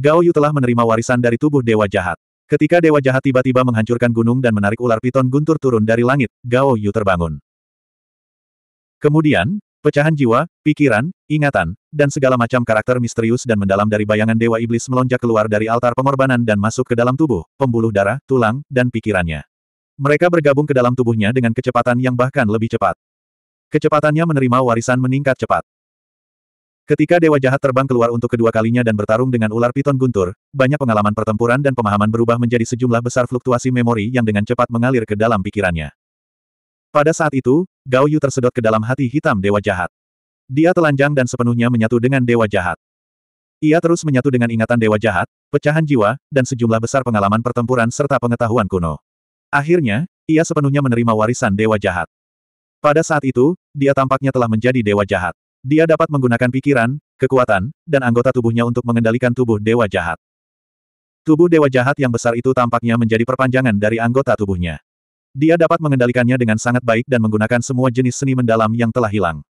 Gao Yu telah menerima warisan dari tubuh Dewa Jahat. Ketika Dewa Jahat tiba-tiba menghancurkan gunung dan menarik ular piton guntur turun dari langit, Gao Yu terbangun. Kemudian, pecahan jiwa, pikiran, ingatan, dan segala macam karakter misterius dan mendalam dari bayangan Dewa Iblis melonjak keluar dari altar pengorbanan dan masuk ke dalam tubuh, pembuluh darah, tulang, dan pikirannya. Mereka bergabung ke dalam tubuhnya dengan kecepatan yang bahkan lebih cepat. Kecepatannya menerima warisan meningkat cepat. Ketika dewa jahat terbang keluar untuk kedua kalinya dan bertarung dengan ular piton guntur, banyak pengalaman pertempuran dan pemahaman berubah menjadi sejumlah besar fluktuasi memori yang dengan cepat mengalir ke dalam pikirannya. Pada saat itu, Gao Yu tersedot ke dalam hati hitam dewa jahat. Dia telanjang dan sepenuhnya menyatu dengan dewa jahat. Ia terus menyatu dengan ingatan dewa jahat, pecahan jiwa, dan sejumlah besar pengalaman pertempuran serta pengetahuan kuno. Akhirnya, ia sepenuhnya menerima warisan dewa jahat. Pada saat itu, dia tampaknya telah menjadi dewa jahat. Dia dapat menggunakan pikiran, kekuatan, dan anggota tubuhnya untuk mengendalikan tubuh dewa jahat. Tubuh dewa jahat yang besar itu tampaknya menjadi perpanjangan dari anggota tubuhnya. Dia dapat mengendalikannya dengan sangat baik dan menggunakan semua jenis seni mendalam yang telah hilang.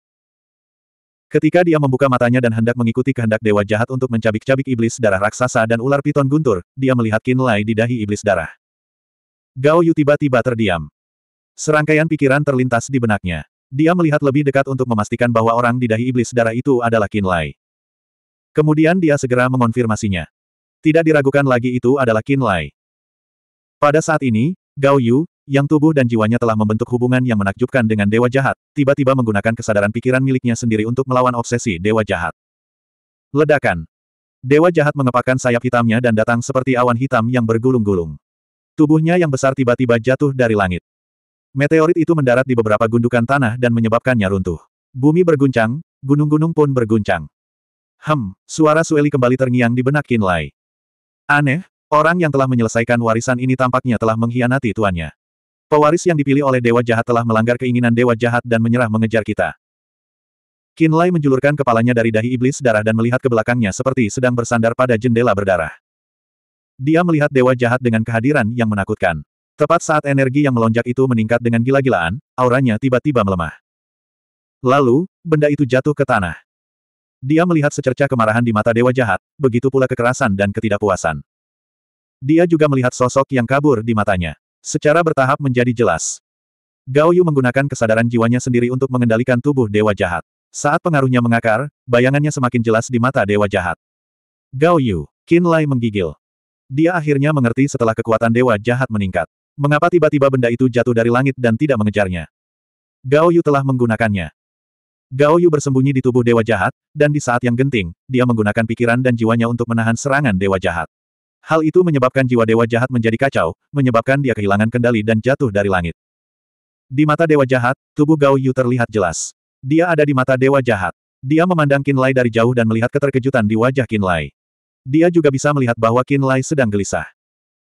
Ketika dia membuka matanya dan hendak mengikuti kehendak dewa jahat untuk mencabik-cabik iblis darah raksasa dan ular piton guntur, dia melihat kinlay di dahi iblis darah. Gao Yu tiba-tiba terdiam. Serangkaian pikiran terlintas di benaknya. Dia melihat lebih dekat untuk memastikan bahwa orang di dahi iblis darah itu adalah Kinlay. Kemudian dia segera mengonfirmasinya. Tidak diragukan lagi itu adalah Kinlay. Pada saat ini, Gao Yu, yang tubuh dan jiwanya telah membentuk hubungan yang menakjubkan dengan dewa jahat, tiba-tiba menggunakan kesadaran pikiran miliknya sendiri untuk melawan obsesi dewa jahat. Ledakan. Dewa jahat mengepakkan sayap hitamnya dan datang seperti awan hitam yang bergulung-gulung. Tubuhnya yang besar tiba-tiba jatuh dari langit. Meteorit itu mendarat di beberapa gundukan tanah dan menyebabkannya runtuh. Bumi berguncang, gunung-gunung pun berguncang. Hem, suara Sueli kembali terngiang di benak Kinlay. Aneh, orang yang telah menyelesaikan warisan ini tampaknya telah mengkhianati tuannya. Pewaris yang dipilih oleh Dewa Jahat telah melanggar keinginan Dewa Jahat dan menyerah mengejar kita. Kinlay menjulurkan kepalanya dari dahi iblis darah dan melihat ke belakangnya seperti sedang bersandar pada jendela berdarah. Dia melihat Dewa Jahat dengan kehadiran yang menakutkan. Tepat saat energi yang melonjak itu meningkat dengan gila-gilaan, auranya tiba-tiba melemah. Lalu, benda itu jatuh ke tanah. Dia melihat secercah kemarahan di mata dewa jahat, begitu pula kekerasan dan ketidakpuasan. Dia juga melihat sosok yang kabur di matanya. Secara bertahap menjadi jelas. Gao Yu menggunakan kesadaran jiwanya sendiri untuk mengendalikan tubuh dewa jahat. Saat pengaruhnya mengakar, bayangannya semakin jelas di mata dewa jahat. Gao Yu, Qin Lai menggigil. Dia akhirnya mengerti setelah kekuatan dewa jahat meningkat. Mengapa tiba-tiba benda itu jatuh dari langit dan tidak mengejarnya? Gao Yu telah menggunakannya. Gao Yu bersembunyi di tubuh dewa jahat, dan di saat yang genting, dia menggunakan pikiran dan jiwanya untuk menahan serangan dewa jahat. Hal itu menyebabkan jiwa dewa jahat menjadi kacau, menyebabkan dia kehilangan kendali dan jatuh dari langit. Di mata dewa jahat, tubuh Gao Yu terlihat jelas. Dia ada di mata dewa jahat. Dia memandang Qin Lai dari jauh dan melihat keterkejutan di wajah Qin Lai. Dia juga bisa melihat bahwa Qin Lai sedang gelisah.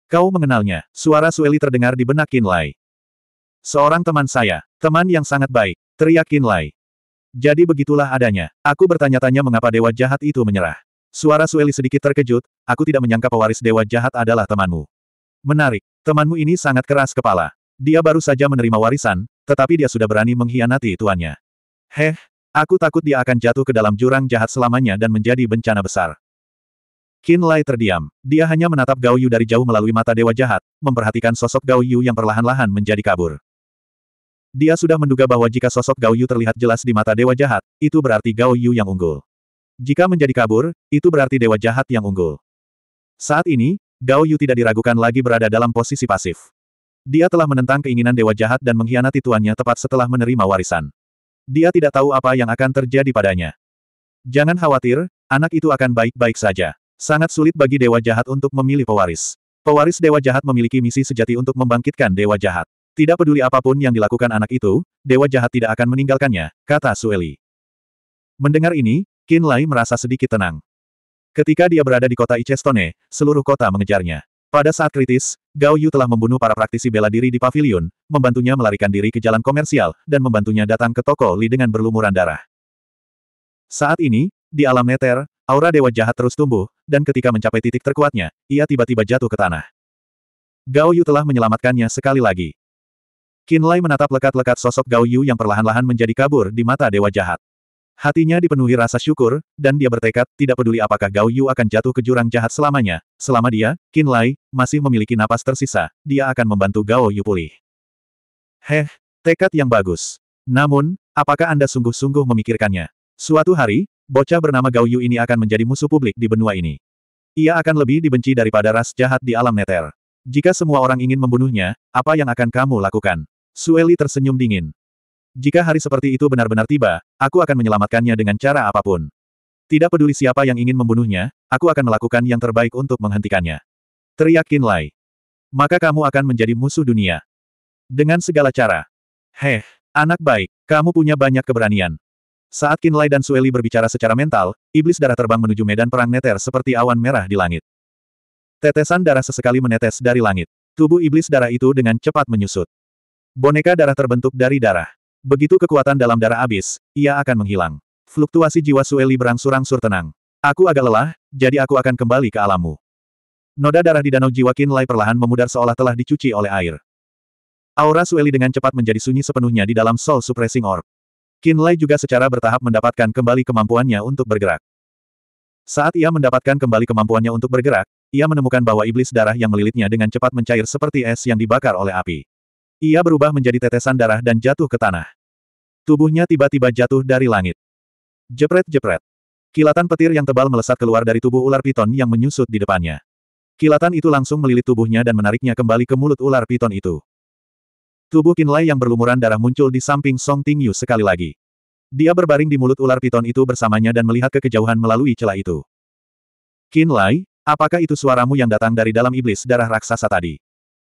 Kau mengenalnya, suara Sueli terdengar di benak Kinlay. Seorang teman saya, teman yang sangat baik, teriak Kinlay. Jadi begitulah adanya, aku bertanya-tanya mengapa dewa jahat itu menyerah. Suara Sueli sedikit terkejut, aku tidak menyangka pewaris dewa jahat adalah temanmu. Menarik, temanmu ini sangat keras kepala. Dia baru saja menerima warisan, tetapi dia sudah berani mengkhianati tuannya. Heh, aku takut dia akan jatuh ke dalam jurang jahat selamanya dan menjadi bencana besar. Qin Lai terdiam. Dia hanya menatap Gao Yu dari jauh melalui mata dewa jahat, memperhatikan sosok Gao Yu yang perlahan-lahan menjadi kabur. Dia sudah menduga bahwa jika sosok Gao Yu terlihat jelas di mata dewa jahat, itu berarti Gao Yu yang unggul. Jika menjadi kabur, itu berarti dewa jahat yang unggul. Saat ini, Gao Yu tidak diragukan lagi berada dalam posisi pasif. Dia telah menentang keinginan dewa jahat dan mengkhianati tuannya tepat setelah menerima warisan. Dia tidak tahu apa yang akan terjadi padanya. Jangan khawatir, anak itu akan baik-baik saja. Sangat sulit bagi Dewa Jahat untuk memilih pewaris. Pewaris Dewa Jahat memiliki misi sejati untuk membangkitkan Dewa Jahat. Tidak peduli apapun yang dilakukan anak itu, Dewa Jahat tidak akan meninggalkannya, kata Sueli. Mendengar ini, Qin Lai merasa sedikit tenang. Ketika dia berada di kota Icestone, seluruh kota mengejarnya. Pada saat kritis, Gao Yu telah membunuh para praktisi bela diri di pavilion, membantunya melarikan diri ke jalan komersial, dan membantunya datang ke toko Li dengan berlumuran darah. Saat ini, di alam neter, Aura dewa jahat terus tumbuh, dan ketika mencapai titik terkuatnya, ia tiba-tiba jatuh ke tanah. Gao Yu telah menyelamatkannya sekali lagi. Qin Lai menatap lekat-lekat sosok Gao Yu yang perlahan-lahan menjadi kabur di mata dewa jahat. Hatinya dipenuhi rasa syukur, dan dia bertekad, tidak peduli apakah Gao Yu akan jatuh ke jurang jahat selamanya. Selama dia, Qin Lai, masih memiliki napas tersisa, dia akan membantu Gao Yu pulih. Heh, tekad yang bagus. Namun, apakah Anda sungguh-sungguh memikirkannya? Suatu hari, Bocah bernama Gao Yu ini akan menjadi musuh publik di benua ini. Ia akan lebih dibenci daripada ras jahat di alam neter. Jika semua orang ingin membunuhnya, apa yang akan kamu lakukan? Sueli tersenyum dingin. Jika hari seperti itu benar-benar tiba, aku akan menyelamatkannya dengan cara apapun. Tidak peduli siapa yang ingin membunuhnya, aku akan melakukan yang terbaik untuk menghentikannya. Teriak Qin Lai. Maka kamu akan menjadi musuh dunia. Dengan segala cara. Heh, anak baik, kamu punya banyak keberanian. Saat Kinlay dan Sueli berbicara secara mental, iblis darah terbang menuju medan perang neter seperti awan merah di langit. Tetesan darah sesekali menetes dari langit. Tubuh iblis darah itu dengan cepat menyusut. Boneka darah terbentuk dari darah. Begitu kekuatan dalam darah habis, ia akan menghilang. Fluktuasi jiwa Sueli berangsur-angsur tenang. Aku agak lelah, jadi aku akan kembali ke alammu. Noda darah di danau jiwa Kinlay perlahan memudar seolah telah dicuci oleh air. Aura Sueli dengan cepat menjadi sunyi sepenuhnya di dalam Soul Suppressing Orb. Kinlay juga secara bertahap mendapatkan kembali kemampuannya untuk bergerak. Saat ia mendapatkan kembali kemampuannya untuk bergerak, ia menemukan bahwa iblis darah yang melilitnya dengan cepat mencair seperti es yang dibakar oleh api. Ia berubah menjadi tetesan darah dan jatuh ke tanah. Tubuhnya tiba-tiba jatuh dari langit. Jepret-jepret. Kilatan petir yang tebal melesat keluar dari tubuh ular piton yang menyusut di depannya. Kilatan itu langsung melilit tubuhnya dan menariknya kembali ke mulut ular piton itu. Tubuh Kinlay yang berlumuran darah muncul di samping Song Tingyu sekali lagi. Dia berbaring di mulut ular piton itu bersamanya dan melihat ke kejauhan melalui celah itu. Kinlay, apakah itu suaramu yang datang dari dalam iblis darah raksasa tadi?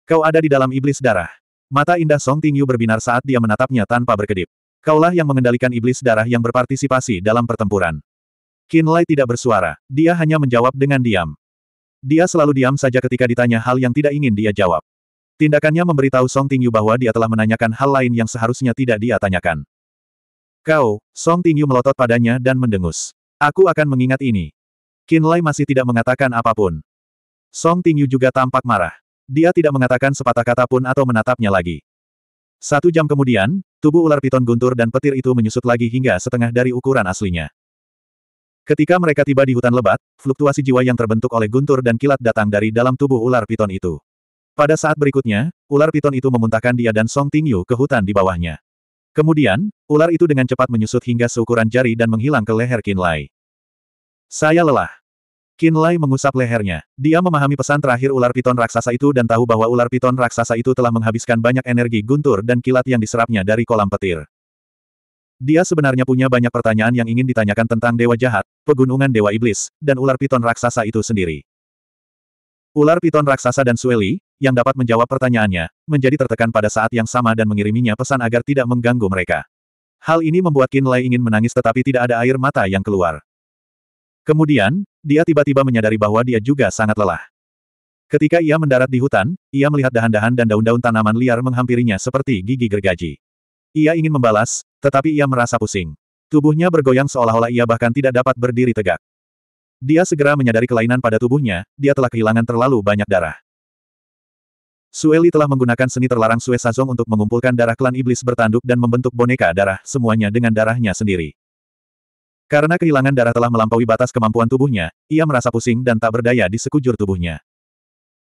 Kau ada di dalam iblis darah. Mata indah Song Tingyu berbinar saat dia menatapnya tanpa berkedip. Kaulah yang mengendalikan iblis darah yang berpartisipasi dalam pertempuran. Kinlay tidak bersuara, dia hanya menjawab dengan diam. Dia selalu diam saja ketika ditanya hal yang tidak ingin dia jawab. Tindakannya memberitahu Song Tingyu bahwa dia telah menanyakan hal lain yang seharusnya tidak dia tanyakan. Kau, Song Tingyu melotot padanya dan mendengus. Aku akan mengingat ini. Qin Lai masih tidak mengatakan apapun. Song Tingyu juga tampak marah. Dia tidak mengatakan sepatah kata pun atau menatapnya lagi. Satu jam kemudian, tubuh ular piton guntur dan petir itu menyusut lagi hingga setengah dari ukuran aslinya. Ketika mereka tiba di hutan lebat, fluktuasi jiwa yang terbentuk oleh guntur dan kilat datang dari dalam tubuh ular piton itu. Pada saat berikutnya, ular piton itu memuntahkan dia dan Song Tingyu ke hutan di bawahnya. Kemudian, ular itu dengan cepat menyusut hingga seukuran jari dan menghilang ke leher Kinlay. Saya lelah. Kinlay mengusap lehernya. Dia memahami pesan terakhir ular piton raksasa itu dan tahu bahwa ular piton raksasa itu telah menghabiskan banyak energi guntur dan kilat yang diserapnya dari kolam petir. Dia sebenarnya punya banyak pertanyaan yang ingin ditanyakan tentang Dewa Jahat, Pegunungan Dewa Iblis, dan ular piton raksasa itu sendiri. Ular piton raksasa dan Sueli, yang dapat menjawab pertanyaannya, menjadi tertekan pada saat yang sama dan mengiriminya pesan agar tidak mengganggu mereka. Hal ini membuat Qin Lai ingin menangis tetapi tidak ada air mata yang keluar. Kemudian, dia tiba-tiba menyadari bahwa dia juga sangat lelah. Ketika ia mendarat di hutan, ia melihat dahan-dahan dan daun-daun tanaman liar menghampirinya seperti gigi gergaji. Ia ingin membalas, tetapi ia merasa pusing. Tubuhnya bergoyang seolah-olah ia bahkan tidak dapat berdiri tegak. Dia segera menyadari kelainan pada tubuhnya, dia telah kehilangan terlalu banyak darah. Sueli telah menggunakan seni terlarang Sue Sazong untuk mengumpulkan darah klan iblis bertanduk dan membentuk boneka darah, semuanya dengan darahnya sendiri. Karena kehilangan darah telah melampaui batas kemampuan tubuhnya, ia merasa pusing dan tak berdaya di sekujur tubuhnya.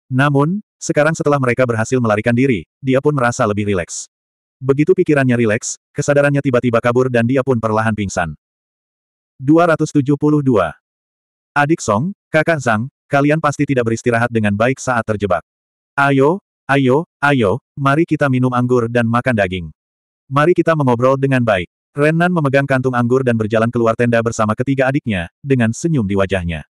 Namun, sekarang setelah mereka berhasil melarikan diri, dia pun merasa lebih rileks. Begitu pikirannya rileks, kesadarannya tiba-tiba kabur dan dia pun perlahan pingsan. 272. Adik Song, kakak Zhang, kalian pasti tidak beristirahat dengan baik saat terjebak. Ayo, Ayo, ayo, mari kita minum anggur dan makan daging. Mari kita mengobrol dengan baik. Renan memegang kantung anggur dan berjalan keluar tenda bersama ketiga adiknya, dengan senyum di wajahnya.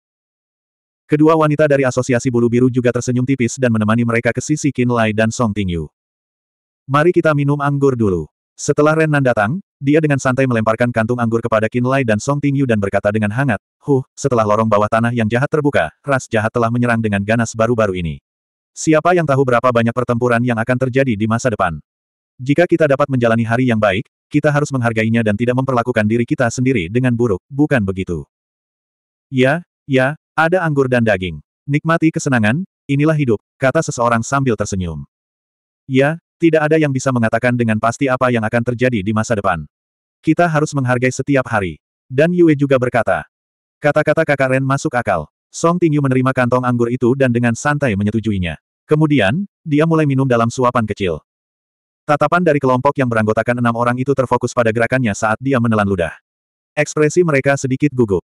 Kedua wanita dari Asosiasi Bulu Biru juga tersenyum tipis dan menemani mereka ke sisi Lai dan Song Tingyu. Mari kita minum anggur dulu. Setelah Renan datang, dia dengan santai melemparkan kantung anggur kepada Lai dan Song Tingyu dan berkata dengan hangat, Huh, setelah lorong bawah tanah yang jahat terbuka, ras jahat telah menyerang dengan ganas baru-baru ini. Siapa yang tahu berapa banyak pertempuran yang akan terjadi di masa depan? Jika kita dapat menjalani hari yang baik, kita harus menghargainya dan tidak memperlakukan diri kita sendiri dengan buruk, bukan begitu? Ya, ya, ada anggur dan daging. Nikmati kesenangan, inilah hidup, kata seseorang sambil tersenyum. Ya, tidak ada yang bisa mengatakan dengan pasti apa yang akan terjadi di masa depan. Kita harus menghargai setiap hari. Dan Yue juga berkata. Kata-kata kakak Ren masuk akal. Song Tingyu menerima kantong anggur itu dan dengan santai menyetujuinya. Kemudian, dia mulai minum dalam suapan kecil. Tatapan dari kelompok yang beranggotakan enam orang itu terfokus pada gerakannya saat dia menelan ludah. Ekspresi mereka sedikit gugup.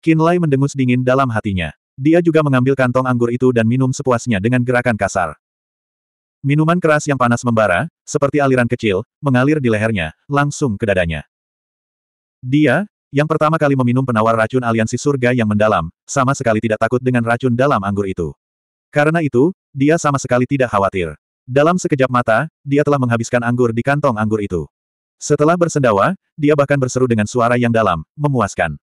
Kinlay mendengus dingin dalam hatinya. Dia juga mengambil kantong anggur itu dan minum sepuasnya dengan gerakan kasar. Minuman keras yang panas membara, seperti aliran kecil, mengalir di lehernya, langsung ke dadanya. Dia, yang pertama kali meminum penawar racun aliansi surga yang mendalam, sama sekali tidak takut dengan racun dalam anggur itu. Karena itu, dia sama sekali tidak khawatir. Dalam sekejap mata, dia telah menghabiskan anggur di kantong anggur itu. Setelah bersendawa, dia bahkan berseru dengan suara yang dalam, memuaskan.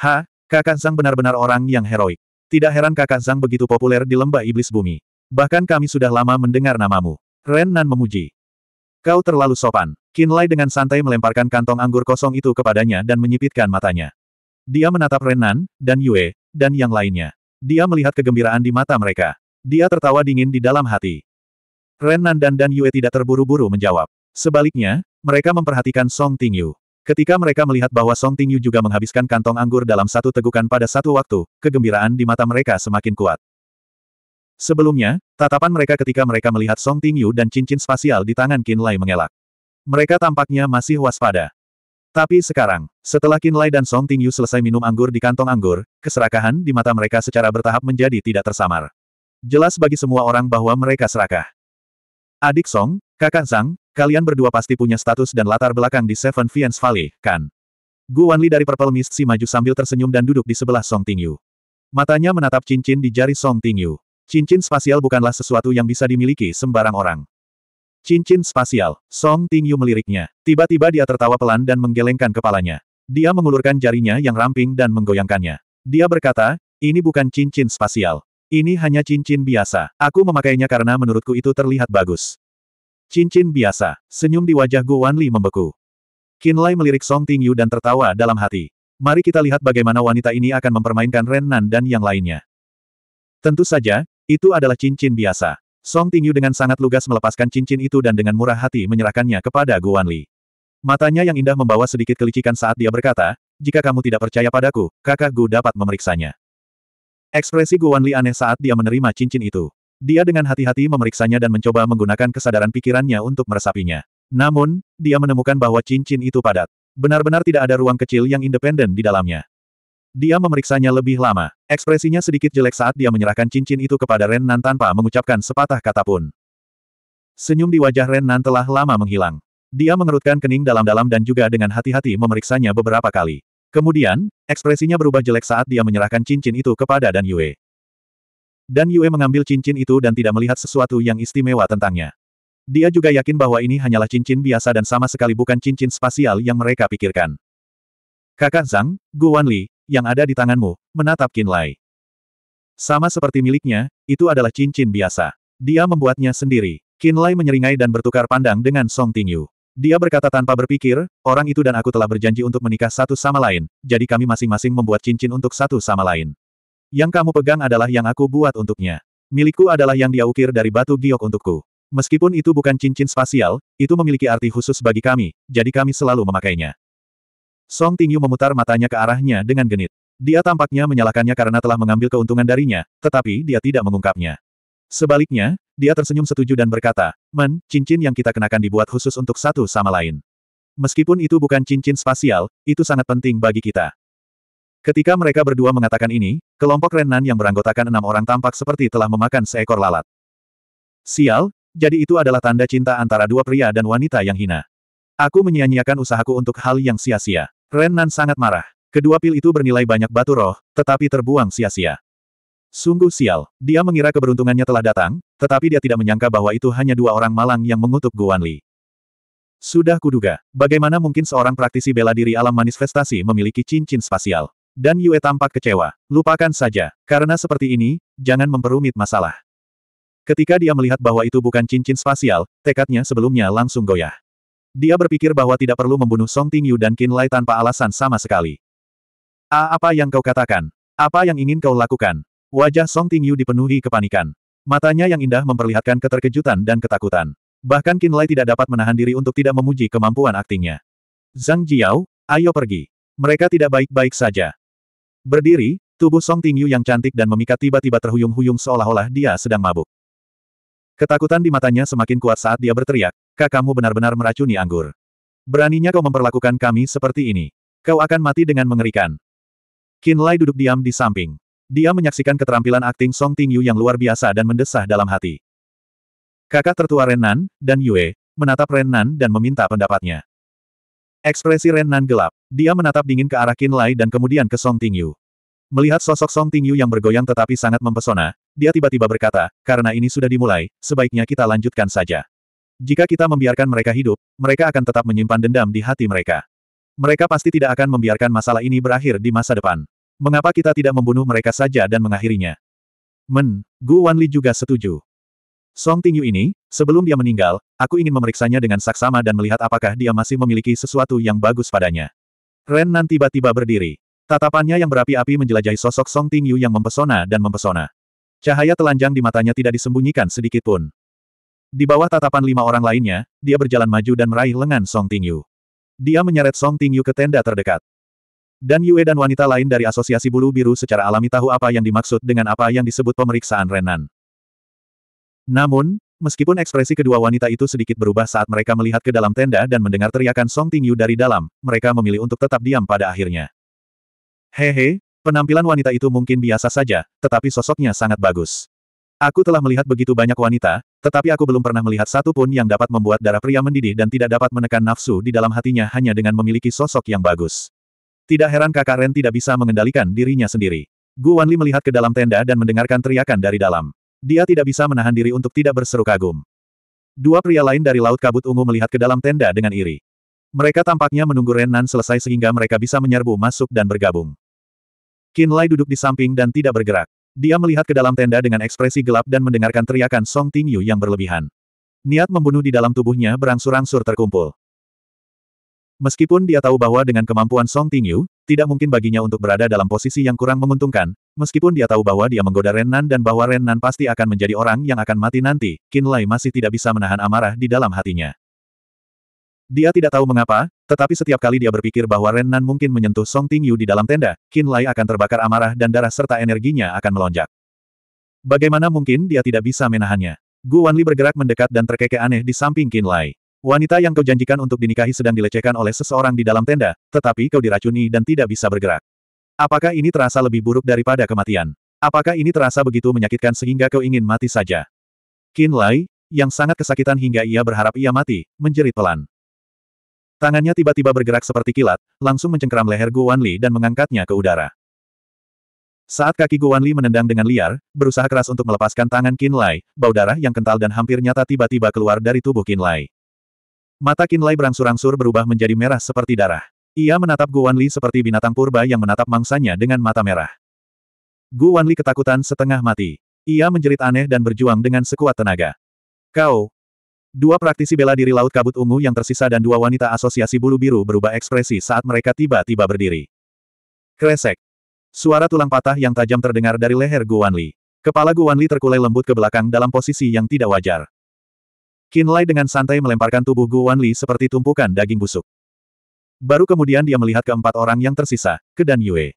Ha, kakak Zhang benar-benar orang yang heroik. Tidak heran kakak Zhang begitu populer di lembah iblis bumi. Bahkan kami sudah lama mendengar namamu. Ren Nan memuji. Kau terlalu sopan. Kinlay dengan santai melemparkan kantong anggur kosong itu kepadanya dan menyipitkan matanya. Dia menatap Renan, dan Yue, dan yang lainnya. Dia melihat kegembiraan di mata mereka. Dia tertawa dingin di dalam hati. Renan dan Dan Yue tidak terburu-buru menjawab. Sebaliknya, mereka memperhatikan Song Tingyu. Ketika mereka melihat bahwa Song Tingyu juga menghabiskan kantong anggur dalam satu tegukan pada satu waktu, kegembiraan di mata mereka semakin kuat. Sebelumnya, tatapan mereka ketika mereka melihat Song Tingyu dan cincin spasial di tangan Kinlay Lai mengelak. Mereka tampaknya masih waspada. Tapi sekarang, setelah Qin Lai dan Song Tingyu selesai minum anggur di kantong anggur, keserakahan di mata mereka secara bertahap menjadi tidak tersamar. Jelas bagi semua orang bahwa mereka serakah. Adik Song, kakak Zhang, kalian berdua pasti punya status dan latar belakang di Seven Fiends Valley, kan? Gu Wanli dari Purple Mist si maju sambil tersenyum dan duduk di sebelah Song Tingyu. Matanya menatap cincin di jari Song Tingyu. Cincin spasial bukanlah sesuatu yang bisa dimiliki sembarang orang. Cincin spasial. Song Tingyu meliriknya. Tiba-tiba dia tertawa pelan dan menggelengkan kepalanya. Dia mengulurkan jarinya yang ramping dan menggoyangkannya. Dia berkata, ini bukan cincin spasial. Ini hanya cincin biasa. Aku memakainya karena menurutku itu terlihat bagus. Cincin biasa. Senyum di wajah Gu Wanli membeku. Qin Lai melirik Song Tingyu dan tertawa dalam hati. Mari kita lihat bagaimana wanita ini akan mempermainkan Ren Nan dan yang lainnya. Tentu saja, itu adalah cincin biasa. Song Tingyu dengan sangat lugas melepaskan cincin itu dan dengan murah hati menyerahkannya kepada Guan Li. Matanya yang indah membawa sedikit kelicikan saat dia berkata, jika kamu tidak percaya padaku, kakak Gu dapat memeriksanya. Ekspresi Guan Li aneh saat dia menerima cincin itu. Dia dengan hati-hati memeriksanya dan mencoba menggunakan kesadaran pikirannya untuk meresapinya. Namun, dia menemukan bahwa cincin itu padat. Benar-benar tidak ada ruang kecil yang independen di dalamnya. Dia memeriksanya lebih lama. Ekspresinya sedikit jelek saat dia menyerahkan cincin itu kepada Ren tanpa mengucapkan sepatah kata pun. Senyum di wajah Ren Nan telah lama menghilang. Dia mengerutkan kening dalam-dalam dan juga dengan hati-hati memeriksanya beberapa kali. Kemudian, ekspresinya berubah jelek saat dia menyerahkan cincin itu kepada Dan Yue. Dan Yue mengambil cincin itu dan tidak melihat sesuatu yang istimewa tentangnya. Dia juga yakin bahwa ini hanyalah cincin biasa dan sama sekali bukan cincin spasial yang mereka pikirkan. Kakak Zhang, Gu Wanli yang ada di tanganmu, menatap Kinlai. Sama seperti miliknya, itu adalah cincin biasa. Dia membuatnya sendiri. Kinlai menyeringai dan bertukar pandang dengan Song Tingyu. Dia berkata tanpa berpikir, orang itu dan aku telah berjanji untuk menikah satu sama lain, jadi kami masing-masing membuat cincin untuk satu sama lain. Yang kamu pegang adalah yang aku buat untuknya. Milikku adalah yang dia ukir dari batu giok untukku. Meskipun itu bukan cincin spasial, itu memiliki arti khusus bagi kami, jadi kami selalu memakainya. Song Tingyu memutar matanya ke arahnya dengan genit. Dia tampaknya menyalahkannya karena telah mengambil keuntungan darinya, tetapi dia tidak mengungkapnya. Sebaliknya, dia tersenyum setuju dan berkata, Men, cincin yang kita kenakan dibuat khusus untuk satu sama lain. Meskipun itu bukan cincin spasial, itu sangat penting bagi kita. Ketika mereka berdua mengatakan ini, kelompok Renan yang beranggotakan enam orang tampak seperti telah memakan seekor lalat. Sial, jadi itu adalah tanda cinta antara dua pria dan wanita yang hina. Aku menyia-nyiakan usahaku untuk hal yang sia-sia. Ren Nan sangat marah. Kedua pil itu bernilai banyak batu roh, tetapi terbuang sia-sia. Sungguh sial, dia mengira keberuntungannya telah datang, tetapi dia tidak menyangka bahwa itu hanya dua orang malang yang mengutuk Guan Li. Sudah kuduga, bagaimana mungkin seorang praktisi bela diri alam manifestasi memiliki cincin spasial. Dan Yue tampak kecewa, lupakan saja, karena seperti ini, jangan memperumit masalah. Ketika dia melihat bahwa itu bukan cincin spasial, tekadnya sebelumnya langsung goyah. Dia berpikir bahwa tidak perlu membunuh Song Tingyu dan Qin Lai tanpa alasan sama sekali. A ah, apa yang kau katakan? Apa yang ingin kau lakukan? Wajah Song Tingyu dipenuhi kepanikan. Matanya yang indah memperlihatkan keterkejutan dan ketakutan. Bahkan Qin Lai tidak dapat menahan diri untuk tidak memuji kemampuan aktingnya. Zhang Jiao, ayo pergi. Mereka tidak baik-baik saja. Berdiri, tubuh Song Tingyu yang cantik dan memikat tiba-tiba terhuyung-huyung seolah-olah dia sedang mabuk. Ketakutan di matanya semakin kuat saat dia berteriak, kakakmu benar-benar meracuni anggur. Beraninya kau memperlakukan kami seperti ini. Kau akan mati dengan mengerikan. Qin Lai duduk diam di samping. Dia menyaksikan keterampilan akting Song Ting Yu yang luar biasa dan mendesah dalam hati. Kakak tertua Ren Nan dan Yue, menatap Ren Nan dan meminta pendapatnya. Ekspresi Ren Nan gelap. Dia menatap dingin ke arah Qin Lai dan kemudian ke Song Ting Yu. Melihat sosok Song Ting Yu yang bergoyang tetapi sangat mempesona, dia tiba-tiba berkata, karena ini sudah dimulai, sebaiknya kita lanjutkan saja. Jika kita membiarkan mereka hidup, mereka akan tetap menyimpan dendam di hati mereka. Mereka pasti tidak akan membiarkan masalah ini berakhir di masa depan. Mengapa kita tidak membunuh mereka saja dan mengakhirinya? Men, Gu Wanli juga setuju. Song Tingyu ini, sebelum dia meninggal, aku ingin memeriksanya dengan saksama dan melihat apakah dia masih memiliki sesuatu yang bagus padanya. Ren Nan tiba-tiba berdiri. Tatapannya yang berapi-api menjelajahi sosok Song Tingyu yang mempesona dan mempesona. Cahaya telanjang di matanya tidak disembunyikan sedikit pun. Di bawah tatapan lima orang lainnya, dia berjalan maju dan meraih lengan Song Tingyu. Dia menyeret Song Tingyu ke tenda terdekat. Dan Yue dan wanita lain dari Asosiasi Bulu Biru secara alami tahu apa yang dimaksud dengan apa yang disebut pemeriksaan Renan. Namun, meskipun ekspresi kedua wanita itu sedikit berubah saat mereka melihat ke dalam tenda dan mendengar teriakan Song Tingyu dari dalam, mereka memilih untuk tetap diam pada akhirnya. Hehe, penampilan wanita itu mungkin biasa saja, tetapi sosoknya sangat bagus. Aku telah melihat begitu banyak wanita, tetapi aku belum pernah melihat satu pun yang dapat membuat darah pria mendidih dan tidak dapat menekan nafsu di dalam hatinya hanya dengan memiliki sosok yang bagus. Tidak heran kakak Ren tidak bisa mengendalikan dirinya sendiri. Gu Wanli melihat ke dalam tenda dan mendengarkan teriakan dari dalam. Dia tidak bisa menahan diri untuk tidak berseru kagum. Dua pria lain dari Laut Kabut Ungu melihat ke dalam tenda dengan iri. Mereka tampaknya menunggu Renan selesai sehingga mereka bisa menyerbu masuk dan bergabung. Kinlay duduk di samping dan tidak bergerak. Dia melihat ke dalam tenda dengan ekspresi gelap dan mendengarkan teriakan Song Tingyu yang berlebihan. Niat membunuh di dalam tubuhnya berangsur-angsur terkumpul. Meskipun dia tahu bahwa dengan kemampuan Song Tingyu, tidak mungkin baginya untuk berada dalam posisi yang kurang menguntungkan, meskipun dia tahu bahwa dia menggoda Ren Nan dan bahwa Ren Nan pasti akan menjadi orang yang akan mati nanti, Qin Lai masih tidak bisa menahan amarah di dalam hatinya. Dia tidak tahu mengapa, tetapi setiap kali dia berpikir bahwa Ren Nan mungkin menyentuh Song Tingyu di dalam tenda, Qin Lai akan terbakar amarah dan darah serta energinya akan melonjak. Bagaimana mungkin dia tidak bisa menahannya? Gu Wanli bergerak mendekat dan terkekeh aneh di samping Qin Lai. Wanita yang kau janjikan untuk dinikahi sedang dilecehkan oleh seseorang di dalam tenda, tetapi kau diracuni dan tidak bisa bergerak. Apakah ini terasa lebih buruk daripada kematian? Apakah ini terasa begitu menyakitkan sehingga kau ingin mati saja? Qin Lai, yang sangat kesakitan hingga ia berharap ia mati, menjerit pelan. Tangannya tiba-tiba bergerak seperti kilat, langsung mencengkeram leher Li dan mengangkatnya ke udara. Saat kaki Li menendang dengan liar, berusaha keras untuk melepaskan tangan Lai, bau darah yang kental dan hampir nyata tiba-tiba keluar dari tubuh Lai. Mata Lai berangsur-angsur berubah menjadi merah seperti darah. Ia menatap Li seperti binatang purba yang menatap mangsanya dengan mata merah. Li ketakutan setengah mati. Ia menjerit aneh dan berjuang dengan sekuat tenaga. Kau, Dua praktisi bela diri Laut Kabut Ungu yang tersisa dan dua wanita asosiasi bulu biru berubah ekspresi saat mereka tiba-tiba berdiri. Kresek. Suara tulang patah yang tajam terdengar dari leher Guan Li. Kepala Guan Li terkulai lembut ke belakang dalam posisi yang tidak wajar. Qin Lai dengan santai melemparkan tubuh Guan Li seperti tumpukan daging busuk. Baru kemudian dia melihat keempat orang yang tersisa, ke Dan Yue.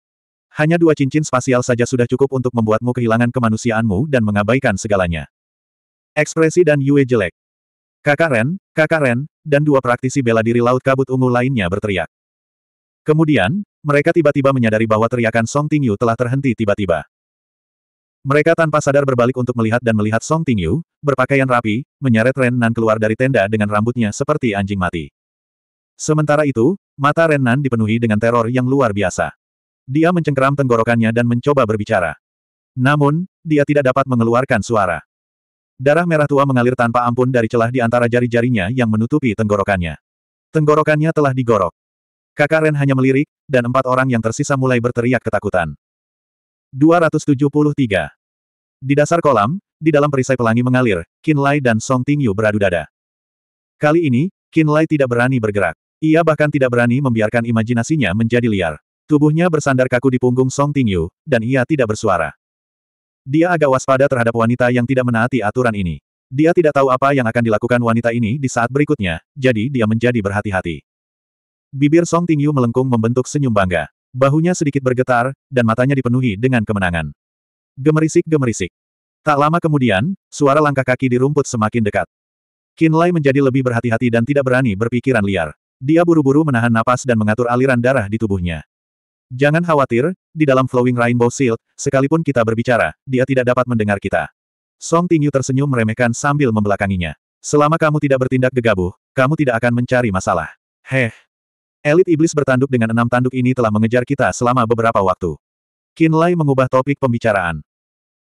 Hanya dua cincin spasial saja sudah cukup untuk membuatmu kehilangan kemanusiaanmu dan mengabaikan segalanya. Ekspresi Dan Yue jelek. Kakak Ren, kakak Ren, dan dua praktisi bela diri Laut Kabut Ungu lainnya berteriak. Kemudian, mereka tiba-tiba menyadari bahwa teriakan Song Tingyu telah terhenti tiba-tiba. Mereka tanpa sadar berbalik untuk melihat dan melihat Song Tingyu, berpakaian rapi, menyeret Ren Nan keluar dari tenda dengan rambutnya seperti anjing mati. Sementara itu, mata Ren Nan dipenuhi dengan teror yang luar biasa. Dia mencengkeram tenggorokannya dan mencoba berbicara. Namun, dia tidak dapat mengeluarkan suara. Darah merah tua mengalir tanpa ampun dari celah di antara jari-jarinya yang menutupi tenggorokannya. Tenggorokannya telah digorok. Kakak Ren hanya melirik, dan empat orang yang tersisa mulai berteriak ketakutan. 273. Di dasar kolam, di dalam perisai pelangi mengalir, Qin Lai dan Song Tingyu beradu dada. Kali ini, Qin Lai tidak berani bergerak. Ia bahkan tidak berani membiarkan imajinasinya menjadi liar. Tubuhnya bersandar kaku di punggung Song Tingyu, dan ia tidak bersuara. Dia agak waspada terhadap wanita yang tidak menaati aturan ini. Dia tidak tahu apa yang akan dilakukan wanita ini di saat berikutnya, jadi dia menjadi berhati-hati. Bibir Song Tingyu melengkung membentuk senyum bangga. Bahunya sedikit bergetar, dan matanya dipenuhi dengan kemenangan. Gemerisik-gemerisik. Tak lama kemudian, suara langkah kaki di rumput semakin dekat. Qin Lai menjadi lebih berhati-hati dan tidak berani berpikiran liar. Dia buru-buru menahan napas dan mengatur aliran darah di tubuhnya. Jangan khawatir, di dalam Flowing Rainbow Shield, sekalipun kita berbicara, dia tidak dapat mendengar kita. Song Tingyu tersenyum meremehkan sambil membelakanginya. Selama kamu tidak bertindak gegabah, kamu tidak akan mencari masalah. Heh. Elit iblis bertanduk dengan enam tanduk ini telah mengejar kita selama beberapa waktu. Qin Lai mengubah topik pembicaraan.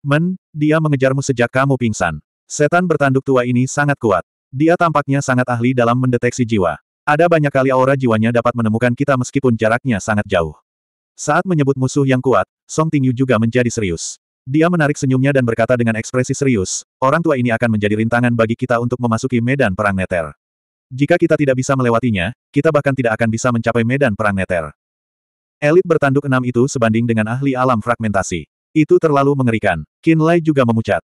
Men, dia mengejarmu sejak kamu pingsan. Setan bertanduk tua ini sangat kuat. Dia tampaknya sangat ahli dalam mendeteksi jiwa. Ada banyak kali aura jiwanya dapat menemukan kita meskipun jaraknya sangat jauh. Saat menyebut musuh yang kuat, Song Tingyu juga menjadi serius. Dia menarik senyumnya dan berkata dengan ekspresi serius, orang tua ini akan menjadi rintangan bagi kita untuk memasuki medan perang neter. Jika kita tidak bisa melewatinya, kita bahkan tidak akan bisa mencapai medan perang neter. Elit bertanduk enam itu sebanding dengan ahli alam fragmentasi. Itu terlalu mengerikan. Qin Lai juga memucat.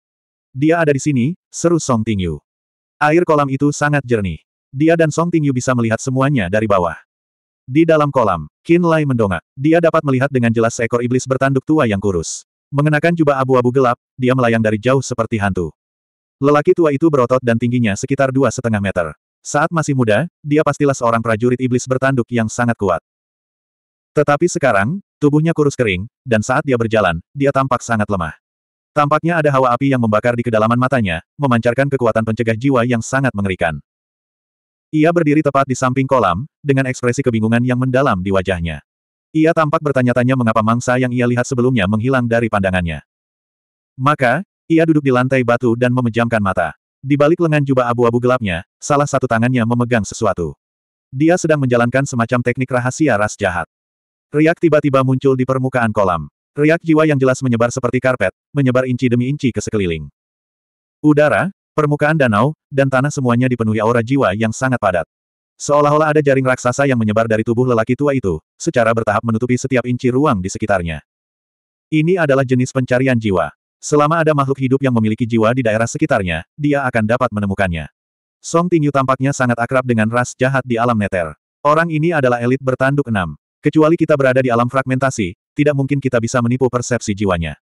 Dia ada di sini, seru Song Tingyu. Air kolam itu sangat jernih. Dia dan Song Tingyu bisa melihat semuanya dari bawah. Di dalam kolam, Qin Lai mendongak. Dia dapat melihat dengan jelas seekor iblis bertanduk tua yang kurus. Mengenakan jubah abu-abu gelap, dia melayang dari jauh seperti hantu. Lelaki tua itu berotot dan tingginya sekitar dua setengah meter. Saat masih muda, dia pastilah seorang prajurit iblis bertanduk yang sangat kuat. Tetapi sekarang, tubuhnya kurus kering, dan saat dia berjalan, dia tampak sangat lemah. Tampaknya ada hawa api yang membakar di kedalaman matanya, memancarkan kekuatan pencegah jiwa yang sangat mengerikan. Ia berdiri tepat di samping kolam, dengan ekspresi kebingungan yang mendalam di wajahnya. Ia tampak bertanya-tanya mengapa mangsa yang ia lihat sebelumnya menghilang dari pandangannya. Maka, ia duduk di lantai batu dan memejamkan mata. Di balik lengan jubah abu-abu gelapnya, salah satu tangannya memegang sesuatu. Dia sedang menjalankan semacam teknik rahasia ras jahat. Riak tiba-tiba muncul di permukaan kolam. Riak jiwa yang jelas menyebar seperti karpet, menyebar inci demi inci ke sekeliling. Udara, Permukaan danau, dan tanah semuanya dipenuhi aura jiwa yang sangat padat. Seolah-olah ada jaring raksasa yang menyebar dari tubuh lelaki tua itu, secara bertahap menutupi setiap inci ruang di sekitarnya. Ini adalah jenis pencarian jiwa. Selama ada makhluk hidup yang memiliki jiwa di daerah sekitarnya, dia akan dapat menemukannya. Song Tingyu tampaknya sangat akrab dengan ras jahat di alam neter. Orang ini adalah elit bertanduk enam. Kecuali kita berada di alam fragmentasi, tidak mungkin kita bisa menipu persepsi jiwanya.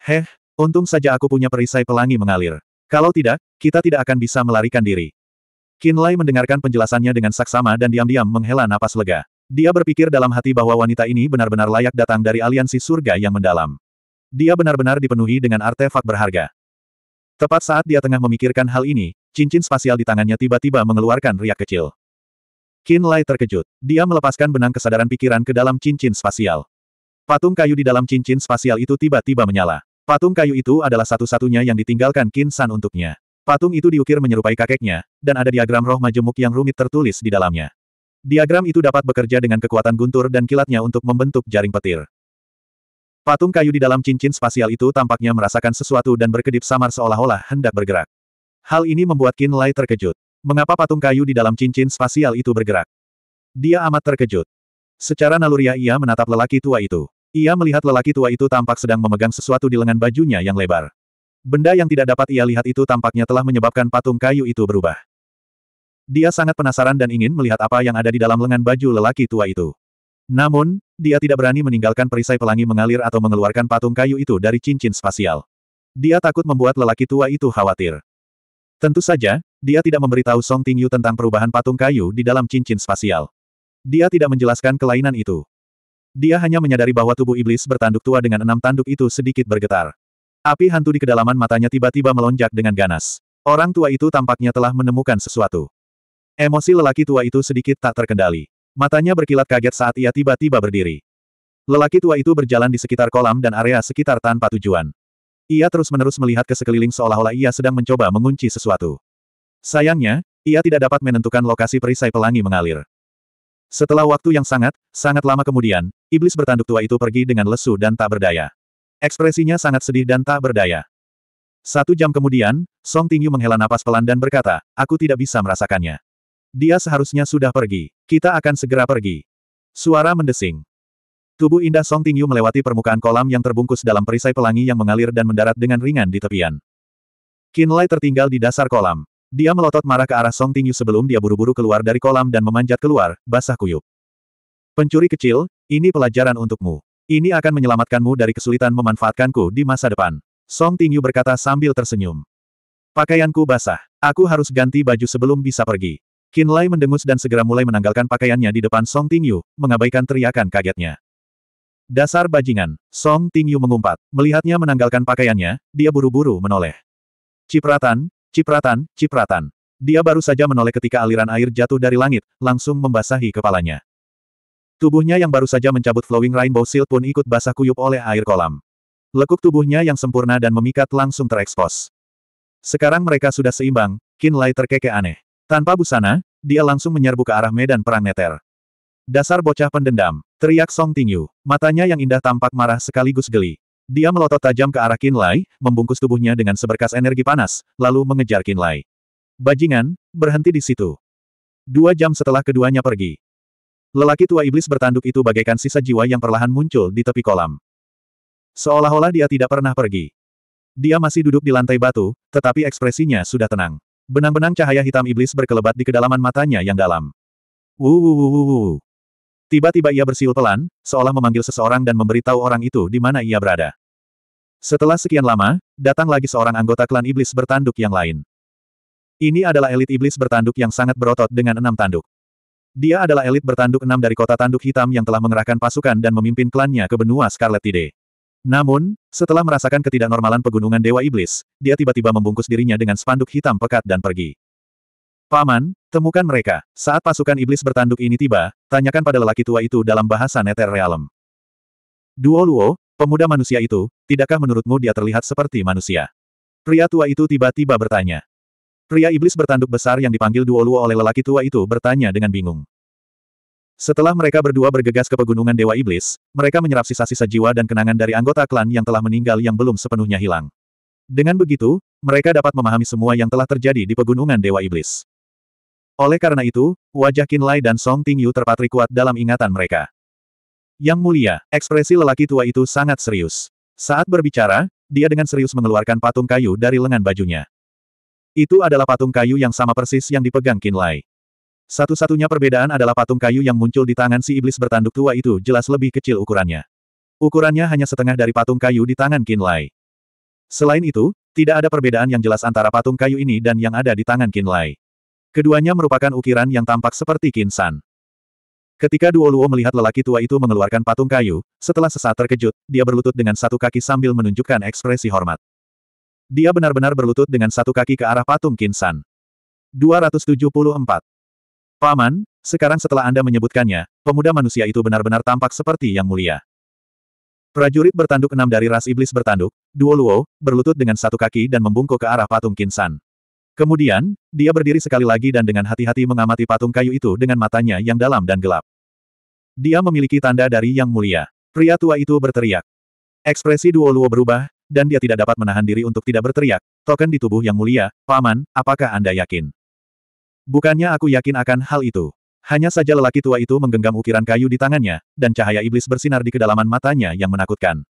Heh, untung saja aku punya perisai pelangi mengalir. Kalau tidak, kita tidak akan bisa melarikan diri. Kinlay mendengarkan penjelasannya dengan saksama dan diam-diam menghela napas lega. Dia berpikir dalam hati bahwa wanita ini benar-benar layak datang dari aliansi surga yang mendalam. Dia benar-benar dipenuhi dengan artefak berharga. Tepat saat dia tengah memikirkan hal ini, cincin spasial di tangannya tiba-tiba mengeluarkan riak kecil. Kinlay terkejut. Dia melepaskan benang kesadaran pikiran ke dalam cincin spasial. Patung kayu di dalam cincin spasial itu tiba-tiba menyala. Patung kayu itu adalah satu-satunya yang ditinggalkan Qin San untuknya. Patung itu diukir menyerupai kakeknya, dan ada diagram roh majemuk yang rumit tertulis di dalamnya. Diagram itu dapat bekerja dengan kekuatan guntur dan kilatnya untuk membentuk jaring petir. Patung kayu di dalam cincin spasial itu tampaknya merasakan sesuatu dan berkedip samar seolah-olah hendak bergerak. Hal ini membuat Qin Lai terkejut. Mengapa patung kayu di dalam cincin spasial itu bergerak? Dia amat terkejut. Secara naluriah ia menatap lelaki tua itu. Ia melihat lelaki tua itu tampak sedang memegang sesuatu di lengan bajunya yang lebar. Benda yang tidak dapat ia lihat itu tampaknya telah menyebabkan patung kayu itu berubah. Dia sangat penasaran dan ingin melihat apa yang ada di dalam lengan baju lelaki tua itu. Namun, dia tidak berani meninggalkan perisai pelangi mengalir atau mengeluarkan patung kayu itu dari cincin spasial. Dia takut membuat lelaki tua itu khawatir. Tentu saja, dia tidak memberitahu Song Tingyu tentang perubahan patung kayu di dalam cincin spasial. Dia tidak menjelaskan kelainan itu. Dia hanya menyadari bahwa tubuh iblis bertanduk tua dengan enam tanduk itu sedikit bergetar. Api hantu di kedalaman matanya tiba-tiba melonjak dengan ganas. Orang tua itu tampaknya telah menemukan sesuatu. Emosi lelaki tua itu sedikit tak terkendali. Matanya berkilat kaget saat ia tiba-tiba berdiri. Lelaki tua itu berjalan di sekitar kolam dan area sekitar tanpa tujuan. Ia terus-menerus melihat ke sekeliling seolah-olah ia sedang mencoba mengunci sesuatu. Sayangnya, ia tidak dapat menentukan lokasi perisai pelangi mengalir. Setelah waktu yang sangat, sangat lama kemudian, iblis bertanduk tua itu pergi dengan lesu dan tak berdaya. Ekspresinya sangat sedih dan tak berdaya. Satu jam kemudian, Song Tingyu menghela napas pelan dan berkata, aku tidak bisa merasakannya. Dia seharusnya sudah pergi. Kita akan segera pergi. Suara mendesing. Tubuh indah Song Tingyu melewati permukaan kolam yang terbungkus dalam perisai pelangi yang mengalir dan mendarat dengan ringan di tepian. Kinlay tertinggal di dasar kolam. Dia melotot marah ke arah Song Tingyu sebelum dia buru-buru keluar dari kolam dan memanjat keluar, basah kuyup. Pencuri kecil, ini pelajaran untukmu. Ini akan menyelamatkanmu dari kesulitan memanfaatkanku di masa depan. Song Tingyu berkata sambil tersenyum. Pakaianku basah. Aku harus ganti baju sebelum bisa pergi. Qin Lai mendengus dan segera mulai menanggalkan pakaiannya di depan Song Tingyu, mengabaikan teriakan kagetnya. Dasar bajingan, Song Tingyu mengumpat. Melihatnya menanggalkan pakaiannya, dia buru-buru menoleh. Cipratan, Cipratan, cipratan. Dia baru saja menoleh ketika aliran air jatuh dari langit, langsung membasahi kepalanya. Tubuhnya yang baru saja mencabut flowing rainbow seal pun ikut basah kuyup oleh air kolam. Lekuk tubuhnya yang sempurna dan memikat langsung terekspos. Sekarang mereka sudah seimbang, Qin Lai terkekeh aneh. Tanpa busana, dia langsung menyerbu ke arah medan perang neter. Dasar bocah pendendam, teriak Song Tingyu. Matanya yang indah tampak marah sekaligus geli. Dia melotot tajam ke arah Kinlay, membungkus tubuhnya dengan seberkas energi panas, lalu mengejar Kinlay. Bajingan, berhenti di situ. Dua jam setelah keduanya pergi. Lelaki tua iblis bertanduk itu bagaikan sisa jiwa yang perlahan muncul di tepi kolam. Seolah-olah dia tidak pernah pergi. Dia masih duduk di lantai batu, tetapi ekspresinya sudah tenang. Benang-benang cahaya hitam iblis berkelebat di kedalaman matanya yang dalam. Tiba-tiba ia bersiul pelan, seolah memanggil seseorang dan memberitahu orang itu di mana ia berada. Setelah sekian lama, datang lagi seorang anggota klan iblis bertanduk yang lain. Ini adalah elit iblis bertanduk yang sangat berotot dengan enam tanduk. Dia adalah elit bertanduk enam dari kota tanduk hitam yang telah mengerahkan pasukan dan memimpin klannya ke benua Scarlet Tide. Namun, setelah merasakan ketidaknormalan pegunungan Dewa Iblis, dia tiba-tiba membungkus dirinya dengan spanduk hitam pekat dan pergi. Paman, temukan mereka. Saat pasukan iblis bertanduk ini tiba, tanyakan pada lelaki tua itu dalam bahasa Nether Realm. Duo Luo, Pemuda manusia itu, tidakkah menurutmu dia terlihat seperti manusia? Pria tua itu tiba-tiba bertanya. Pria iblis bertanduk besar yang dipanggil Duoluo oleh lelaki tua itu bertanya dengan bingung. Setelah mereka berdua bergegas ke pegunungan Dewa Iblis, mereka menyerap sisa-sisa jiwa dan kenangan dari anggota klan yang telah meninggal yang belum sepenuhnya hilang. Dengan begitu, mereka dapat memahami semua yang telah terjadi di pegunungan Dewa Iblis. Oleh karena itu, wajah Qin Lai dan Song Ting Yu terpatri kuat dalam ingatan mereka. Yang mulia, ekspresi lelaki tua itu sangat serius. Saat berbicara, dia dengan serius mengeluarkan patung kayu dari lengan bajunya. Itu adalah patung kayu yang sama persis yang dipegang Kinlay. Satu-satunya perbedaan adalah patung kayu yang muncul di tangan si iblis bertanduk tua itu jelas lebih kecil ukurannya. Ukurannya hanya setengah dari patung kayu di tangan Kinlay. Selain itu, tidak ada perbedaan yang jelas antara patung kayu ini dan yang ada di tangan Kinlay. Keduanya merupakan ukiran yang tampak seperti Kinsan. Ketika Duo Luo melihat lelaki tua itu mengeluarkan patung kayu, setelah sesaat terkejut, dia berlutut dengan satu kaki sambil menunjukkan ekspresi hormat. Dia benar-benar berlutut dengan satu kaki ke arah patung Kinsan. 274. Paman, sekarang setelah Anda menyebutkannya, pemuda manusia itu benar-benar tampak seperti yang mulia. Prajurit bertanduk enam dari ras iblis bertanduk, Duo Luo, berlutut dengan satu kaki dan membungkuk ke arah patung Kinsan. Kemudian, dia berdiri sekali lagi dan dengan hati-hati mengamati patung kayu itu dengan matanya yang dalam dan gelap. Dia memiliki tanda dari Yang Mulia. Pria tua itu berteriak. Ekspresi Duo Luo berubah, dan dia tidak dapat menahan diri untuk tidak berteriak. Token di tubuh Yang Mulia, Paman, apakah Anda yakin? Bukannya aku yakin akan hal itu. Hanya saja lelaki tua itu menggenggam ukiran kayu di tangannya, dan cahaya iblis bersinar di kedalaman matanya yang menakutkan.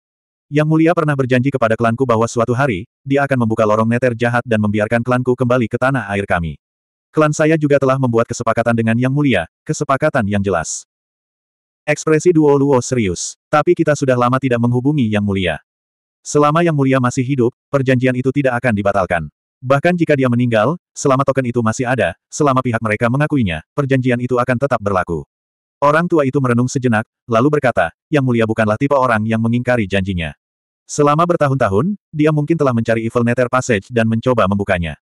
Yang mulia pernah berjanji kepada klanku bahwa suatu hari, dia akan membuka lorong neter jahat dan membiarkan klanku kembali ke tanah air kami. Klan saya juga telah membuat kesepakatan dengan Yang Mulia, kesepakatan yang jelas. Ekspresi Duo Luo serius, tapi kita sudah lama tidak menghubungi Yang Mulia. Selama Yang Mulia masih hidup, perjanjian itu tidak akan dibatalkan. Bahkan jika dia meninggal, selama token itu masih ada, selama pihak mereka mengakuinya, perjanjian itu akan tetap berlaku. Orang tua itu merenung sejenak, lalu berkata, yang mulia bukanlah tipe orang yang mengingkari janjinya. Selama bertahun-tahun, dia mungkin telah mencari Evil Nether Passage dan mencoba membukanya.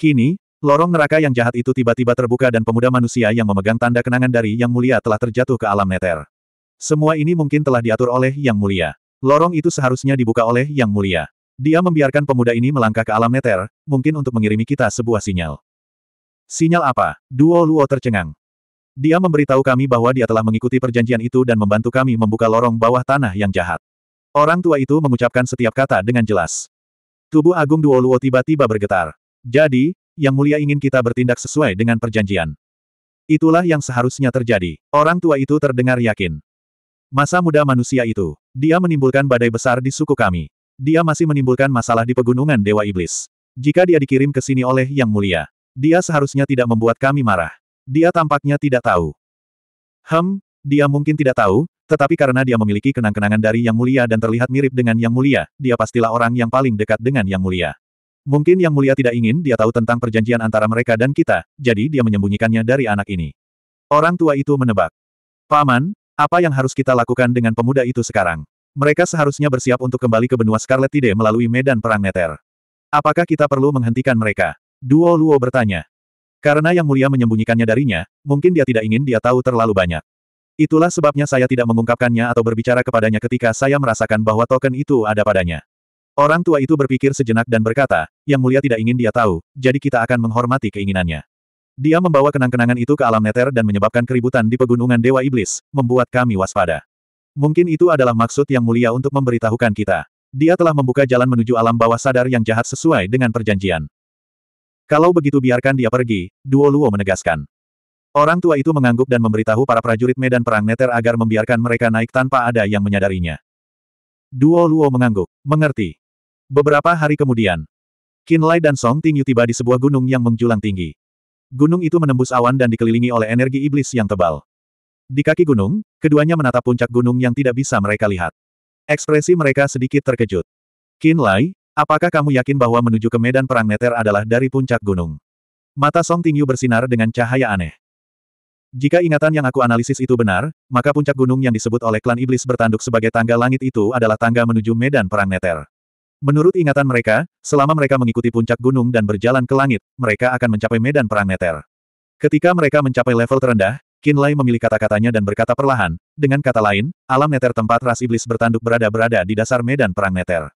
Kini, lorong neraka yang jahat itu tiba-tiba terbuka dan pemuda manusia yang memegang tanda kenangan dari yang mulia telah terjatuh ke alam Nether. Semua ini mungkin telah diatur oleh yang mulia. Lorong itu seharusnya dibuka oleh yang mulia. Dia membiarkan pemuda ini melangkah ke alam Nether, mungkin untuk mengirimi kita sebuah sinyal. Sinyal apa? Duo Luo tercengang. Dia memberitahu kami bahwa dia telah mengikuti perjanjian itu dan membantu kami membuka lorong bawah tanah yang jahat. Orang tua itu mengucapkan setiap kata dengan jelas. Tubuh Agung Duoluo tiba-tiba bergetar. Jadi, Yang Mulia ingin kita bertindak sesuai dengan perjanjian. Itulah yang seharusnya terjadi. Orang tua itu terdengar yakin. Masa muda manusia itu. Dia menimbulkan badai besar di suku kami. Dia masih menimbulkan masalah di pegunungan Dewa Iblis. Jika dia dikirim ke sini oleh Yang Mulia, dia seharusnya tidak membuat kami marah. Dia tampaknya tidak tahu. Hem, dia mungkin tidak tahu, tetapi karena dia memiliki kenang-kenangan dari Yang Mulia dan terlihat mirip dengan Yang Mulia, dia pastilah orang yang paling dekat dengan Yang Mulia. Mungkin Yang Mulia tidak ingin dia tahu tentang perjanjian antara mereka dan kita, jadi dia menyembunyikannya dari anak ini. Orang tua itu menebak. Paman, apa yang harus kita lakukan dengan pemuda itu sekarang? Mereka seharusnya bersiap untuk kembali ke benua Scarlet Tide melalui medan perang Neter. Apakah kita perlu menghentikan mereka? Duo Luo bertanya. Karena Yang Mulia menyembunyikannya darinya, mungkin dia tidak ingin dia tahu terlalu banyak. Itulah sebabnya saya tidak mengungkapkannya atau berbicara kepadanya ketika saya merasakan bahwa token itu ada padanya. Orang tua itu berpikir sejenak dan berkata, Yang Mulia tidak ingin dia tahu, jadi kita akan menghormati keinginannya. Dia membawa kenang-kenangan itu ke alam neter dan menyebabkan keributan di pegunungan Dewa Iblis, membuat kami waspada. Mungkin itu adalah maksud Yang Mulia untuk memberitahukan kita. Dia telah membuka jalan menuju alam bawah sadar yang jahat sesuai dengan perjanjian. Kalau begitu biarkan dia pergi, Duo Luo menegaskan. Orang tua itu mengangguk dan memberitahu para prajurit medan perang Neter agar membiarkan mereka naik tanpa ada yang menyadarinya. Duo Luo mengangguk, mengerti. Beberapa hari kemudian, Qin Lai dan Song Tingyu tiba di sebuah gunung yang menjulang tinggi. Gunung itu menembus awan dan dikelilingi oleh energi iblis yang tebal. Di kaki gunung, keduanya menatap puncak gunung yang tidak bisa mereka lihat. Ekspresi mereka sedikit terkejut. Qin Lai, Apakah kamu yakin bahwa menuju ke medan perang Neter adalah dari puncak gunung? Mata Song Tingyu bersinar dengan cahaya aneh. Jika ingatan yang aku analisis itu benar, maka puncak gunung yang disebut oleh klan iblis bertanduk sebagai tangga langit itu adalah tangga menuju medan perang Neter. Menurut ingatan mereka, selama mereka mengikuti puncak gunung dan berjalan ke langit, mereka akan mencapai medan perang Neter. Ketika mereka mencapai level terendah, Lai memilih kata-katanya dan berkata perlahan, dengan kata lain, alam Neter tempat ras iblis bertanduk berada-berada di dasar medan perang Neter.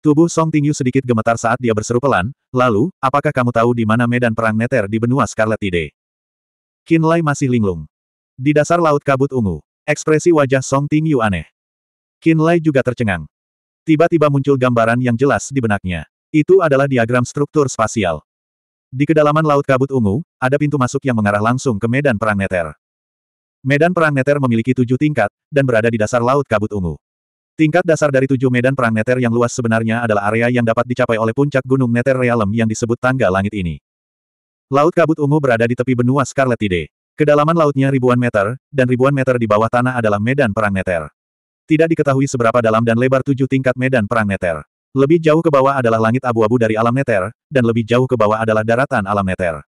Tubuh Song Tingyu sedikit gemetar saat dia berseru pelan, lalu, apakah kamu tahu di mana medan perang neter di benua Scarlet Tide? Lai masih linglung. Di dasar laut kabut ungu, ekspresi wajah Song Tingyu aneh. Qin Lai juga tercengang. Tiba-tiba muncul gambaran yang jelas di benaknya. Itu adalah diagram struktur spasial. Di kedalaman laut kabut ungu, ada pintu masuk yang mengarah langsung ke medan perang neter. Medan perang neter memiliki tujuh tingkat, dan berada di dasar laut kabut ungu. Tingkat dasar dari tujuh medan perang Neter yang luas sebenarnya adalah area yang dapat dicapai oleh puncak gunung Neter Realm yang disebut tangga langit ini. Laut kabut ungu berada di tepi benua Scarlet Tide. Kedalaman lautnya ribuan meter, dan ribuan meter di bawah tanah adalah medan perang Neter. Tidak diketahui seberapa dalam dan lebar tujuh tingkat medan perang Neter. Lebih jauh ke bawah adalah langit abu-abu dari alam Neter, dan lebih jauh ke bawah adalah daratan alam Neter.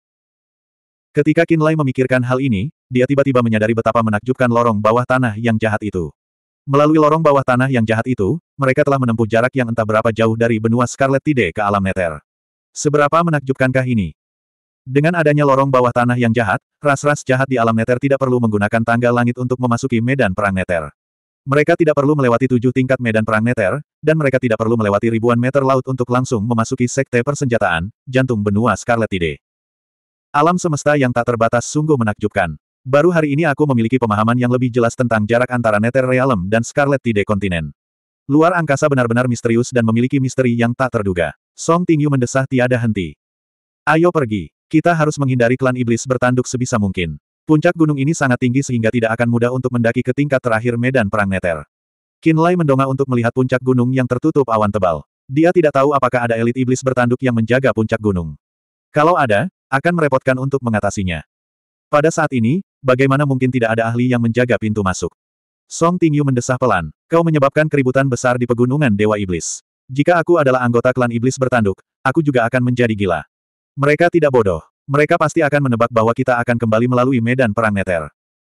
Ketika Kinlay memikirkan hal ini, dia tiba-tiba menyadari betapa menakjubkan lorong bawah tanah yang jahat itu. Melalui lorong bawah tanah yang jahat itu, mereka telah menempuh jarak yang entah berapa jauh dari benua Scarlet Tide ke alam Nether. Seberapa menakjubkankah ini? Dengan adanya lorong bawah tanah yang jahat, ras-ras jahat di alam Nether tidak perlu menggunakan tangga langit untuk memasuki medan perang Nether. Mereka tidak perlu melewati tujuh tingkat medan perang Nether, dan mereka tidak perlu melewati ribuan meter laut untuk langsung memasuki sekte persenjataan, jantung benua Scarlet Tide. Alam semesta yang tak terbatas sungguh menakjubkan. Baru hari ini aku memiliki pemahaman yang lebih jelas tentang jarak antara Nether Realm dan Scarlet Tide Continent. Luar angkasa benar-benar misterius dan memiliki misteri yang tak terduga. Song Tingyu mendesah tiada henti. Ayo pergi. Kita harus menghindari klan iblis bertanduk sebisa mungkin. Puncak gunung ini sangat tinggi sehingga tidak akan mudah untuk mendaki ke tingkat terakhir medan perang Nether. Kinlay mendongak untuk melihat puncak gunung yang tertutup awan tebal. Dia tidak tahu apakah ada elit iblis bertanduk yang menjaga puncak gunung. Kalau ada, akan merepotkan untuk mengatasinya. Pada saat ini, bagaimana mungkin tidak ada ahli yang menjaga pintu masuk? Song Tingyu mendesah pelan, kau menyebabkan keributan besar di pegunungan Dewa Iblis. Jika aku adalah anggota klan Iblis bertanduk, aku juga akan menjadi gila. Mereka tidak bodoh. Mereka pasti akan menebak bahwa kita akan kembali melalui medan perang neter.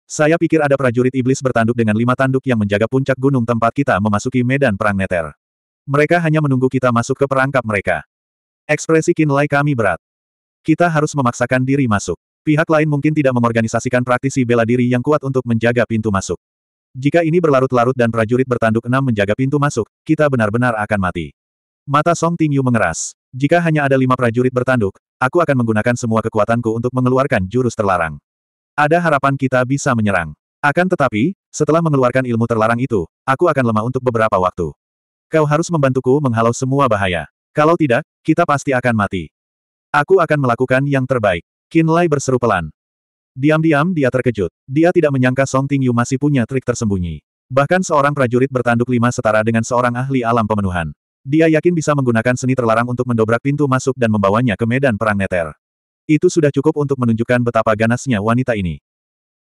Saya pikir ada prajurit Iblis bertanduk dengan lima tanduk yang menjaga puncak gunung tempat kita memasuki medan perang neter. Mereka hanya menunggu kita masuk ke perangkap mereka. Ekspresi kinlay kami berat. Kita harus memaksakan diri masuk. Pihak lain mungkin tidak mengorganisasikan praktisi bela diri yang kuat untuk menjaga pintu masuk. Jika ini berlarut-larut dan prajurit bertanduk enam menjaga pintu masuk, kita benar-benar akan mati. Mata Song Tingyu mengeras. Jika hanya ada lima prajurit bertanduk, aku akan menggunakan semua kekuatanku untuk mengeluarkan jurus terlarang. Ada harapan kita bisa menyerang. Akan tetapi, setelah mengeluarkan ilmu terlarang itu, aku akan lemah untuk beberapa waktu. Kau harus membantuku menghalau semua bahaya. Kalau tidak, kita pasti akan mati. Aku akan melakukan yang terbaik. Qin Lai berseru pelan. Diam-diam dia terkejut. Dia tidak menyangka Song Tingyu masih punya trik tersembunyi. Bahkan seorang prajurit bertanduk lima setara dengan seorang ahli alam pemenuhan. Dia yakin bisa menggunakan seni terlarang untuk mendobrak pintu masuk dan membawanya ke medan perang neter. Itu sudah cukup untuk menunjukkan betapa ganasnya wanita ini.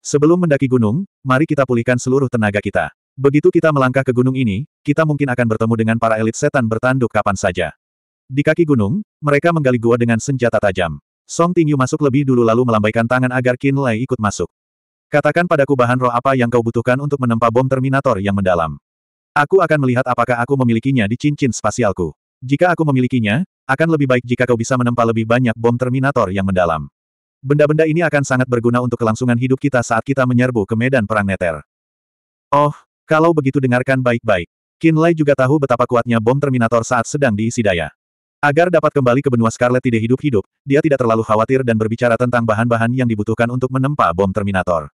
Sebelum mendaki gunung, mari kita pulihkan seluruh tenaga kita. Begitu kita melangkah ke gunung ini, kita mungkin akan bertemu dengan para elit setan bertanduk kapan saja. Di kaki gunung, mereka menggali gua dengan senjata tajam. Song Tingyu masuk lebih dulu lalu melambaikan tangan agar Qin Lei ikut masuk. Katakan padaku bahan roh apa yang kau butuhkan untuk menempa bom Terminator yang mendalam. Aku akan melihat apakah aku memilikinya di cincin spasialku. Jika aku memilikinya, akan lebih baik jika kau bisa menempa lebih banyak bom Terminator yang mendalam. Benda-benda ini akan sangat berguna untuk kelangsungan hidup kita saat kita menyerbu ke medan perang neter. Oh, kalau begitu dengarkan baik-baik. Qin Lei juga tahu betapa kuatnya bom Terminator saat sedang diisi daya. Agar dapat kembali ke benua Scarlet tidak hidup-hidup, dia tidak terlalu khawatir dan berbicara tentang bahan-bahan yang dibutuhkan untuk menempa bom Terminator.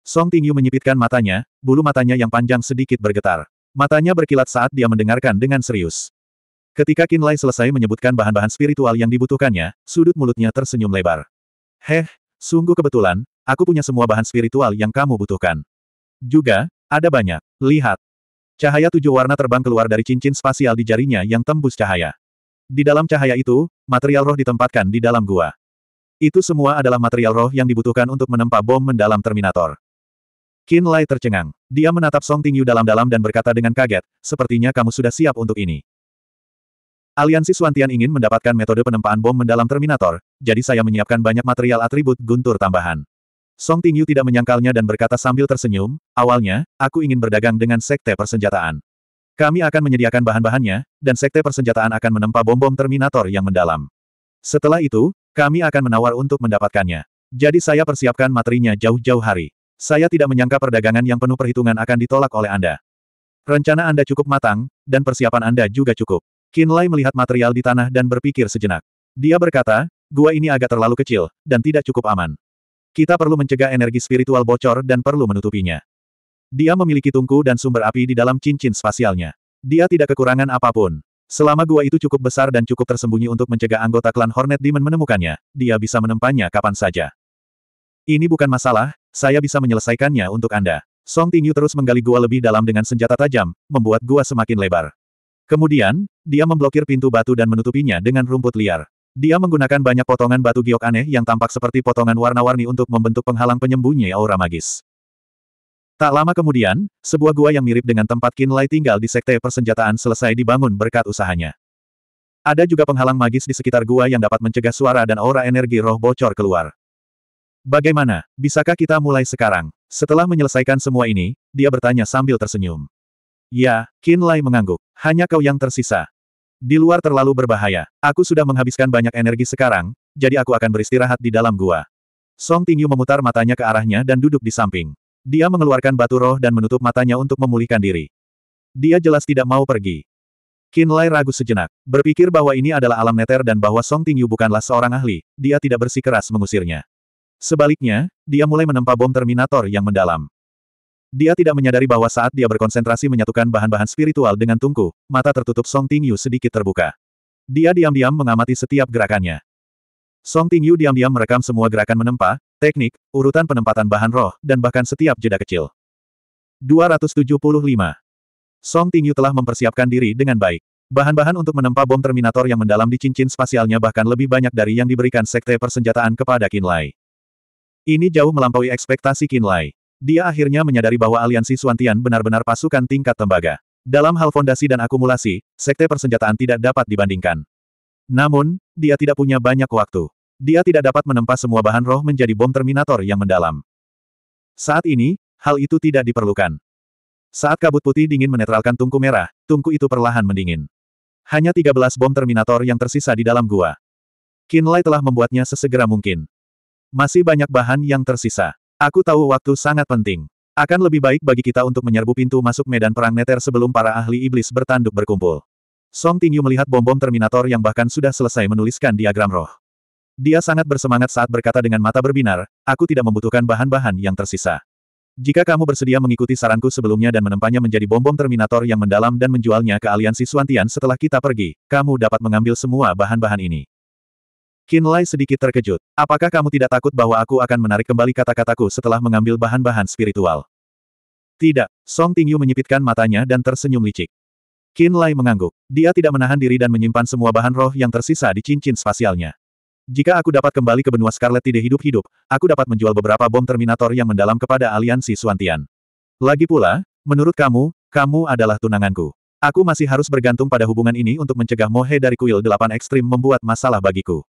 Song Tingyu menyipitkan matanya, bulu matanya yang panjang sedikit bergetar. Matanya berkilat saat dia mendengarkan dengan serius. Ketika Qin Lai selesai menyebutkan bahan-bahan spiritual yang dibutuhkannya, sudut mulutnya tersenyum lebar. Heh, sungguh kebetulan, aku punya semua bahan spiritual yang kamu butuhkan. Juga, ada banyak. Lihat. Cahaya tujuh warna terbang keluar dari cincin spasial di jarinya yang tembus cahaya. Di dalam cahaya itu, material roh ditempatkan di dalam gua. Itu semua adalah material roh yang dibutuhkan untuk menempa bom mendalam Terminator. Qin Lai tercengang. Dia menatap Song Tingyu dalam-dalam dan berkata dengan kaget, sepertinya kamu sudah siap untuk ini. Aliansi Suantian ingin mendapatkan metode penempaan bom mendalam Terminator, jadi saya menyiapkan banyak material atribut guntur tambahan. Song Tingyu tidak menyangkalnya dan berkata sambil tersenyum, awalnya, aku ingin berdagang dengan sekte persenjataan. Kami akan menyediakan bahan-bahannya, dan sekte persenjataan akan menempa bom-bom Terminator yang mendalam. Setelah itu, kami akan menawar untuk mendapatkannya. Jadi saya persiapkan materinya jauh-jauh hari. Saya tidak menyangka perdagangan yang penuh perhitungan akan ditolak oleh Anda. Rencana Anda cukup matang, dan persiapan Anda juga cukup. Kinlay melihat material di tanah dan berpikir sejenak. Dia berkata, gua ini agak terlalu kecil, dan tidak cukup aman. Kita perlu mencegah energi spiritual bocor dan perlu menutupinya. Dia memiliki tungku dan sumber api di dalam cincin spasialnya. Dia tidak kekurangan apapun. Selama gua itu cukup besar dan cukup tersembunyi untuk mencegah anggota klan Hornet Demon menemukannya, dia bisa menempannya kapan saja. Ini bukan masalah, saya bisa menyelesaikannya untuk Anda. Song Tingyu terus menggali gua lebih dalam dengan senjata tajam, membuat gua semakin lebar. Kemudian, dia memblokir pintu batu dan menutupinya dengan rumput liar. Dia menggunakan banyak potongan batu giok aneh yang tampak seperti potongan warna-warni untuk membentuk penghalang penyembunyi aura magis. Tak lama kemudian, sebuah gua yang mirip dengan tempat Kinlay tinggal di sekte persenjataan selesai dibangun berkat usahanya. Ada juga penghalang magis di sekitar gua yang dapat mencegah suara dan aura energi roh bocor keluar. Bagaimana, bisakah kita mulai sekarang? Setelah menyelesaikan semua ini, dia bertanya sambil tersenyum. Ya, Kinlay mengangguk. Hanya kau yang tersisa. Di luar terlalu berbahaya. Aku sudah menghabiskan banyak energi sekarang, jadi aku akan beristirahat di dalam gua. Song Tingyu memutar matanya ke arahnya dan duduk di samping. Dia mengeluarkan batu roh dan menutup matanya untuk memulihkan diri. Dia jelas tidak mau pergi. Qin Lai ragu sejenak, berpikir bahwa ini adalah alam neter dan bahwa Song Tingyu bukanlah seorang ahli, dia tidak bersikeras mengusirnya. Sebaliknya, dia mulai menempa bom Terminator yang mendalam. Dia tidak menyadari bahwa saat dia berkonsentrasi menyatukan bahan-bahan spiritual dengan tungku, mata tertutup Song Tingyu sedikit terbuka. Dia diam-diam mengamati setiap gerakannya. Song Tingyu diam-diam merekam semua gerakan menempa, teknik, urutan penempatan bahan roh, dan bahkan setiap jeda kecil. 275. Song Tingyu telah mempersiapkan diri dengan baik. Bahan-bahan untuk menempa bom Terminator yang mendalam di cincin spasialnya bahkan lebih banyak dari yang diberikan Sekte Persenjataan kepada Kinlay. Ini jauh melampaui ekspektasi Kinlay. Dia akhirnya menyadari bahwa aliansi Suantian benar-benar pasukan tingkat tembaga. Dalam hal fondasi dan akumulasi, Sekte Persenjataan tidak dapat dibandingkan. Namun, dia tidak punya banyak waktu. Dia tidak dapat menempa semua bahan roh menjadi bom Terminator yang mendalam. Saat ini, hal itu tidak diperlukan. Saat kabut putih dingin menetralkan tungku merah, tungku itu perlahan mendingin. Hanya 13 bom Terminator yang tersisa di dalam gua. Kinlay telah membuatnya sesegera mungkin. Masih banyak bahan yang tersisa. Aku tahu waktu sangat penting. Akan lebih baik bagi kita untuk menyerbu pintu masuk medan perang neter sebelum para ahli iblis bertanduk berkumpul. Song Tingyu melihat bom-bom Terminator yang bahkan sudah selesai menuliskan diagram roh. Dia sangat bersemangat saat berkata dengan mata berbinar, aku tidak membutuhkan bahan-bahan yang tersisa. Jika kamu bersedia mengikuti saranku sebelumnya dan menempanya menjadi bom-bom Terminator yang mendalam dan menjualnya ke aliansi Suantian setelah kita pergi, kamu dapat mengambil semua bahan-bahan ini. Qin Lai sedikit terkejut. Apakah kamu tidak takut bahwa aku akan menarik kembali kata-kataku setelah mengambil bahan-bahan spiritual? Tidak. Song Tingyu menyipitkan matanya dan tersenyum licik. Qin Lai mengangguk. Dia tidak menahan diri dan menyimpan semua bahan roh yang tersisa di cincin spasialnya. Jika aku dapat kembali ke benua Scarlet tidak hidup-hidup, aku dapat menjual beberapa bom Terminator yang mendalam kepada aliansi Suantian. Lagi pula, menurut kamu, kamu adalah tunanganku. Aku masih harus bergantung pada hubungan ini untuk mencegah Mohe dari kuil delapan ekstrim membuat masalah bagiku.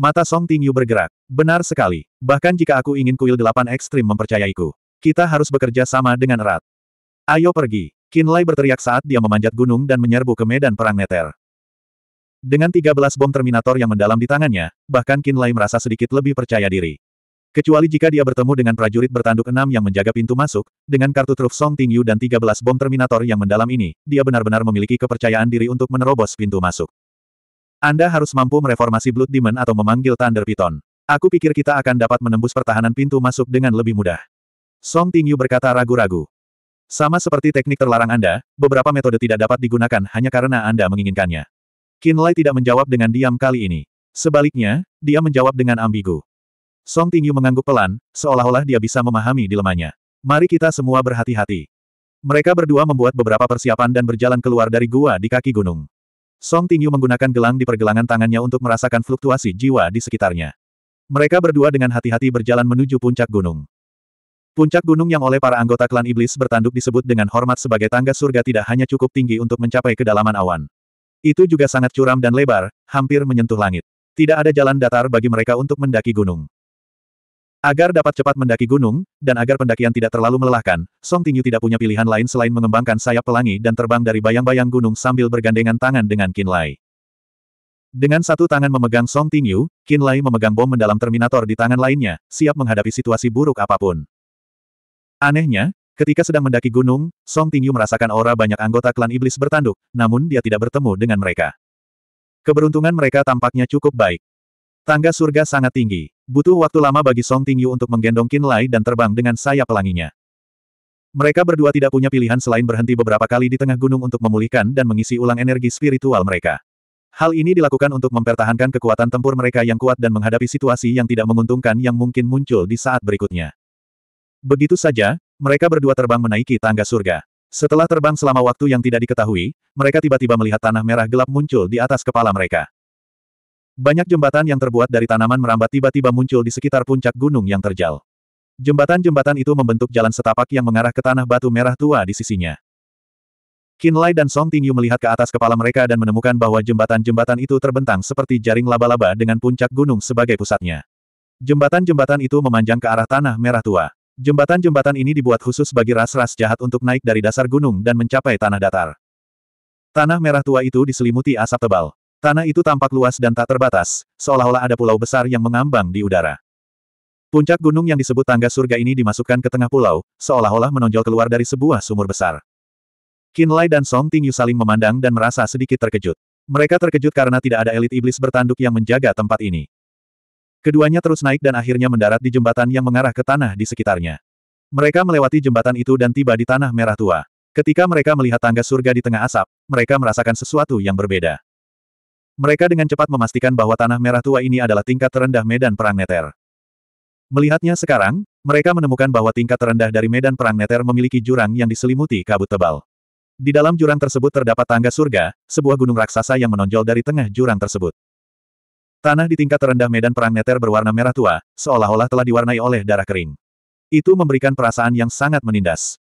Mata Song Tingyu bergerak. Benar sekali. Bahkan jika aku ingin kuil delapan ekstrim mempercayaiku. Kita harus bekerja sama dengan erat. Ayo pergi. Kinlay berteriak saat dia memanjat gunung dan menyerbu ke medan perang Neter. Dengan 13 bom Terminator yang mendalam di tangannya, bahkan Kinlay merasa sedikit lebih percaya diri. Kecuali jika dia bertemu dengan prajurit bertanduk enam yang menjaga pintu masuk, dengan kartu truf Song Tingyu dan 13 bom Terminator yang mendalam ini, dia benar-benar memiliki kepercayaan diri untuk menerobos pintu masuk. Anda harus mampu mereformasi Blood Demon atau memanggil Thunder Python. Aku pikir kita akan dapat menembus pertahanan pintu masuk dengan lebih mudah. Song Tingyu berkata ragu-ragu. Sama seperti teknik terlarang Anda, beberapa metode tidak dapat digunakan hanya karena Anda menginginkannya. Kinlay tidak menjawab dengan diam kali ini. Sebaliknya, dia menjawab dengan ambigu. Song Tingyu mengangguk pelan, seolah-olah dia bisa memahami dilemanya. Mari kita semua berhati-hati. Mereka berdua membuat beberapa persiapan dan berjalan keluar dari gua di kaki gunung. Song Tingyu menggunakan gelang di pergelangan tangannya untuk merasakan fluktuasi jiwa di sekitarnya. Mereka berdua dengan hati-hati berjalan menuju puncak gunung. Puncak gunung yang oleh para anggota klan iblis bertanduk disebut dengan hormat sebagai tangga surga tidak hanya cukup tinggi untuk mencapai kedalaman awan. Itu juga sangat curam dan lebar, hampir menyentuh langit. Tidak ada jalan datar bagi mereka untuk mendaki gunung. Agar dapat cepat mendaki gunung, dan agar pendakian tidak terlalu melelahkan, Song Tingyu tidak punya pilihan lain selain mengembangkan sayap pelangi dan terbang dari bayang-bayang gunung sambil bergandengan tangan dengan Lai. Dengan satu tangan memegang Song Tingyu, Lai memegang bom mendalam Terminator di tangan lainnya, siap menghadapi situasi buruk apapun. Anehnya, ketika sedang mendaki gunung, Song Tingyu merasakan aura banyak anggota klan iblis bertanduk, namun dia tidak bertemu dengan mereka. Keberuntungan mereka tampaknya cukup baik. Tangga surga sangat tinggi. Butuh waktu lama bagi Song Tingyu untuk menggendong Qin Lai dan terbang dengan sayap pelanginya. Mereka berdua tidak punya pilihan selain berhenti beberapa kali di tengah gunung untuk memulihkan dan mengisi ulang energi spiritual mereka. Hal ini dilakukan untuk mempertahankan kekuatan tempur mereka yang kuat dan menghadapi situasi yang tidak menguntungkan yang mungkin muncul di saat berikutnya. Begitu saja, mereka berdua terbang menaiki tangga surga. Setelah terbang selama waktu yang tidak diketahui, mereka tiba-tiba melihat tanah merah gelap muncul di atas kepala mereka. Banyak jembatan yang terbuat dari tanaman merambat tiba-tiba muncul di sekitar puncak gunung yang terjal. Jembatan-jembatan itu membentuk jalan setapak yang mengarah ke tanah batu merah tua di sisinya. Kinlai dan Song Tingyu melihat ke atas kepala mereka dan menemukan bahwa jembatan-jembatan itu terbentang seperti jaring laba-laba dengan puncak gunung sebagai pusatnya. Jembatan-jembatan itu memanjang ke arah tanah merah tua. Jembatan-jembatan ini dibuat khusus bagi ras-ras jahat untuk naik dari dasar gunung dan mencapai tanah datar. Tanah merah tua itu diselimuti asap tebal. Tanah itu tampak luas dan tak terbatas, seolah-olah ada pulau besar yang mengambang di udara. Puncak gunung yang disebut tangga surga ini dimasukkan ke tengah pulau, seolah-olah menonjol keluar dari sebuah sumur besar. Kinlay dan Song Tingyu saling memandang dan merasa sedikit terkejut. Mereka terkejut karena tidak ada elit iblis bertanduk yang menjaga tempat ini. Keduanya terus naik dan akhirnya mendarat di jembatan yang mengarah ke tanah di sekitarnya. Mereka melewati jembatan itu dan tiba di tanah merah tua. Ketika mereka melihat tangga surga di tengah asap, mereka merasakan sesuatu yang berbeda. Mereka dengan cepat memastikan bahwa tanah merah tua ini adalah tingkat terendah medan perang neter. Melihatnya sekarang, mereka menemukan bahwa tingkat terendah dari medan perang neter memiliki jurang yang diselimuti kabut tebal. Di dalam jurang tersebut terdapat tangga surga, sebuah gunung raksasa yang menonjol dari tengah jurang tersebut. Tanah di tingkat terendah medan perang Neter berwarna merah tua, seolah-olah telah diwarnai oleh darah kering. Itu memberikan perasaan yang sangat menindas.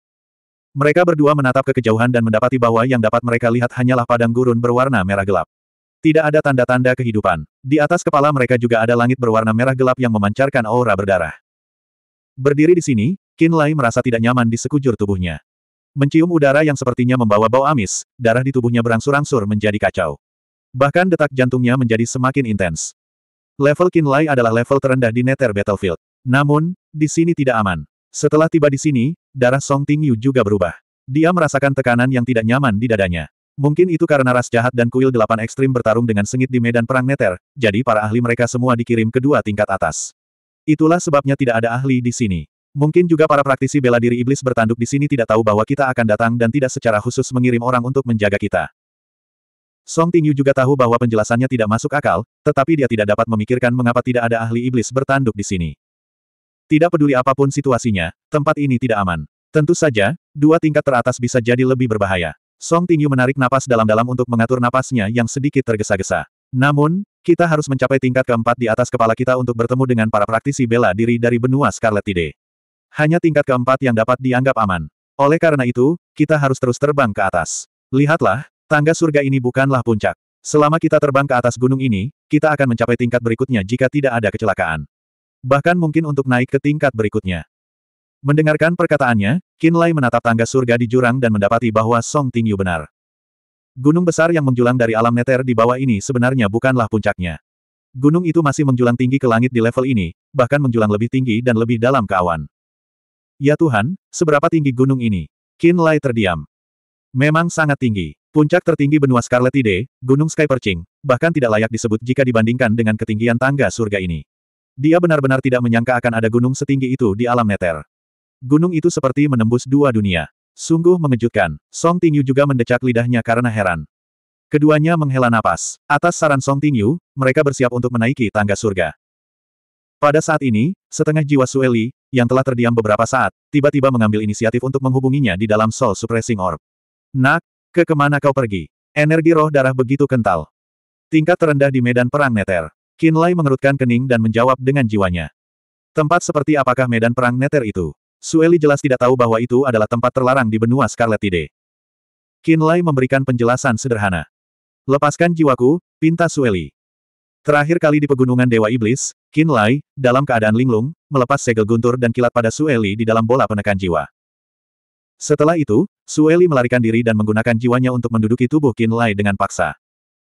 Mereka berdua menatap ke kejauhan dan mendapati bahwa yang dapat mereka lihat hanyalah padang gurun berwarna merah gelap. Tidak ada tanda-tanda kehidupan. Di atas kepala mereka juga ada langit berwarna merah gelap yang memancarkan aura berdarah. Berdiri di sini, Lai merasa tidak nyaman di sekujur tubuhnya. Mencium udara yang sepertinya membawa bau amis, darah di tubuhnya berangsur-angsur menjadi kacau. Bahkan detak jantungnya menjadi semakin intens. Level Kinlay adalah level terendah di Nether Battlefield. Namun, di sini tidak aman. Setelah tiba di sini, darah Song Tingyu juga berubah. Dia merasakan tekanan yang tidak nyaman di dadanya. Mungkin itu karena ras jahat dan kuil delapan ekstrim bertarung dengan sengit di medan perang Nether, jadi para ahli mereka semua dikirim ke dua tingkat atas. Itulah sebabnya tidak ada ahli di sini. Mungkin juga para praktisi bela diri iblis bertanduk di sini tidak tahu bahwa kita akan datang dan tidak secara khusus mengirim orang untuk menjaga kita. Song Tingyu juga tahu bahwa penjelasannya tidak masuk akal, tetapi dia tidak dapat memikirkan mengapa tidak ada ahli iblis bertanduk di sini. Tidak peduli apapun situasinya, tempat ini tidak aman. Tentu saja, dua tingkat teratas bisa jadi lebih berbahaya. Song Tingyu menarik napas dalam-dalam untuk mengatur napasnya yang sedikit tergesa-gesa. Namun, kita harus mencapai tingkat keempat di atas kepala kita untuk bertemu dengan para praktisi bela diri dari benua Scarlet Tide. Hanya tingkat keempat yang dapat dianggap aman. Oleh karena itu, kita harus terus terbang ke atas. Lihatlah, Tangga surga ini bukanlah puncak. Selama kita terbang ke atas gunung ini, kita akan mencapai tingkat berikutnya jika tidak ada kecelakaan. Bahkan mungkin untuk naik ke tingkat berikutnya. Mendengarkan perkataannya, Kinlay menatap tangga surga di jurang dan mendapati bahwa Song Tingyu benar. Gunung besar yang menjulang dari alam neter di bawah ini sebenarnya bukanlah puncaknya. Gunung itu masih menjulang tinggi ke langit di level ini, bahkan menjulang lebih tinggi dan lebih dalam ke awan. Ya Tuhan, seberapa tinggi gunung ini? Kinlay terdiam. Memang sangat tinggi. Puncak tertinggi benua Scarlet Ide, Gunung Sky Perching, bahkan tidak layak disebut jika dibandingkan dengan ketinggian tangga surga ini. Dia benar-benar tidak menyangka akan ada gunung setinggi itu di alam neter. Gunung itu seperti menembus dua dunia. Sungguh mengejutkan, Song Tingyu juga mendecak lidahnya karena heran. Keduanya menghela napas. Atas saran Song Tingyu, mereka bersiap untuk menaiki tangga surga. Pada saat ini, setengah jiwa Sueli, yang telah terdiam beberapa saat, tiba-tiba mengambil inisiatif untuk menghubunginya di dalam Soul Suppressing Orb. Nak, ke kemana kau pergi? Energi roh darah begitu kental. Tingkat terendah di medan perang neter. Lai mengerutkan kening dan menjawab dengan jiwanya. Tempat seperti apakah medan perang neter itu? Sueli jelas tidak tahu bahwa itu adalah tempat terlarang di benua Scarlet Tide. Lai memberikan penjelasan sederhana. Lepaskan jiwaku, pinta Sueli. Terakhir kali di pegunungan Dewa Iblis, Lai, dalam keadaan linglung, melepas segel guntur dan kilat pada Sueli di dalam bola penekan jiwa. Setelah itu, Sueli melarikan diri dan menggunakan jiwanya untuk menduduki tubuh Qin Lai dengan paksa.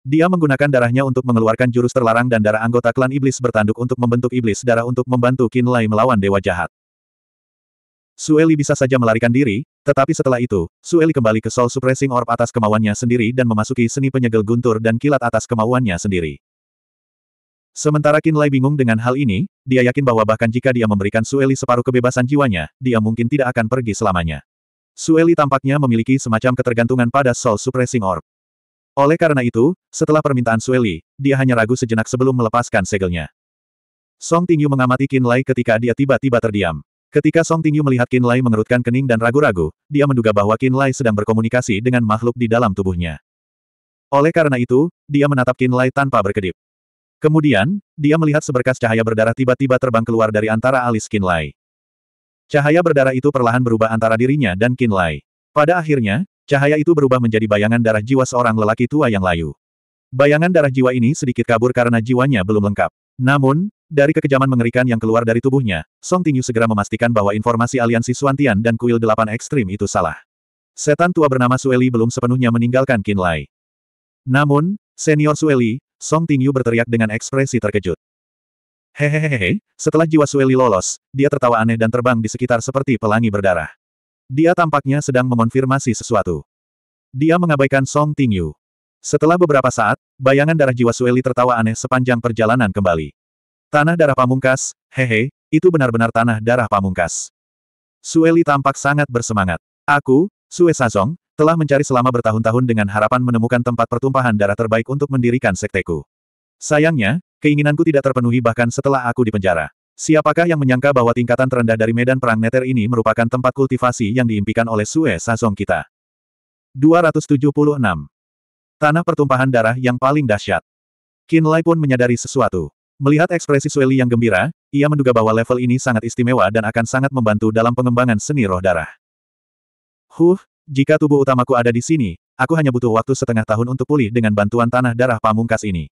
Dia menggunakan darahnya untuk mengeluarkan jurus terlarang dan darah anggota klan iblis bertanduk untuk membentuk iblis darah untuk membantu Qin Lai melawan dewa jahat. Sueli bisa saja melarikan diri, tetapi setelah itu, Sueli kembali ke Soul Suppressing Orb atas kemauannya sendiri dan memasuki seni penyegel guntur dan kilat atas kemauannya sendiri. Sementara Qin Lai bingung dengan hal ini, dia yakin bahwa bahkan jika dia memberikan Sueli separuh kebebasan jiwanya, dia mungkin tidak akan pergi selamanya. Sueli tampaknya memiliki semacam ketergantungan pada Soul Suppressing Orb. Oleh karena itu, setelah permintaan Sueli, dia hanya ragu sejenak sebelum melepaskan segelnya. Song Tingyu mengamati Qin Lai ketika dia tiba-tiba terdiam. Ketika Song Tingyu melihat Qin Lai mengerutkan kening dan ragu-ragu, dia menduga bahwa Qin Lai sedang berkomunikasi dengan makhluk di dalam tubuhnya. Oleh karena itu, dia menatap Qin Lai tanpa berkedip. Kemudian, dia melihat seberkas cahaya berdarah tiba-tiba terbang keluar dari antara alis Qin Lai. Cahaya berdarah itu perlahan berubah antara dirinya dan Qin Lai. Pada akhirnya, cahaya itu berubah menjadi bayangan darah jiwa seorang lelaki tua yang layu. Bayangan darah jiwa ini sedikit kabur karena jiwanya belum lengkap. Namun, dari kekejaman mengerikan yang keluar dari tubuhnya, Song Tingyu segera memastikan bahwa informasi aliansi Suantian dan kuil delapan ekstrim itu salah. Setan tua bernama Sueli belum sepenuhnya meninggalkan Qin Lai. Namun, senior Sueli, Song Tingyu berteriak dengan ekspresi terkejut. Hehehehe, setelah jiwa Sueli lolos, dia tertawa aneh dan terbang di sekitar seperti pelangi berdarah. Dia tampaknya sedang mengonfirmasi sesuatu. Dia mengabaikan Song Tingyu. Setelah beberapa saat, bayangan darah jiwa Sueli tertawa aneh sepanjang perjalanan kembali. Tanah darah pamungkas, hehe, itu benar-benar tanah darah pamungkas. Sueli tampak sangat bersemangat. Aku, Sue Sazong, telah mencari selama bertahun-tahun dengan harapan menemukan tempat pertumpahan darah terbaik untuk mendirikan sekteku. Sayangnya, Keinginanku tidak terpenuhi bahkan setelah aku dipenjara. Siapakah yang menyangka bahwa tingkatan terendah dari medan perang neter ini merupakan tempat kultivasi yang diimpikan oleh Sue Sazong kita? 276. Tanah pertumpahan darah yang paling dahsyat. Qin Lai pun menyadari sesuatu. Melihat ekspresi Sueli yang gembira, ia menduga bahwa level ini sangat istimewa dan akan sangat membantu dalam pengembangan seni roh darah. Huh, jika tubuh utamaku ada di sini, aku hanya butuh waktu setengah tahun untuk pulih dengan bantuan tanah darah pamungkas ini.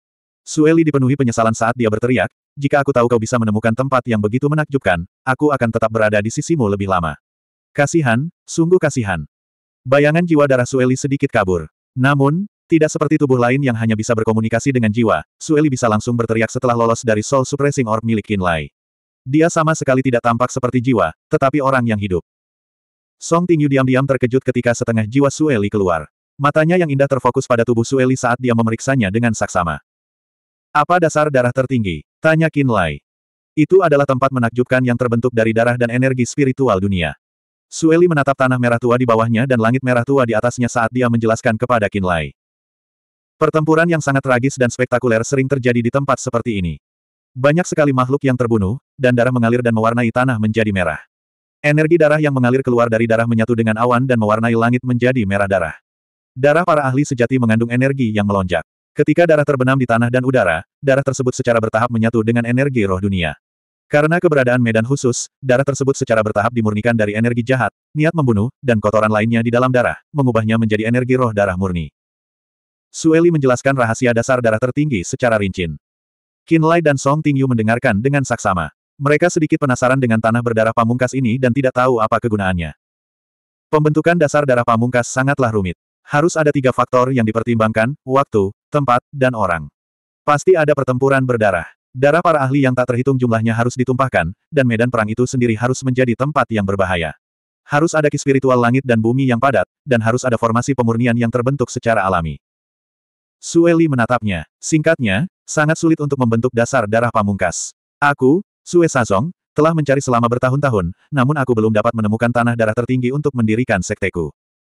Sueli dipenuhi penyesalan saat dia berteriak, jika aku tahu kau bisa menemukan tempat yang begitu menakjubkan, aku akan tetap berada di sisimu lebih lama. Kasihan, sungguh kasihan. Bayangan jiwa darah Sueli sedikit kabur. Namun, tidak seperti tubuh lain yang hanya bisa berkomunikasi dengan jiwa, Sueli bisa langsung berteriak setelah lolos dari Soul Suppressing Orb milik Kinlai. Dia sama sekali tidak tampak seperti jiwa, tetapi orang yang hidup. Song Tingyu diam-diam terkejut ketika setengah jiwa Sueli keluar. Matanya yang indah terfokus pada tubuh Sueli saat dia memeriksanya dengan saksama. Apa dasar darah tertinggi? Tanya Qin Lai. Itu adalah tempat menakjubkan yang terbentuk dari darah dan energi spiritual dunia. Sueli menatap tanah merah tua di bawahnya dan langit merah tua di atasnya saat dia menjelaskan kepada Qin Lai. Pertempuran yang sangat tragis dan spektakuler sering terjadi di tempat seperti ini. Banyak sekali makhluk yang terbunuh, dan darah mengalir dan mewarnai tanah menjadi merah. Energi darah yang mengalir keluar dari darah menyatu dengan awan dan mewarnai langit menjadi merah darah. Darah para ahli sejati mengandung energi yang melonjak. Ketika darah terbenam di tanah dan udara, darah tersebut secara bertahap menyatu dengan energi roh dunia. Karena keberadaan medan khusus, darah tersebut secara bertahap dimurnikan dari energi jahat, niat membunuh, dan kotoran lainnya di dalam darah, mengubahnya menjadi energi roh darah murni. Sueli menjelaskan rahasia dasar darah tertinggi secara rincin. Lai dan Song Tingyu mendengarkan dengan saksama. Mereka sedikit penasaran dengan tanah berdarah pamungkas ini dan tidak tahu apa kegunaannya. Pembentukan dasar darah pamungkas sangatlah rumit. Harus ada tiga faktor yang dipertimbangkan, waktu, tempat, dan orang. Pasti ada pertempuran berdarah. Darah para ahli yang tak terhitung jumlahnya harus ditumpahkan, dan medan perang itu sendiri harus menjadi tempat yang berbahaya. Harus ada ki spiritual langit dan bumi yang padat, dan harus ada formasi pemurnian yang terbentuk secara alami. Sueli menatapnya. Singkatnya, sangat sulit untuk membentuk dasar darah pamungkas. Aku, Sue Sazong, telah mencari selama bertahun-tahun, namun aku belum dapat menemukan tanah darah tertinggi untuk mendirikan sekteku.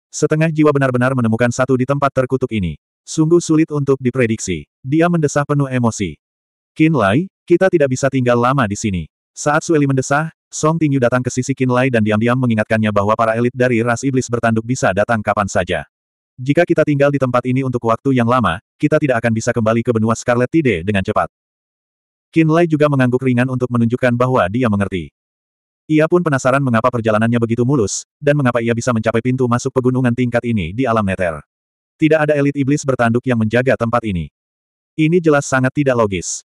Setengah jiwa benar-benar menemukan satu di tempat terkutuk ini sungguh sulit untuk diprediksi. Dia mendesah penuh emosi. Qin Lai, kita tidak bisa tinggal lama di sini. Saat Sueli mendesah, Song Tingyu datang ke sisi Qin Lai dan diam-diam mengingatkannya bahwa para elit dari ras iblis bertanduk bisa datang kapan saja. Jika kita tinggal di tempat ini untuk waktu yang lama, kita tidak akan bisa kembali ke benua Scarlet Tide dengan cepat. Qin Lai juga mengangguk ringan untuk menunjukkan bahwa dia mengerti. Ia pun penasaran mengapa perjalanannya begitu mulus, dan mengapa ia bisa mencapai pintu masuk pegunungan tingkat ini di alam neter. Tidak ada elit iblis bertanduk yang menjaga tempat ini. Ini jelas sangat tidak logis.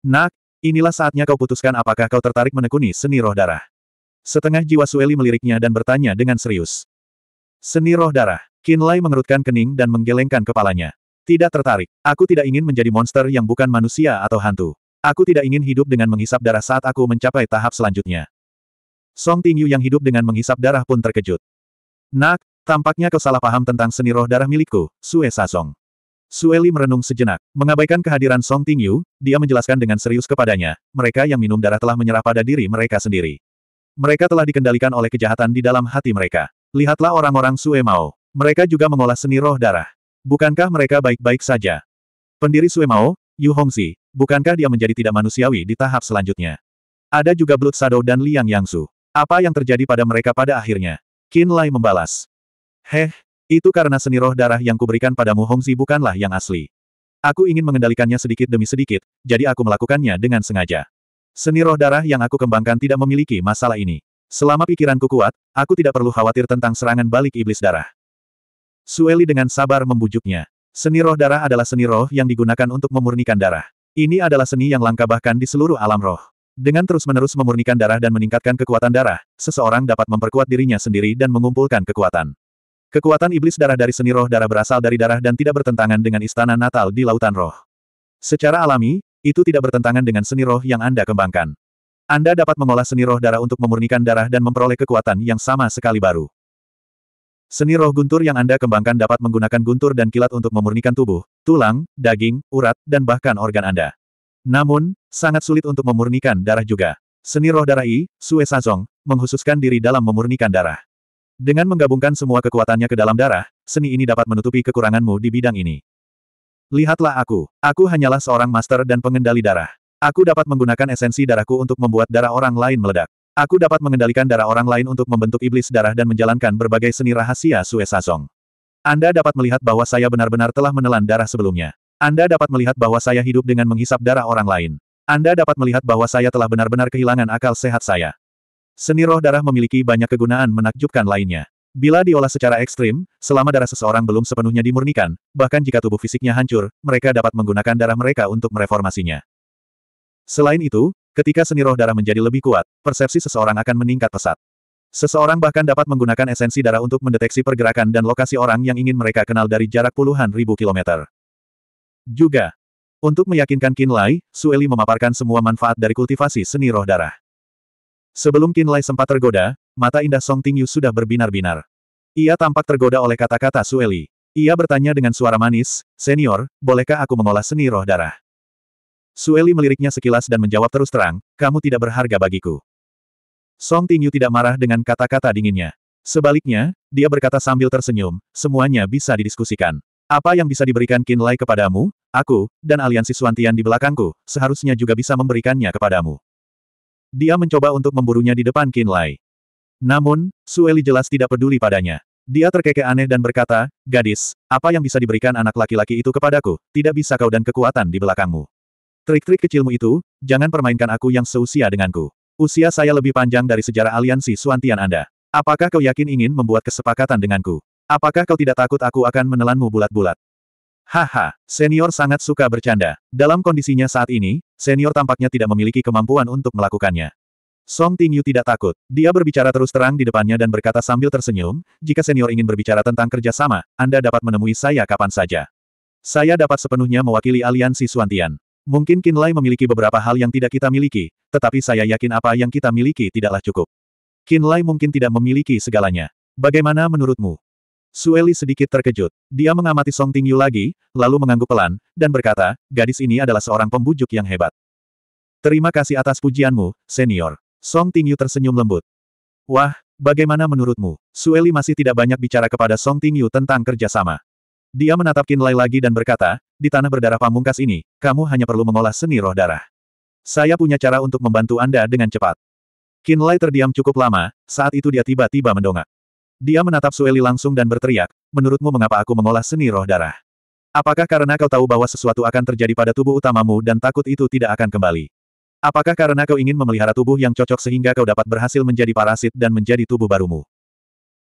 Nak, inilah saatnya kau putuskan apakah kau tertarik menekuni seni roh darah. Setengah jiwa Sueli meliriknya dan bertanya dengan serius. Seni roh darah. Kinlay mengerutkan kening dan menggelengkan kepalanya. Tidak tertarik. Aku tidak ingin menjadi monster yang bukan manusia atau hantu. Aku tidak ingin hidup dengan menghisap darah saat aku mencapai tahap selanjutnya. Song Tingyu yang hidup dengan menghisap darah pun terkejut. Nak, Tampaknya kau salah paham tentang seni roh darah milikku, Sue Sazong. Sueli merenung sejenak, mengabaikan kehadiran Song Ting Yu. dia menjelaskan dengan serius kepadanya, mereka yang minum darah telah menyerah pada diri mereka sendiri. Mereka telah dikendalikan oleh kejahatan di dalam hati mereka. Lihatlah orang-orang Sue Mao. Mereka juga mengolah seni roh darah. Bukankah mereka baik-baik saja? Pendiri Sue Mao, Yu Hongzi, bukankah dia menjadi tidak manusiawi di tahap selanjutnya? Ada juga Blood Shadow dan Liang Yangsu. Apa yang terjadi pada mereka pada akhirnya? Qin Lai membalas. Heh, itu karena seni roh darah yang kuberikan padamu Hongzi bukanlah yang asli. Aku ingin mengendalikannya sedikit demi sedikit, jadi aku melakukannya dengan sengaja. Seni roh darah yang aku kembangkan tidak memiliki masalah ini. Selama pikiranku kuat, aku tidak perlu khawatir tentang serangan balik iblis darah. Sueli dengan sabar membujuknya. Seni roh darah adalah seni roh yang digunakan untuk memurnikan darah. Ini adalah seni yang langka bahkan di seluruh alam roh. Dengan terus-menerus memurnikan darah dan meningkatkan kekuatan darah, seseorang dapat memperkuat dirinya sendiri dan mengumpulkan kekuatan. Kekuatan iblis darah dari seni roh darah berasal dari darah dan tidak bertentangan dengan istana natal di lautan roh. Secara alami, itu tidak bertentangan dengan seni roh yang Anda kembangkan. Anda dapat mengolah seni roh darah untuk memurnikan darah dan memperoleh kekuatan yang sama sekali baru. Seni roh guntur yang Anda kembangkan dapat menggunakan guntur dan kilat untuk memurnikan tubuh, tulang, daging, urat, dan bahkan organ Anda. Namun, sangat sulit untuk memurnikan darah juga. Seni roh darah I, Sue Sazong, menghususkan diri dalam memurnikan darah. Dengan menggabungkan semua kekuatannya ke dalam darah, seni ini dapat menutupi kekuranganmu di bidang ini. Lihatlah aku. Aku hanyalah seorang master dan pengendali darah. Aku dapat menggunakan esensi darahku untuk membuat darah orang lain meledak. Aku dapat mengendalikan darah orang lain untuk membentuk iblis darah dan menjalankan berbagai seni rahasia Sue Sasong. Anda dapat melihat bahwa saya benar-benar telah menelan darah sebelumnya. Anda dapat melihat bahwa saya hidup dengan menghisap darah orang lain. Anda dapat melihat bahwa saya telah benar-benar kehilangan akal sehat saya. Seni roh darah memiliki banyak kegunaan menakjubkan lainnya. Bila diolah secara ekstrim, selama darah seseorang belum sepenuhnya dimurnikan, bahkan jika tubuh fisiknya hancur, mereka dapat menggunakan darah mereka untuk mereformasinya. Selain itu, ketika seni roh darah menjadi lebih kuat, persepsi seseorang akan meningkat pesat. Seseorang bahkan dapat menggunakan esensi darah untuk mendeteksi pergerakan dan lokasi orang yang ingin mereka kenal dari jarak puluhan ribu kilometer. Juga, untuk meyakinkan Qin Sueli memaparkan semua manfaat dari kultivasi seni roh darah. Sebelum Kinlay sempat tergoda, mata indah Song Tingyu sudah berbinar-binar. Ia tampak tergoda oleh kata-kata Sueli. Ia bertanya dengan suara manis, Senior, bolehkah aku mengolah seni roh darah? Sueli meliriknya sekilas dan menjawab terus terang, kamu tidak berharga bagiku. Song Tingyu tidak marah dengan kata-kata dinginnya. Sebaliknya, dia berkata sambil tersenyum, semuanya bisa didiskusikan. Apa yang bisa diberikan Kinlay kepadamu, aku, dan aliansi Suantian di belakangku, seharusnya juga bisa memberikannya kepadamu. Dia mencoba untuk memburunya di depan Qin Lai. Namun, Sueli jelas tidak peduli padanya. Dia terkekeh aneh dan berkata, Gadis, apa yang bisa diberikan anak laki-laki itu kepadaku, tidak bisa kau dan kekuatan di belakangmu. Trik-trik kecilmu itu, jangan permainkan aku yang seusia denganku. Usia saya lebih panjang dari sejarah aliansi Suantian Anda. Apakah kau yakin ingin membuat kesepakatan denganku? Apakah kau tidak takut aku akan menelanmu bulat-bulat? Haha, senior sangat suka bercanda. Dalam kondisinya saat ini, senior tampaknya tidak memiliki kemampuan untuk melakukannya. Song Tingyu tidak takut. Dia berbicara terus terang di depannya dan berkata sambil tersenyum, jika senior ingin berbicara tentang kerjasama, Anda dapat menemui saya kapan saja. Saya dapat sepenuhnya mewakili aliansi Suantian. Mungkin Lai memiliki beberapa hal yang tidak kita miliki, tetapi saya yakin apa yang kita miliki tidaklah cukup. Lai mungkin tidak memiliki segalanya. Bagaimana menurutmu? Sueli sedikit terkejut. Dia mengamati Song Tingyu lagi, lalu mengangguk pelan, dan berkata, gadis ini adalah seorang pembujuk yang hebat. Terima kasih atas pujianmu, senior. Song Tingyu tersenyum lembut. Wah, bagaimana menurutmu? Sueli masih tidak banyak bicara kepada Song Tingyu tentang kerjasama. Dia menatap Lai lagi dan berkata, di tanah berdarah pamungkas ini, kamu hanya perlu mengolah seni roh darah. Saya punya cara untuk membantu Anda dengan cepat. Lai terdiam cukup lama, saat itu dia tiba-tiba mendongak. Dia menatap Sueli langsung dan berteriak, menurutmu mengapa aku mengolah seni roh darah? Apakah karena kau tahu bahwa sesuatu akan terjadi pada tubuh utamamu dan takut itu tidak akan kembali? Apakah karena kau ingin memelihara tubuh yang cocok sehingga kau dapat berhasil menjadi parasit dan menjadi tubuh barumu?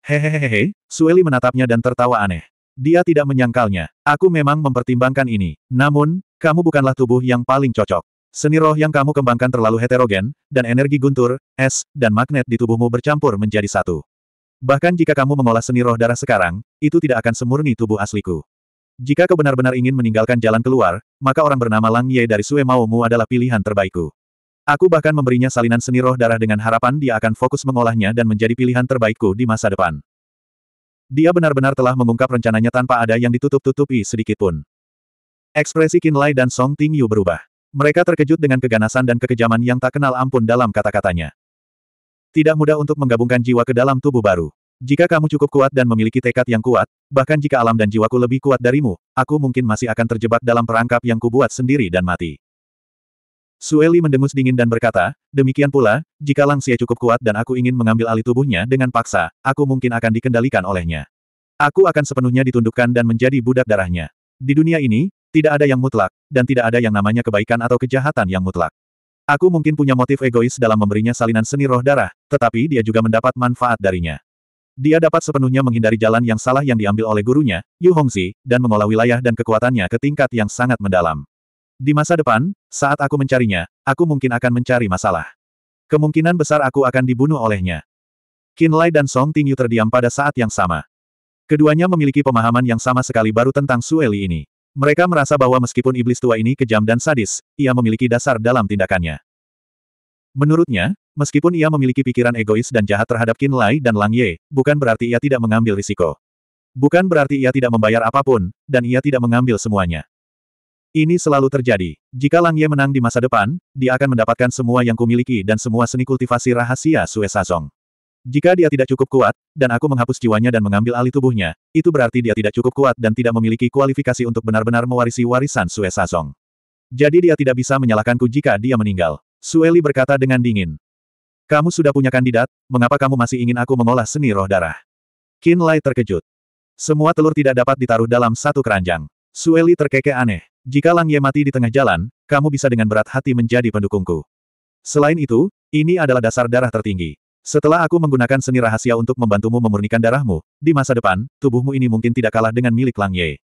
Hehehehe, Sueli menatapnya dan tertawa aneh. Dia tidak menyangkalnya. Aku memang mempertimbangkan ini. Namun, kamu bukanlah tubuh yang paling cocok. Seni roh yang kamu kembangkan terlalu heterogen, dan energi guntur, es, dan magnet di tubuhmu bercampur menjadi satu. Bahkan jika kamu mengolah seni roh darah sekarang, itu tidak akan semurni tubuh asliku. Jika kau benar-benar ingin meninggalkan jalan keluar, maka orang bernama Lang Ye dari Sue Maomu adalah pilihan terbaikku. Aku bahkan memberinya salinan seni roh darah dengan harapan dia akan fokus mengolahnya dan menjadi pilihan terbaikku di masa depan. Dia benar-benar telah mengungkap rencananya tanpa ada yang ditutup-tutupi sedikitpun. Ekspresi Qin Lai dan Song Ting Yu berubah. Mereka terkejut dengan keganasan dan kekejaman yang tak kenal ampun dalam kata-katanya. Tidak mudah untuk menggabungkan jiwa ke dalam tubuh baru. Jika kamu cukup kuat dan memiliki tekad yang kuat, bahkan jika alam dan jiwaku lebih kuat darimu, aku mungkin masih akan terjebak dalam perangkap yang kubuat sendiri dan mati. Sueli mendengus dingin dan berkata, demikian pula, jika Langsia cukup kuat dan aku ingin mengambil alih tubuhnya dengan paksa, aku mungkin akan dikendalikan olehnya. Aku akan sepenuhnya ditundukkan dan menjadi budak darahnya. Di dunia ini, tidak ada yang mutlak, dan tidak ada yang namanya kebaikan atau kejahatan yang mutlak. Aku mungkin punya motif egois dalam memberinya salinan seni roh darah, tetapi dia juga mendapat manfaat darinya. Dia dapat sepenuhnya menghindari jalan yang salah yang diambil oleh gurunya, Yu Hongzi, dan mengolah wilayah dan kekuatannya ke tingkat yang sangat mendalam. Di masa depan, saat aku mencarinya, aku mungkin akan mencari masalah. Kemungkinan besar aku akan dibunuh olehnya. Qin Lai dan Song Tingyu terdiam pada saat yang sama. Keduanya memiliki pemahaman yang sama sekali baru tentang Sueli ini. Mereka merasa bahwa meskipun iblis tua ini kejam dan sadis, ia memiliki dasar dalam tindakannya. Menurutnya, meskipun ia memiliki pikiran egois dan jahat terhadap Qin Lai dan Lang Ye, bukan berarti ia tidak mengambil risiko. Bukan berarti ia tidak membayar apapun, dan ia tidak mengambil semuanya. Ini selalu terjadi. Jika Lang Ye menang di masa depan, dia akan mendapatkan semua yang kumiliki dan semua seni kultivasi rahasia Sue Sazong. Jika dia tidak cukup kuat, dan aku menghapus jiwanya dan mengambil alih tubuhnya, itu berarti dia tidak cukup kuat dan tidak memiliki kualifikasi untuk benar-benar mewarisi warisan Sue Sazong. Jadi dia tidak bisa menyalahkanku jika dia meninggal. Sueli berkata dengan dingin. Kamu sudah punya kandidat, mengapa kamu masih ingin aku mengolah seni roh darah? Qin Lai terkejut. Semua telur tidak dapat ditaruh dalam satu keranjang. Sueli terkekeh aneh. Jika Lang Ye mati di tengah jalan, kamu bisa dengan berat hati menjadi pendukungku. Selain itu, ini adalah dasar darah tertinggi. Setelah aku menggunakan seni rahasia untuk membantumu memurnikan darahmu, di masa depan, tubuhmu ini mungkin tidak kalah dengan milik Lang Ye.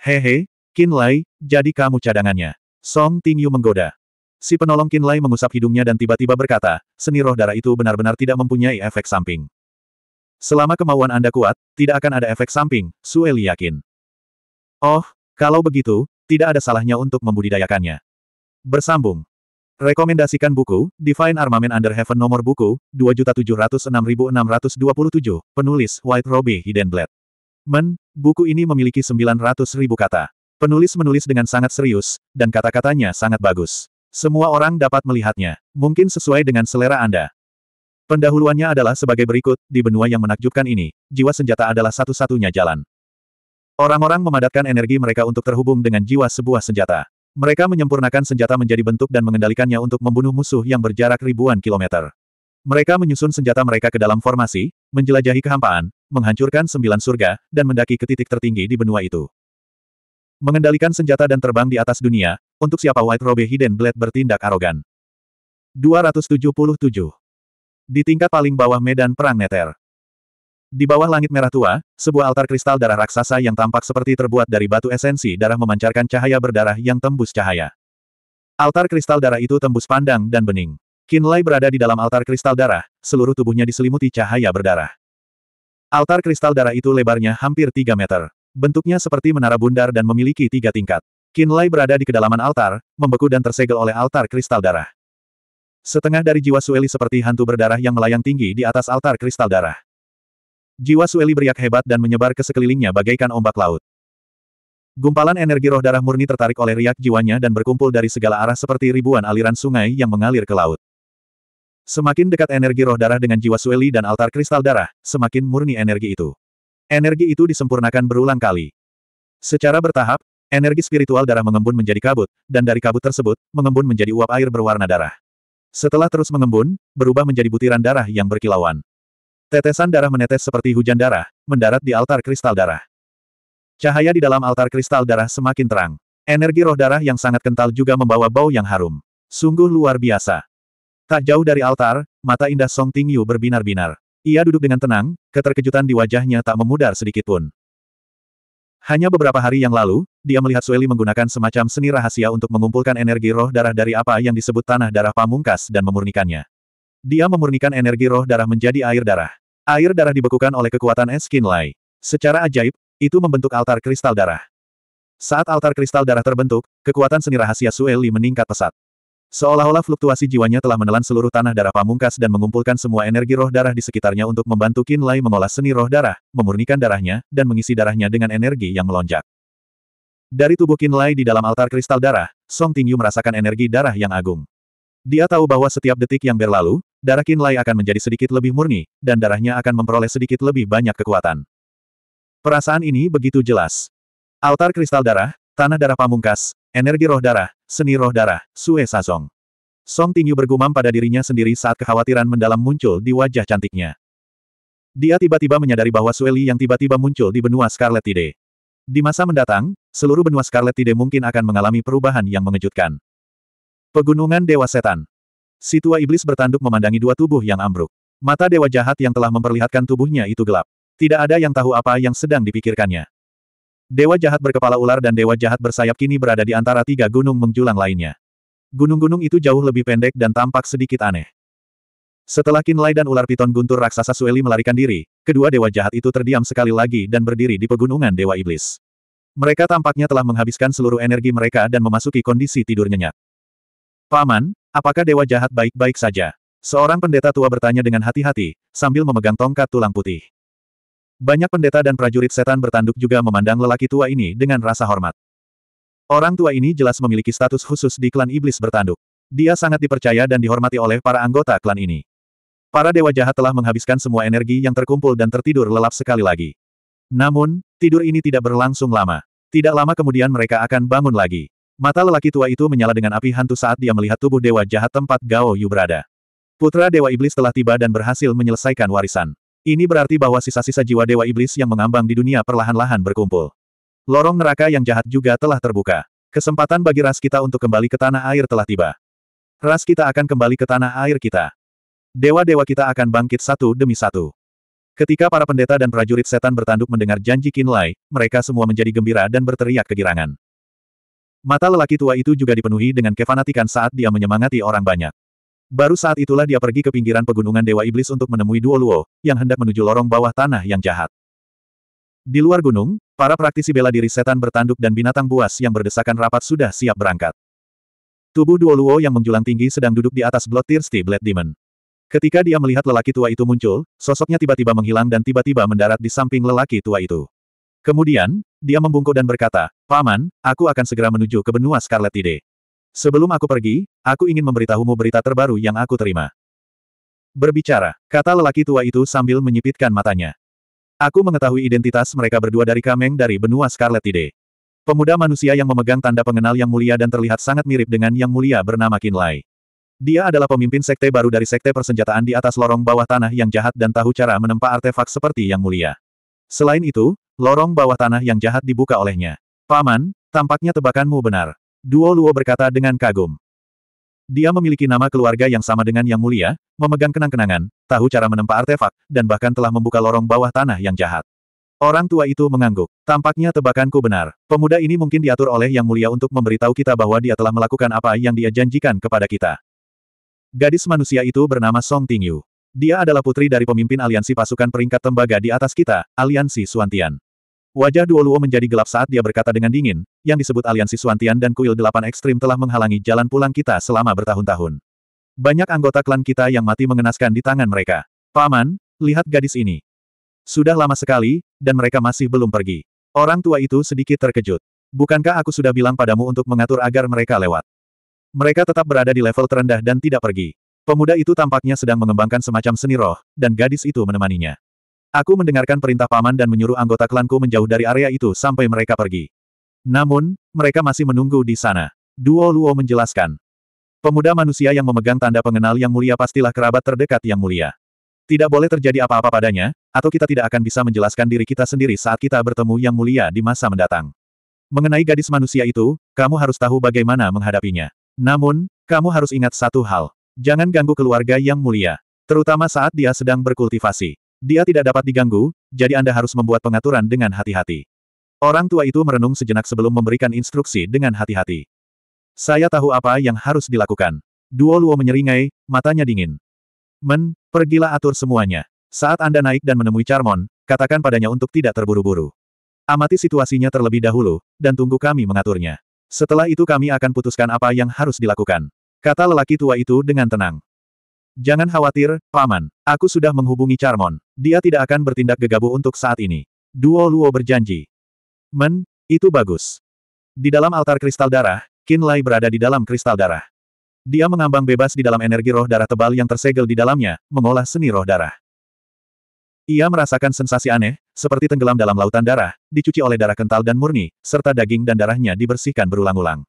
Hehe, Qin Lai, jadi kamu cadangannya. Song Ting Yu menggoda. Si penolong Qin Lai mengusap hidungnya dan tiba-tiba berkata, seni roh darah itu benar-benar tidak mempunyai efek samping. Selama kemauan Anda kuat, tidak akan ada efek samping, Sueli yakin. Oh, kalau begitu, tidak ada salahnya untuk membudidayakannya. Bersambung. Rekomendasikan buku, Divine Armament Under Heaven nomor buku, 2.706.627, penulis White Robbie Hidenblad. Men, buku ini memiliki 900.000 kata. Penulis menulis dengan sangat serius, dan kata-katanya sangat bagus. Semua orang dapat melihatnya, mungkin sesuai dengan selera Anda. Pendahuluannya adalah sebagai berikut, di benua yang menakjubkan ini, jiwa senjata adalah satu-satunya jalan. Orang-orang memadatkan energi mereka untuk terhubung dengan jiwa sebuah senjata. Mereka menyempurnakan senjata menjadi bentuk dan mengendalikannya untuk membunuh musuh yang berjarak ribuan kilometer. Mereka menyusun senjata mereka ke dalam formasi, menjelajahi kehampaan, menghancurkan sembilan surga, dan mendaki ke titik tertinggi di benua itu. Mengendalikan senjata dan terbang di atas dunia, untuk siapa White Robe Hidden Blade bertindak arogan. 277. Di tingkat paling bawah medan perang neter. Di bawah langit merah tua, sebuah altar kristal darah raksasa yang tampak seperti terbuat dari batu esensi darah memancarkan cahaya berdarah yang tembus cahaya. Altar kristal darah itu tembus pandang dan bening. Kinlay berada di dalam altar kristal darah, seluruh tubuhnya diselimuti cahaya berdarah. Altar kristal darah itu lebarnya hampir 3 meter. Bentuknya seperti menara bundar dan memiliki tiga tingkat. Kinlay berada di kedalaman altar, membeku dan tersegel oleh altar kristal darah. Setengah dari jiwa Sueli seperti hantu berdarah yang melayang tinggi di atas altar kristal darah. Jiwa Sueli beriak hebat dan menyebar ke sekelilingnya bagaikan ombak laut. Gumpalan energi roh darah murni tertarik oleh riak jiwanya dan berkumpul dari segala arah seperti ribuan aliran sungai yang mengalir ke laut. Semakin dekat energi roh darah dengan jiwa Sueli dan altar kristal darah, semakin murni energi itu. Energi itu disempurnakan berulang kali. Secara bertahap, energi spiritual darah mengembun menjadi kabut, dan dari kabut tersebut, mengembun menjadi uap air berwarna darah. Setelah terus mengembun, berubah menjadi butiran darah yang berkilauan. Tetesan darah menetes seperti hujan darah, mendarat di altar kristal darah. Cahaya di dalam altar kristal darah semakin terang. Energi roh darah yang sangat kental juga membawa bau yang harum. Sungguh luar biasa. Tak jauh dari altar, mata indah Song Tingyu berbinar-binar. Ia duduk dengan tenang, keterkejutan di wajahnya tak memudar sedikit pun. Hanya beberapa hari yang lalu, dia melihat Sueli menggunakan semacam seni rahasia untuk mengumpulkan energi roh darah dari apa yang disebut tanah darah pamungkas dan memurnikannya. Dia memurnikan energi roh darah menjadi air darah. Air darah dibekukan oleh kekuatan es Kinlay. Secara ajaib, itu membentuk altar kristal darah. Saat altar kristal darah terbentuk, kekuatan seni rahasia Sueli meningkat pesat. Seolah-olah fluktuasi jiwanya telah menelan seluruh tanah darah pamungkas dan mengumpulkan semua energi roh darah di sekitarnya untuk membantu Kinlay mengolah seni roh darah, memurnikan darahnya, dan mengisi darahnya dengan energi yang melonjak. Dari tubuh Kinlay di dalam altar kristal darah, Song Tingyu merasakan energi darah yang agung. Dia tahu bahwa setiap detik yang berlalu, darah Qin Lai akan menjadi sedikit lebih murni, dan darahnya akan memperoleh sedikit lebih banyak kekuatan. Perasaan ini begitu jelas. Altar kristal darah, tanah darah pamungkas, energi roh darah, seni roh darah, sue sazong. Song Tingyu bergumam pada dirinya sendiri saat kekhawatiran mendalam muncul di wajah cantiknya. Dia tiba-tiba menyadari bahwa Sueli yang tiba-tiba muncul di benua Scarlet Tide. Di masa mendatang, seluruh benua Scarlet Tide mungkin akan mengalami perubahan yang mengejutkan. Pegunungan Dewa Setan Si tua iblis bertanduk memandangi dua tubuh yang ambruk. Mata dewa jahat yang telah memperlihatkan tubuhnya itu gelap. Tidak ada yang tahu apa yang sedang dipikirkannya. Dewa jahat berkepala ular dan dewa jahat bersayap kini berada di antara tiga gunung menjulang lainnya. Gunung-gunung itu jauh lebih pendek dan tampak sedikit aneh. Setelah Kinlay dan ular piton guntur raksasa Sueli melarikan diri, kedua dewa jahat itu terdiam sekali lagi dan berdiri di pegunungan dewa iblis. Mereka tampaknya telah menghabiskan seluruh energi mereka dan memasuki kondisi tidur nyenyak. Paman, Apakah dewa jahat baik-baik saja? Seorang pendeta tua bertanya dengan hati-hati, sambil memegang tongkat tulang putih. Banyak pendeta dan prajurit setan bertanduk juga memandang lelaki tua ini dengan rasa hormat. Orang tua ini jelas memiliki status khusus di klan iblis bertanduk. Dia sangat dipercaya dan dihormati oleh para anggota klan ini. Para dewa jahat telah menghabiskan semua energi yang terkumpul dan tertidur lelap sekali lagi. Namun, tidur ini tidak berlangsung lama. Tidak lama kemudian mereka akan bangun lagi. Mata lelaki tua itu menyala dengan api hantu saat dia melihat tubuh dewa jahat tempat Gao Yu berada. Putra Dewa Iblis telah tiba dan berhasil menyelesaikan warisan. Ini berarti bahwa sisa-sisa jiwa Dewa Iblis yang mengambang di dunia perlahan-lahan berkumpul. Lorong neraka yang jahat juga telah terbuka. Kesempatan bagi ras kita untuk kembali ke tanah air telah tiba. Ras kita akan kembali ke tanah air kita. Dewa-dewa kita akan bangkit satu demi satu. Ketika para pendeta dan prajurit setan bertanduk mendengar janji Kinlay, mereka semua menjadi gembira dan berteriak kegirangan. Mata lelaki tua itu juga dipenuhi dengan kefanatikan saat dia menyemangati orang banyak. Baru saat itulah dia pergi ke pinggiran pegunungan Dewa Iblis untuk menemui Duo Luo, yang hendak menuju lorong bawah tanah yang jahat. Di luar gunung, para praktisi bela diri setan bertanduk dan binatang buas yang berdesakan rapat sudah siap berangkat. Tubuh Duo Luo yang menjulang tinggi sedang duduk di atas Blood Thirsty Blade Demon. Ketika dia melihat lelaki tua itu muncul, sosoknya tiba-tiba menghilang dan tiba-tiba mendarat di samping lelaki tua itu. Kemudian, dia membungkuk dan berkata, Paman, aku akan segera menuju ke benua Scarlet Tide. Sebelum aku pergi, aku ingin memberitahumu berita terbaru yang aku terima. Berbicara, kata lelaki tua itu sambil menyipitkan matanya. Aku mengetahui identitas mereka berdua dari Kameng dari benua Scarlet Tide. Pemuda manusia yang memegang tanda pengenal yang mulia dan terlihat sangat mirip dengan yang mulia bernama Kinlay. Dia adalah pemimpin sekte baru dari sekte persenjataan di atas lorong bawah tanah yang jahat dan tahu cara menempa artefak seperti yang mulia. Selain itu, lorong bawah tanah yang jahat dibuka olehnya. Paman, tampaknya tebakanmu benar. Duo Luo berkata dengan kagum. Dia memiliki nama keluarga yang sama dengan Yang Mulia, memegang kenang-kenangan, tahu cara menempa artefak, dan bahkan telah membuka lorong bawah tanah yang jahat. Orang tua itu mengangguk. Tampaknya tebakanku benar. Pemuda ini mungkin diatur oleh Yang Mulia untuk memberitahu kita bahwa dia telah melakukan apa yang dia janjikan kepada kita. Gadis manusia itu bernama Song Tingyu. Dia adalah putri dari pemimpin aliansi pasukan peringkat tembaga di atas kita, aliansi Suantian. Wajah Luo menjadi gelap saat dia berkata dengan dingin, yang disebut aliansi Suantian dan kuil delapan ekstrim telah menghalangi jalan pulang kita selama bertahun-tahun. Banyak anggota klan kita yang mati mengenaskan di tangan mereka. Paman, lihat gadis ini. Sudah lama sekali, dan mereka masih belum pergi. Orang tua itu sedikit terkejut. Bukankah aku sudah bilang padamu untuk mengatur agar mereka lewat? Mereka tetap berada di level terendah dan tidak pergi. Pemuda itu tampaknya sedang mengembangkan semacam seni roh, dan gadis itu menemaninya. Aku mendengarkan perintah paman dan menyuruh anggota klanku menjauh dari area itu sampai mereka pergi. Namun, mereka masih menunggu di sana. Duo Luo menjelaskan. Pemuda manusia yang memegang tanda pengenal yang mulia pastilah kerabat terdekat yang mulia. Tidak boleh terjadi apa-apa padanya, atau kita tidak akan bisa menjelaskan diri kita sendiri saat kita bertemu yang mulia di masa mendatang. Mengenai gadis manusia itu, kamu harus tahu bagaimana menghadapinya. Namun, kamu harus ingat satu hal. Jangan ganggu keluarga yang mulia. Terutama saat dia sedang berkultivasi. Dia tidak dapat diganggu, jadi Anda harus membuat pengaturan dengan hati-hati. Orang tua itu merenung sejenak sebelum memberikan instruksi dengan hati-hati. Saya tahu apa yang harus dilakukan. Duo Luo menyeringai, matanya dingin. Men, pergilah atur semuanya. Saat Anda naik dan menemui Charmon, katakan padanya untuk tidak terburu-buru. Amati situasinya terlebih dahulu, dan tunggu kami mengaturnya. Setelah itu kami akan putuskan apa yang harus dilakukan. Kata lelaki tua itu dengan tenang. Jangan khawatir, Paman. Aku sudah menghubungi Charmon. Dia tidak akan bertindak gegabah untuk saat ini. Duo Luo berjanji. Men, itu bagus. Di dalam altar kristal darah, Qin Lai berada di dalam kristal darah. Dia mengambang bebas di dalam energi roh darah tebal yang tersegel di dalamnya, mengolah seni roh darah. Ia merasakan sensasi aneh, seperti tenggelam dalam lautan darah, dicuci oleh darah kental dan murni, serta daging dan darahnya dibersihkan berulang-ulang.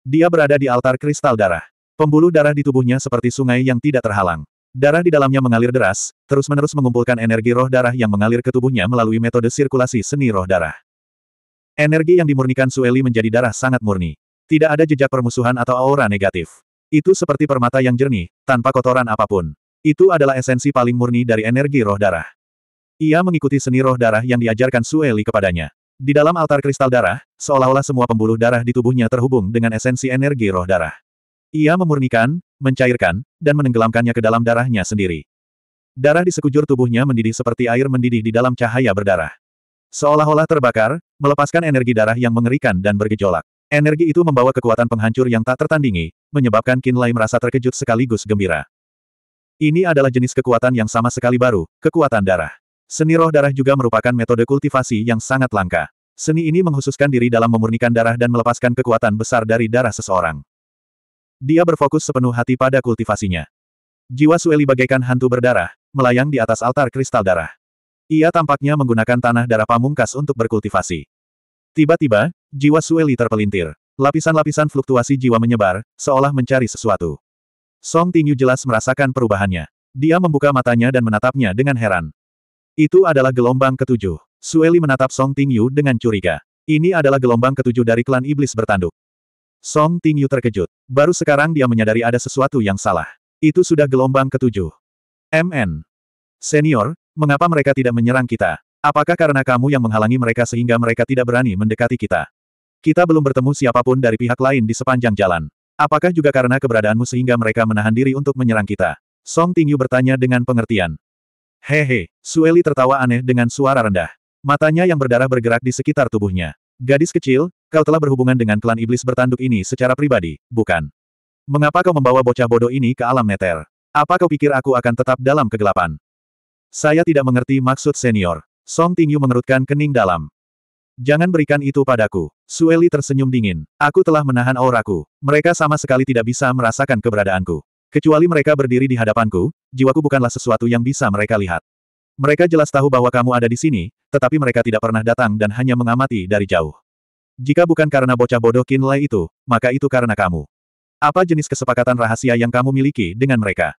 Dia berada di altar kristal darah. Pembuluh darah di tubuhnya seperti sungai yang tidak terhalang. Darah di dalamnya mengalir deras, terus-menerus mengumpulkan energi roh darah yang mengalir ke tubuhnya melalui metode sirkulasi seni roh darah. Energi yang dimurnikan Sueli menjadi darah sangat murni. Tidak ada jejak permusuhan atau aura negatif. Itu seperti permata yang jernih, tanpa kotoran apapun. Itu adalah esensi paling murni dari energi roh darah. Ia mengikuti seni roh darah yang diajarkan Sueli kepadanya. Di dalam altar kristal darah, seolah-olah semua pembuluh darah di tubuhnya terhubung dengan esensi energi roh darah. Ia memurnikan, mencairkan, dan menenggelamkannya ke dalam darahnya sendiri. Darah di sekujur tubuhnya mendidih seperti air mendidih di dalam cahaya berdarah. Seolah-olah terbakar, melepaskan energi darah yang mengerikan dan bergejolak. Energi itu membawa kekuatan penghancur yang tak tertandingi, menyebabkan Kinlay merasa terkejut sekaligus gembira. Ini adalah jenis kekuatan yang sama sekali baru, kekuatan darah. Seni roh darah juga merupakan metode kultivasi yang sangat langka. Seni ini menghususkan diri dalam memurnikan darah dan melepaskan kekuatan besar dari darah seseorang. Dia berfokus sepenuh hati pada kultivasinya. Jiwa Sueli bagaikan hantu berdarah, melayang di atas altar kristal darah. Ia tampaknya menggunakan tanah darah pamungkas untuk berkultivasi. Tiba-tiba, jiwa Sueli terpelintir. Lapisan-lapisan fluktuasi jiwa menyebar, seolah mencari sesuatu. Song Tingyu jelas merasakan perubahannya. Dia membuka matanya dan menatapnya dengan heran. Itu adalah gelombang ketujuh. Sueli menatap Song Tingyu dengan curiga. Ini adalah gelombang ketujuh dari klan iblis bertanduk. Song Tingyu terkejut. Baru sekarang dia menyadari ada sesuatu yang salah. Itu sudah gelombang ketujuh. MN. Senior, mengapa mereka tidak menyerang kita? Apakah karena kamu yang menghalangi mereka sehingga mereka tidak berani mendekati kita? Kita belum bertemu siapapun dari pihak lain di sepanjang jalan. Apakah juga karena keberadaanmu sehingga mereka menahan diri untuk menyerang kita? Song Tingyu bertanya dengan pengertian. Hehe, Sueli tertawa aneh dengan suara rendah. Matanya yang berdarah bergerak di sekitar tubuhnya. Gadis kecil, Kau telah berhubungan dengan klan iblis bertanduk ini secara pribadi, bukan? Mengapa kau membawa bocah bodoh ini ke alam neter? Apa kau pikir aku akan tetap dalam kegelapan? Saya tidak mengerti maksud senior. Song Tingyu mengerutkan kening dalam. Jangan berikan itu padaku. Sueli tersenyum dingin. Aku telah menahan auraku. Mereka sama sekali tidak bisa merasakan keberadaanku. Kecuali mereka berdiri di hadapanku, jiwaku bukanlah sesuatu yang bisa mereka lihat. Mereka jelas tahu bahwa kamu ada di sini, tetapi mereka tidak pernah datang dan hanya mengamati dari jauh. Jika bukan karena bocah bodoh Kinlay itu, maka itu karena kamu. Apa jenis kesepakatan rahasia yang kamu miliki dengan mereka?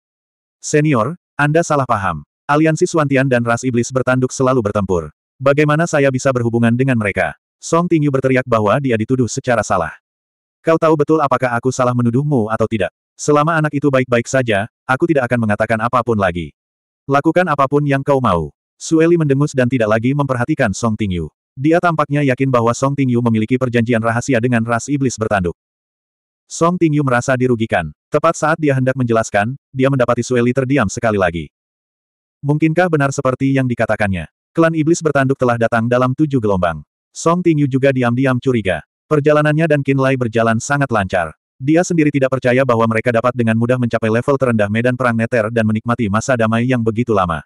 Senior, Anda salah paham. Aliansi Suantian dan Ras Iblis bertanduk selalu bertempur. Bagaimana saya bisa berhubungan dengan mereka? Song Tingyu berteriak bahwa dia dituduh secara salah. Kau tahu betul apakah aku salah menuduhmu atau tidak? Selama anak itu baik-baik saja, aku tidak akan mengatakan apapun lagi. Lakukan apapun yang kau mau. Sueli mendengus dan tidak lagi memperhatikan Song Tingyu. Dia tampaknya yakin bahwa Song Tingyu memiliki perjanjian rahasia dengan ras iblis bertanduk. Song Tingyu merasa dirugikan. Tepat saat dia hendak menjelaskan, dia mendapati Sueli terdiam sekali lagi. Mungkinkah benar seperti yang dikatakannya? Klan iblis bertanduk telah datang dalam tujuh gelombang. Song Tingyu juga diam-diam curiga. Perjalanannya dan Lai berjalan sangat lancar. Dia sendiri tidak percaya bahwa mereka dapat dengan mudah mencapai level terendah medan perang Neter dan menikmati masa damai yang begitu lama.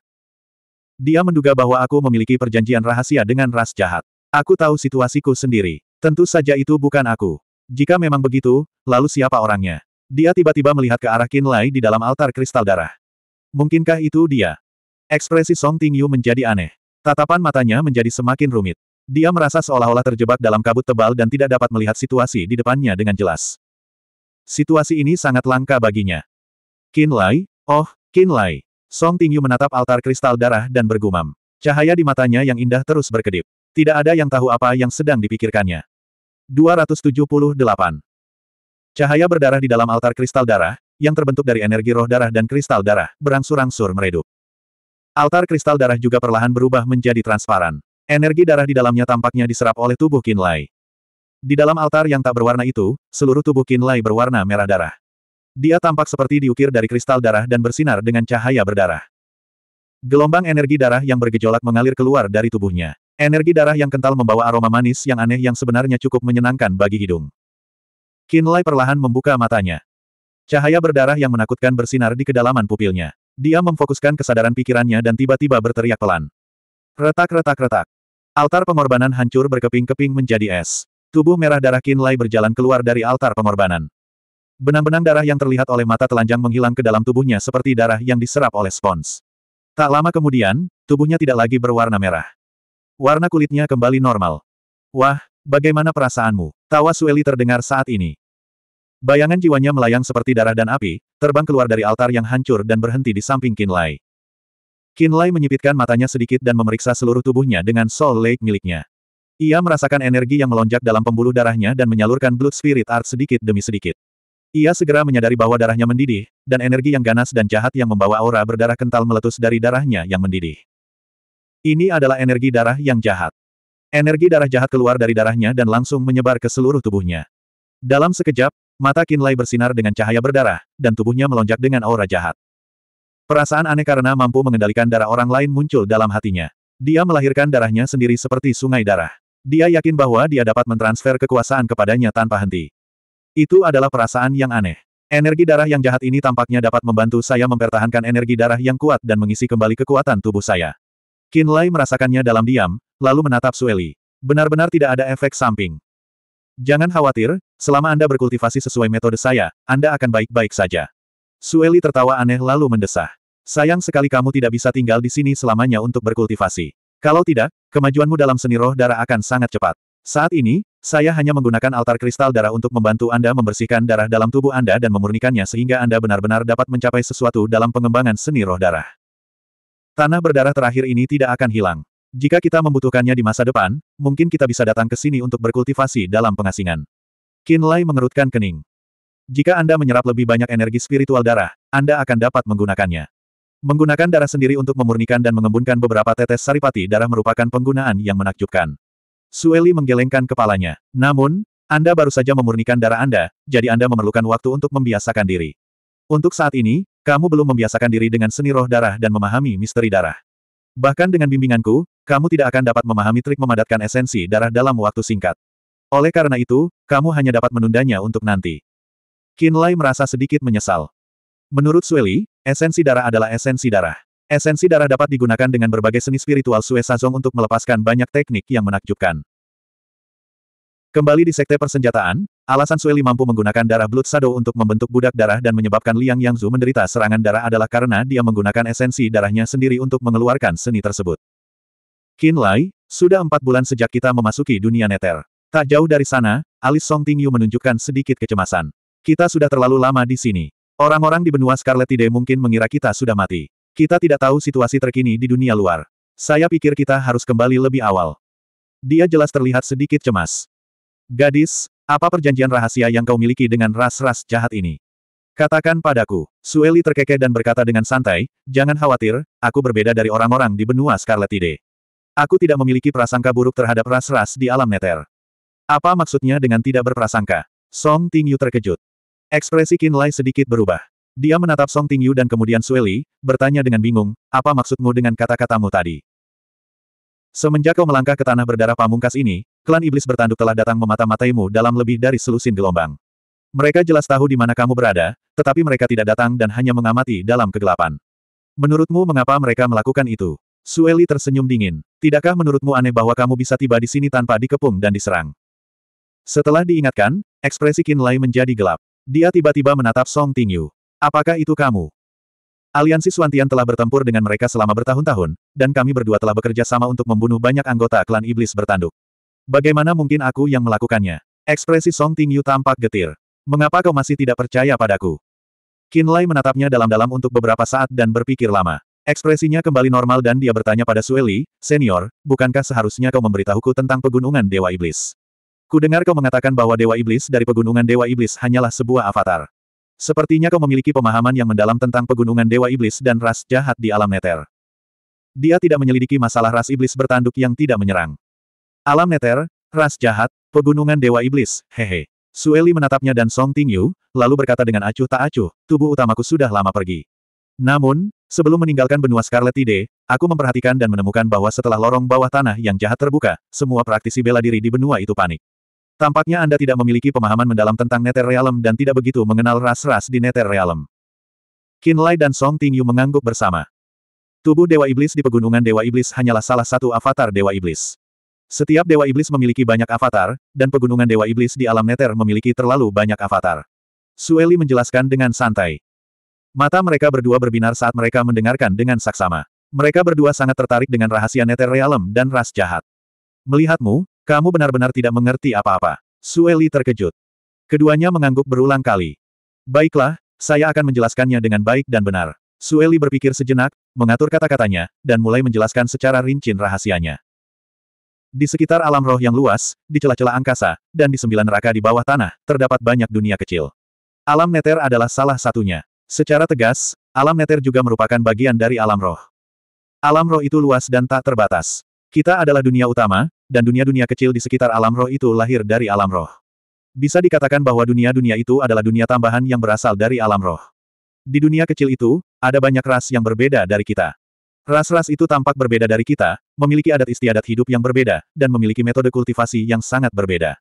Dia menduga bahwa aku memiliki perjanjian rahasia dengan ras jahat. Aku tahu situasiku sendiri. Tentu saja itu bukan aku. Jika memang begitu, lalu siapa orangnya? Dia tiba-tiba melihat ke arah Lai di dalam altar kristal darah. Mungkinkah itu dia? Ekspresi Song Tingyu menjadi aneh. Tatapan matanya menjadi semakin rumit. Dia merasa seolah-olah terjebak dalam kabut tebal dan tidak dapat melihat situasi di depannya dengan jelas. Situasi ini sangat langka baginya. Lai, oh, Lai. Song Tingyu menatap altar kristal darah dan bergumam. Cahaya di matanya yang indah terus berkedip. Tidak ada yang tahu apa yang sedang dipikirkannya. 278. Cahaya berdarah di dalam altar kristal darah, yang terbentuk dari energi roh darah dan kristal darah, berangsur-angsur meredup. Altar kristal darah juga perlahan berubah menjadi transparan. Energi darah di dalamnya tampaknya diserap oleh tubuh Kinlay. Di dalam altar yang tak berwarna itu, seluruh tubuh Kinlay berwarna merah darah. Dia tampak seperti diukir dari kristal darah dan bersinar dengan cahaya berdarah. Gelombang energi darah yang bergejolak mengalir keluar dari tubuhnya. Energi darah yang kental membawa aroma manis yang aneh yang sebenarnya cukup menyenangkan bagi hidung. Kinlay perlahan membuka matanya. Cahaya berdarah yang menakutkan bersinar di kedalaman pupilnya. Dia memfokuskan kesadaran pikirannya dan tiba-tiba berteriak pelan. Retak-retak-retak. Altar pengorbanan hancur berkeping-keping menjadi es. Tubuh merah darah Kinlay berjalan keluar dari altar pengorbanan. Benang-benang darah yang terlihat oleh mata telanjang menghilang ke dalam tubuhnya seperti darah yang diserap oleh spons. Tak lama kemudian, tubuhnya tidak lagi berwarna merah. Warna kulitnya kembali normal. Wah, bagaimana perasaanmu? Tawa Sueli terdengar saat ini. Bayangan jiwanya melayang seperti darah dan api, terbang keluar dari altar yang hancur dan berhenti di samping Kinlay. Kinlay menyipitkan matanya sedikit dan memeriksa seluruh tubuhnya dengan soul lake miliknya. Ia merasakan energi yang melonjak dalam pembuluh darahnya dan menyalurkan blood spirit art sedikit demi sedikit. Ia segera menyadari bahwa darahnya mendidih, dan energi yang ganas dan jahat yang membawa aura berdarah kental meletus dari darahnya yang mendidih. Ini adalah energi darah yang jahat. Energi darah jahat keluar dari darahnya dan langsung menyebar ke seluruh tubuhnya. Dalam sekejap, mata Kinlay bersinar dengan cahaya berdarah, dan tubuhnya melonjak dengan aura jahat. Perasaan aneh karena mampu mengendalikan darah orang lain muncul dalam hatinya. Dia melahirkan darahnya sendiri seperti sungai darah. Dia yakin bahwa dia dapat mentransfer kekuasaan kepadanya tanpa henti. Itu adalah perasaan yang aneh. Energi darah yang jahat ini tampaknya dapat membantu saya mempertahankan energi darah yang kuat dan mengisi kembali kekuatan tubuh saya. Lai merasakannya dalam diam, lalu menatap Sueli. Benar-benar tidak ada efek samping. Jangan khawatir, selama Anda berkultivasi sesuai metode saya, Anda akan baik-baik saja. Sueli tertawa aneh lalu mendesah. Sayang sekali kamu tidak bisa tinggal di sini selamanya untuk berkultivasi. Kalau tidak, kemajuanmu dalam seni roh darah akan sangat cepat. Saat ini, saya hanya menggunakan altar kristal darah untuk membantu Anda membersihkan darah dalam tubuh Anda dan memurnikannya sehingga Anda benar-benar dapat mencapai sesuatu dalam pengembangan seni roh darah. Tanah berdarah terakhir ini tidak akan hilang. Jika kita membutuhkannya di masa depan, mungkin kita bisa datang ke sini untuk berkultivasi dalam pengasingan. Lai mengerutkan kening. Jika Anda menyerap lebih banyak energi spiritual darah, Anda akan dapat menggunakannya. Menggunakan darah sendiri untuk memurnikan dan mengembunkan beberapa tetes saripati darah merupakan penggunaan yang menakjubkan. Sueli menggelengkan kepalanya. Namun, Anda baru saja memurnikan darah Anda, jadi Anda memerlukan waktu untuk membiasakan diri. Untuk saat ini, kamu belum membiasakan diri dengan seni roh darah dan memahami misteri darah. Bahkan dengan bimbinganku, kamu tidak akan dapat memahami trik memadatkan esensi darah dalam waktu singkat. Oleh karena itu, kamu hanya dapat menundanya untuk nanti. Kinlay merasa sedikit menyesal. Menurut Sueli, esensi darah adalah esensi darah. Esensi darah dapat digunakan dengan berbagai seni spiritual Sue Sazong untuk melepaskan banyak teknik yang menakjubkan. Kembali di Sekte Persenjataan, alasan Sueli mampu menggunakan darah Blood Shadow untuk membentuk budak darah dan menyebabkan Liang Yangzu menderita serangan darah adalah karena dia menggunakan esensi darahnya sendiri untuk mengeluarkan seni tersebut. Qin Lai, sudah empat bulan sejak kita memasuki dunia neter. Tak jauh dari sana, alis Song Ting Yu menunjukkan sedikit kecemasan. Kita sudah terlalu lama di sini. Orang-orang di benua Scarlet Tide mungkin mengira kita sudah mati. Kita tidak tahu situasi terkini di dunia luar. Saya pikir kita harus kembali lebih awal. Dia jelas terlihat sedikit cemas. Gadis, apa perjanjian rahasia yang kau miliki dengan ras-ras jahat ini? Katakan padaku. Sueli terkekeh dan berkata dengan santai, jangan khawatir, aku berbeda dari orang-orang di benua Scarlet Tide. Aku tidak memiliki prasangka buruk terhadap ras-ras di alam neter. Apa maksudnya dengan tidak berprasangka? Song Tingyu terkejut. Ekspresi Kinlay sedikit berubah. Dia menatap Song Tingyu dan kemudian Sueli, bertanya dengan bingung, apa maksudmu dengan kata-katamu tadi? Semenjak kau melangkah ke tanah berdarah pamungkas ini, klan iblis bertanduk telah datang memata-mataimu dalam lebih dari selusin gelombang. Mereka jelas tahu di mana kamu berada, tetapi mereka tidak datang dan hanya mengamati dalam kegelapan. Menurutmu mengapa mereka melakukan itu? Sueli tersenyum dingin. Tidakkah menurutmu aneh bahwa kamu bisa tiba di sini tanpa dikepung dan diserang? Setelah diingatkan, ekspresi Kinlay menjadi gelap. Dia tiba-tiba menatap Song Tingyu. Apakah itu kamu? Aliansi Suantian telah bertempur dengan mereka selama bertahun-tahun, dan kami berdua telah bekerja sama untuk membunuh banyak anggota klan iblis bertanduk. Bagaimana mungkin aku yang melakukannya? Ekspresi Song Tingyu tampak getir. Mengapa kau masih tidak percaya padaku? Lai menatapnya dalam-dalam untuk beberapa saat dan berpikir lama. Ekspresinya kembali normal dan dia bertanya pada Sueli, Senior, bukankah seharusnya kau memberitahuku tentang pegunungan Dewa Iblis? Kudengar kau mengatakan bahwa Dewa Iblis dari pegunungan Dewa Iblis hanyalah sebuah avatar. Sepertinya kau memiliki pemahaman yang mendalam tentang pegunungan Dewa Iblis dan ras jahat di alam neter. Dia tidak menyelidiki masalah ras iblis bertanduk yang tidak menyerang. Alam neter, ras jahat, pegunungan Dewa Iblis, hehe. Sueli menatapnya dan Song Tingyu, lalu berkata dengan acuh tak acuh, tubuh utamaku sudah lama pergi. Namun, sebelum meninggalkan benua Scarlet Tide, aku memperhatikan dan menemukan bahwa setelah lorong bawah tanah yang jahat terbuka, semua praktisi bela diri di benua itu panik. Tampaknya Anda tidak memiliki pemahaman mendalam tentang Nether Realm dan tidak begitu mengenal ras-ras di Nether Realm. Qin Lai dan Song Tingyu mengangguk bersama. Tubuh Dewa Iblis di Pegunungan Dewa Iblis hanyalah salah satu avatar Dewa Iblis. Setiap Dewa Iblis memiliki banyak avatar, dan Pegunungan Dewa Iblis di alam Nether memiliki terlalu banyak avatar. Sueli menjelaskan dengan santai. Mata mereka berdua berbinar saat mereka mendengarkan dengan saksama. Mereka berdua sangat tertarik dengan rahasia Nether Realm dan ras jahat. Melihatmu, kamu benar-benar tidak mengerti apa-apa. Sueli terkejut. Keduanya mengangguk berulang kali. Baiklah, saya akan menjelaskannya dengan baik dan benar. Sueli berpikir sejenak, mengatur kata-katanya, dan mulai menjelaskan secara rinci rahasianya. Di sekitar alam roh yang luas, di celah-celah angkasa, dan di sembilan neraka di bawah tanah, terdapat banyak dunia kecil. Alam neter adalah salah satunya. Secara tegas, alam neter juga merupakan bagian dari alam roh. Alam roh itu luas dan tak terbatas. Kita adalah dunia utama, dan dunia-dunia kecil di sekitar alam roh itu lahir dari alam roh. Bisa dikatakan bahwa dunia-dunia itu adalah dunia tambahan yang berasal dari alam roh. Di dunia kecil itu, ada banyak ras yang berbeda dari kita. Ras-ras itu tampak berbeda dari kita, memiliki adat istiadat hidup yang berbeda, dan memiliki metode kultivasi yang sangat berbeda.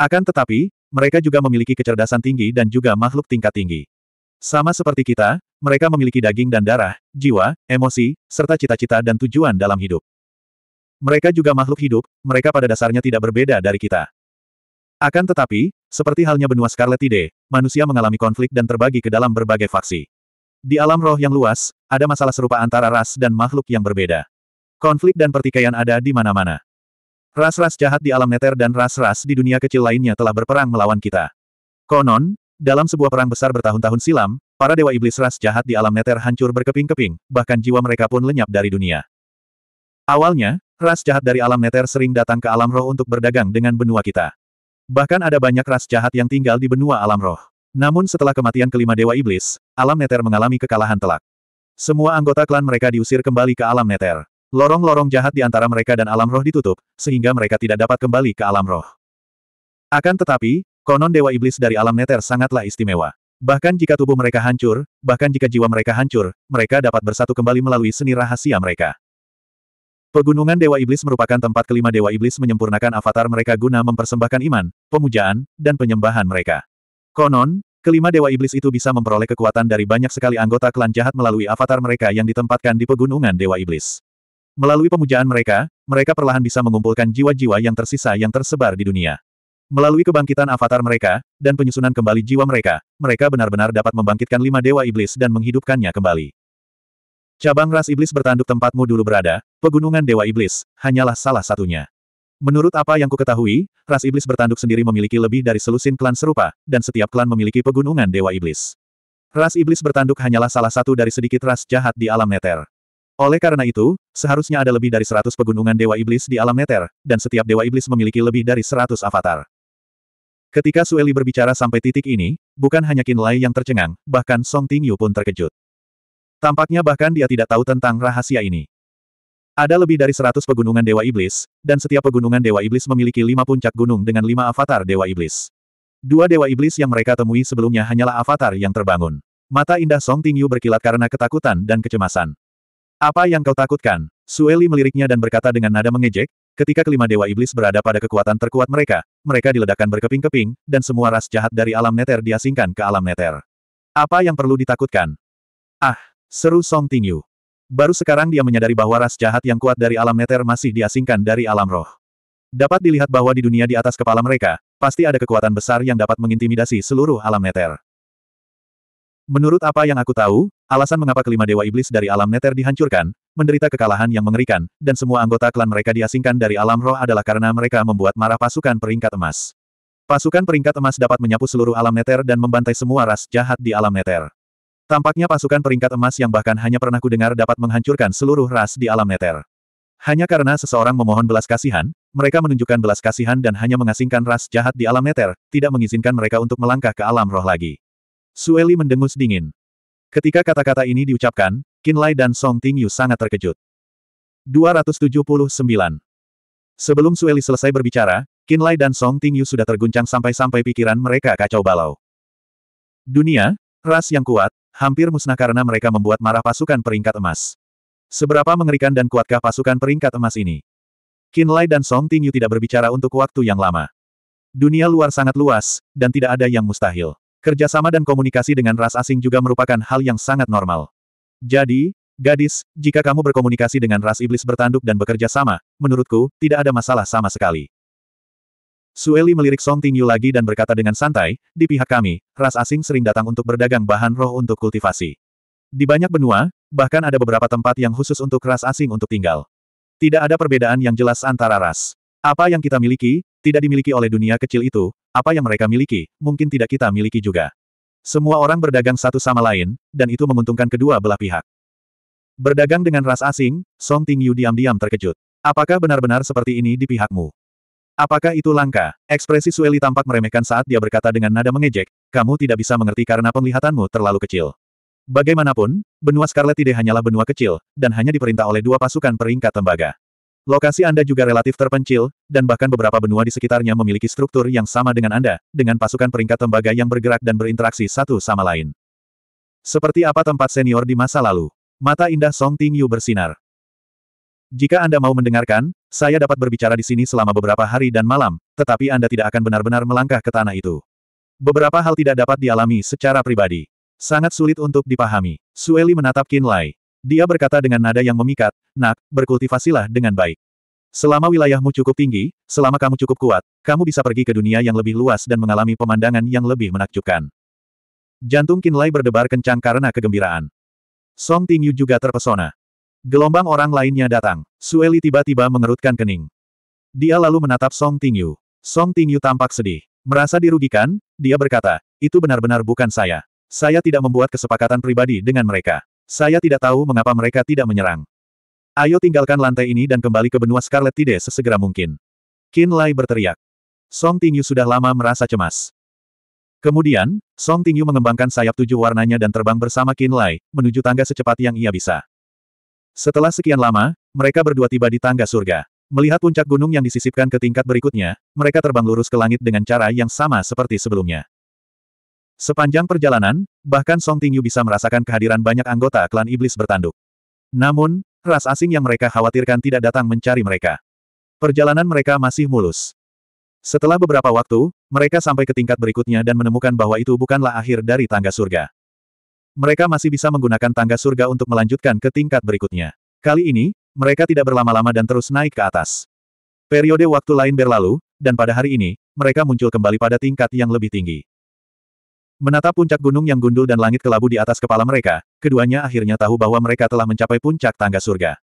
Akan tetapi, mereka juga memiliki kecerdasan tinggi dan juga makhluk tingkat tinggi. Sama seperti kita, mereka memiliki daging dan darah, jiwa, emosi, serta cita-cita dan tujuan dalam hidup. Mereka juga makhluk hidup, mereka pada dasarnya tidak berbeda dari kita. Akan tetapi, seperti halnya benua Scarlet Tide, manusia mengalami konflik dan terbagi ke dalam berbagai faksi. Di alam roh yang luas, ada masalah serupa antara ras dan makhluk yang berbeda. Konflik dan pertikaian ada di mana-mana. Ras-ras jahat di alam neter dan ras-ras di dunia kecil lainnya telah berperang melawan kita. Konon, dalam sebuah perang besar bertahun-tahun silam, para dewa iblis ras jahat di alam neter hancur berkeping-keping, bahkan jiwa mereka pun lenyap dari dunia. Awalnya, Ras jahat dari alam neter sering datang ke alam roh untuk berdagang dengan benua kita. Bahkan ada banyak ras jahat yang tinggal di benua alam roh. Namun setelah kematian kelima dewa iblis, alam neter mengalami kekalahan telak. Semua anggota klan mereka diusir kembali ke alam neter. Lorong-lorong jahat di antara mereka dan alam roh ditutup, sehingga mereka tidak dapat kembali ke alam roh. Akan tetapi, konon dewa iblis dari alam neter sangatlah istimewa. Bahkan jika tubuh mereka hancur, bahkan jika jiwa mereka hancur, mereka dapat bersatu kembali melalui seni rahasia mereka. Pegunungan Dewa Iblis merupakan tempat kelima Dewa Iblis menyempurnakan avatar mereka guna mempersembahkan iman, pemujaan, dan penyembahan mereka. Konon, kelima Dewa Iblis itu bisa memperoleh kekuatan dari banyak sekali anggota klan jahat melalui avatar mereka yang ditempatkan di Pegunungan Dewa Iblis. Melalui pemujaan mereka, mereka perlahan bisa mengumpulkan jiwa-jiwa yang tersisa yang tersebar di dunia. Melalui kebangkitan avatar mereka, dan penyusunan kembali jiwa mereka, mereka benar-benar dapat membangkitkan lima dewa iblis dan menghidupkannya kembali. Cabang ras iblis bertanduk tempatmu dulu berada, pegunungan Dewa Iblis, hanyalah salah satunya. Menurut apa yang kuketahui, ras iblis bertanduk sendiri memiliki lebih dari selusin klan serupa, dan setiap klan memiliki pegunungan Dewa Iblis. Ras iblis bertanduk hanyalah salah satu dari sedikit ras jahat di alam neter. Oleh karena itu, seharusnya ada lebih dari seratus pegunungan Dewa Iblis di alam neter, dan setiap Dewa Iblis memiliki lebih dari seratus avatar. Ketika Sueli berbicara sampai titik ini, bukan hanya Qin Lai yang tercengang, bahkan Song Tingyu pun terkejut. Tampaknya bahkan dia tidak tahu tentang rahasia ini. Ada lebih dari seratus pegunungan Dewa Iblis, dan setiap pegunungan Dewa Iblis memiliki lima puncak gunung dengan lima avatar Dewa Iblis. Dua Dewa Iblis yang mereka temui sebelumnya hanyalah avatar yang terbangun. Mata indah Song Tingyu berkilat karena ketakutan dan kecemasan. Apa yang kau takutkan? Sueli meliriknya dan berkata dengan nada mengejek, ketika kelima Dewa Iblis berada pada kekuatan terkuat mereka, mereka diledakkan berkeping-keping, dan semua ras jahat dari alam neter diasingkan ke alam neter. Apa yang perlu ditakutkan? Ah! Seru Song Tingyu. Baru sekarang dia menyadari bahwa ras jahat yang kuat dari alam neter masih diasingkan dari alam roh. Dapat dilihat bahwa di dunia di atas kepala mereka, pasti ada kekuatan besar yang dapat mengintimidasi seluruh alam neter. Menurut apa yang aku tahu, alasan mengapa kelima dewa iblis dari alam neter dihancurkan, menderita kekalahan yang mengerikan, dan semua anggota klan mereka diasingkan dari alam roh adalah karena mereka membuat marah pasukan peringkat emas. Pasukan peringkat emas dapat menyapu seluruh alam neter dan membantai semua ras jahat di alam neter. Tampaknya pasukan peringkat emas yang bahkan hanya pernah kudengar dapat menghancurkan seluruh ras di alam neter. Hanya karena seseorang memohon belas kasihan, mereka menunjukkan belas kasihan dan hanya mengasingkan ras jahat di alam neter, tidak mengizinkan mereka untuk melangkah ke alam roh lagi. Sueli mendengus dingin. Ketika kata-kata ini diucapkan, Lai dan Song Tingyu sangat terkejut. 279. Sebelum Sueli selesai berbicara, Lai dan Song Tingyu sudah terguncang sampai-sampai pikiran mereka kacau balau. Dunia, ras yang kuat, hampir musnah karena mereka membuat marah pasukan peringkat emas. Seberapa mengerikan dan kuatkah pasukan peringkat emas ini? Lai dan Song Tingyu tidak berbicara untuk waktu yang lama. Dunia luar sangat luas, dan tidak ada yang mustahil. Kerjasama dan komunikasi dengan ras asing juga merupakan hal yang sangat normal. Jadi, gadis, jika kamu berkomunikasi dengan ras iblis bertanduk dan bekerja sama, menurutku, tidak ada masalah sama sekali. Sueli melirik Song Tingyu lagi dan berkata dengan santai, di pihak kami, ras asing sering datang untuk berdagang bahan roh untuk kultivasi. Di banyak benua, bahkan ada beberapa tempat yang khusus untuk ras asing untuk tinggal. Tidak ada perbedaan yang jelas antara ras. Apa yang kita miliki, tidak dimiliki oleh dunia kecil itu, apa yang mereka miliki, mungkin tidak kita miliki juga. Semua orang berdagang satu sama lain, dan itu menguntungkan kedua belah pihak. Berdagang dengan ras asing, Song Tingyu diam-diam terkejut. Apakah benar-benar seperti ini di pihakmu? Apakah itu langka? Ekspresi Sueli tampak meremehkan saat dia berkata dengan nada mengejek, kamu tidak bisa mengerti karena penglihatanmu terlalu kecil. Bagaimanapun, benua Scarlet tidak hanyalah benua kecil, dan hanya diperintah oleh dua pasukan peringkat tembaga. Lokasi Anda juga relatif terpencil, dan bahkan beberapa benua di sekitarnya memiliki struktur yang sama dengan Anda, dengan pasukan peringkat tembaga yang bergerak dan berinteraksi satu sama lain. Seperti apa tempat senior di masa lalu? Mata indah Song Ting Yu bersinar. Jika Anda mau mendengarkan, saya dapat berbicara di sini selama beberapa hari dan malam, tetapi Anda tidak akan benar-benar melangkah ke tanah itu. Beberapa hal tidak dapat dialami secara pribadi. Sangat sulit untuk dipahami. Sueli menatap Lai. Dia berkata dengan nada yang memikat, Nak, berkultivasilah dengan baik. Selama wilayahmu cukup tinggi, selama kamu cukup kuat, kamu bisa pergi ke dunia yang lebih luas dan mengalami pemandangan yang lebih menakjubkan. Jantung Lai berdebar kencang karena kegembiraan. Song Tingyu juga terpesona. Gelombang orang lainnya datang. Sueli tiba-tiba mengerutkan kening. Dia lalu menatap Song Tingyu. Song Tingyu tampak sedih. Merasa dirugikan, dia berkata, itu benar-benar bukan saya. Saya tidak membuat kesepakatan pribadi dengan mereka. Saya tidak tahu mengapa mereka tidak menyerang. Ayo tinggalkan lantai ini dan kembali ke benua Scarlet Tide sesegera mungkin. Qin Lai berteriak. Song Tingyu sudah lama merasa cemas. Kemudian, Song Tingyu mengembangkan sayap tujuh warnanya dan terbang bersama Qin Lai, menuju tangga secepat yang ia bisa. Setelah sekian lama, mereka berdua tiba di tangga surga. Melihat puncak gunung yang disisipkan ke tingkat berikutnya, mereka terbang lurus ke langit dengan cara yang sama seperti sebelumnya. Sepanjang perjalanan, bahkan Song Tingyu bisa merasakan kehadiran banyak anggota klan iblis bertanduk. Namun, ras asing yang mereka khawatirkan tidak datang mencari mereka. Perjalanan mereka masih mulus. Setelah beberapa waktu, mereka sampai ke tingkat berikutnya dan menemukan bahwa itu bukanlah akhir dari tangga surga. Mereka masih bisa menggunakan tangga surga untuk melanjutkan ke tingkat berikutnya. Kali ini, mereka tidak berlama-lama dan terus naik ke atas. Periode waktu lain berlalu, dan pada hari ini, mereka muncul kembali pada tingkat yang lebih tinggi. Menatap puncak gunung yang gundul dan langit kelabu di atas kepala mereka, keduanya akhirnya tahu bahwa mereka telah mencapai puncak tangga surga.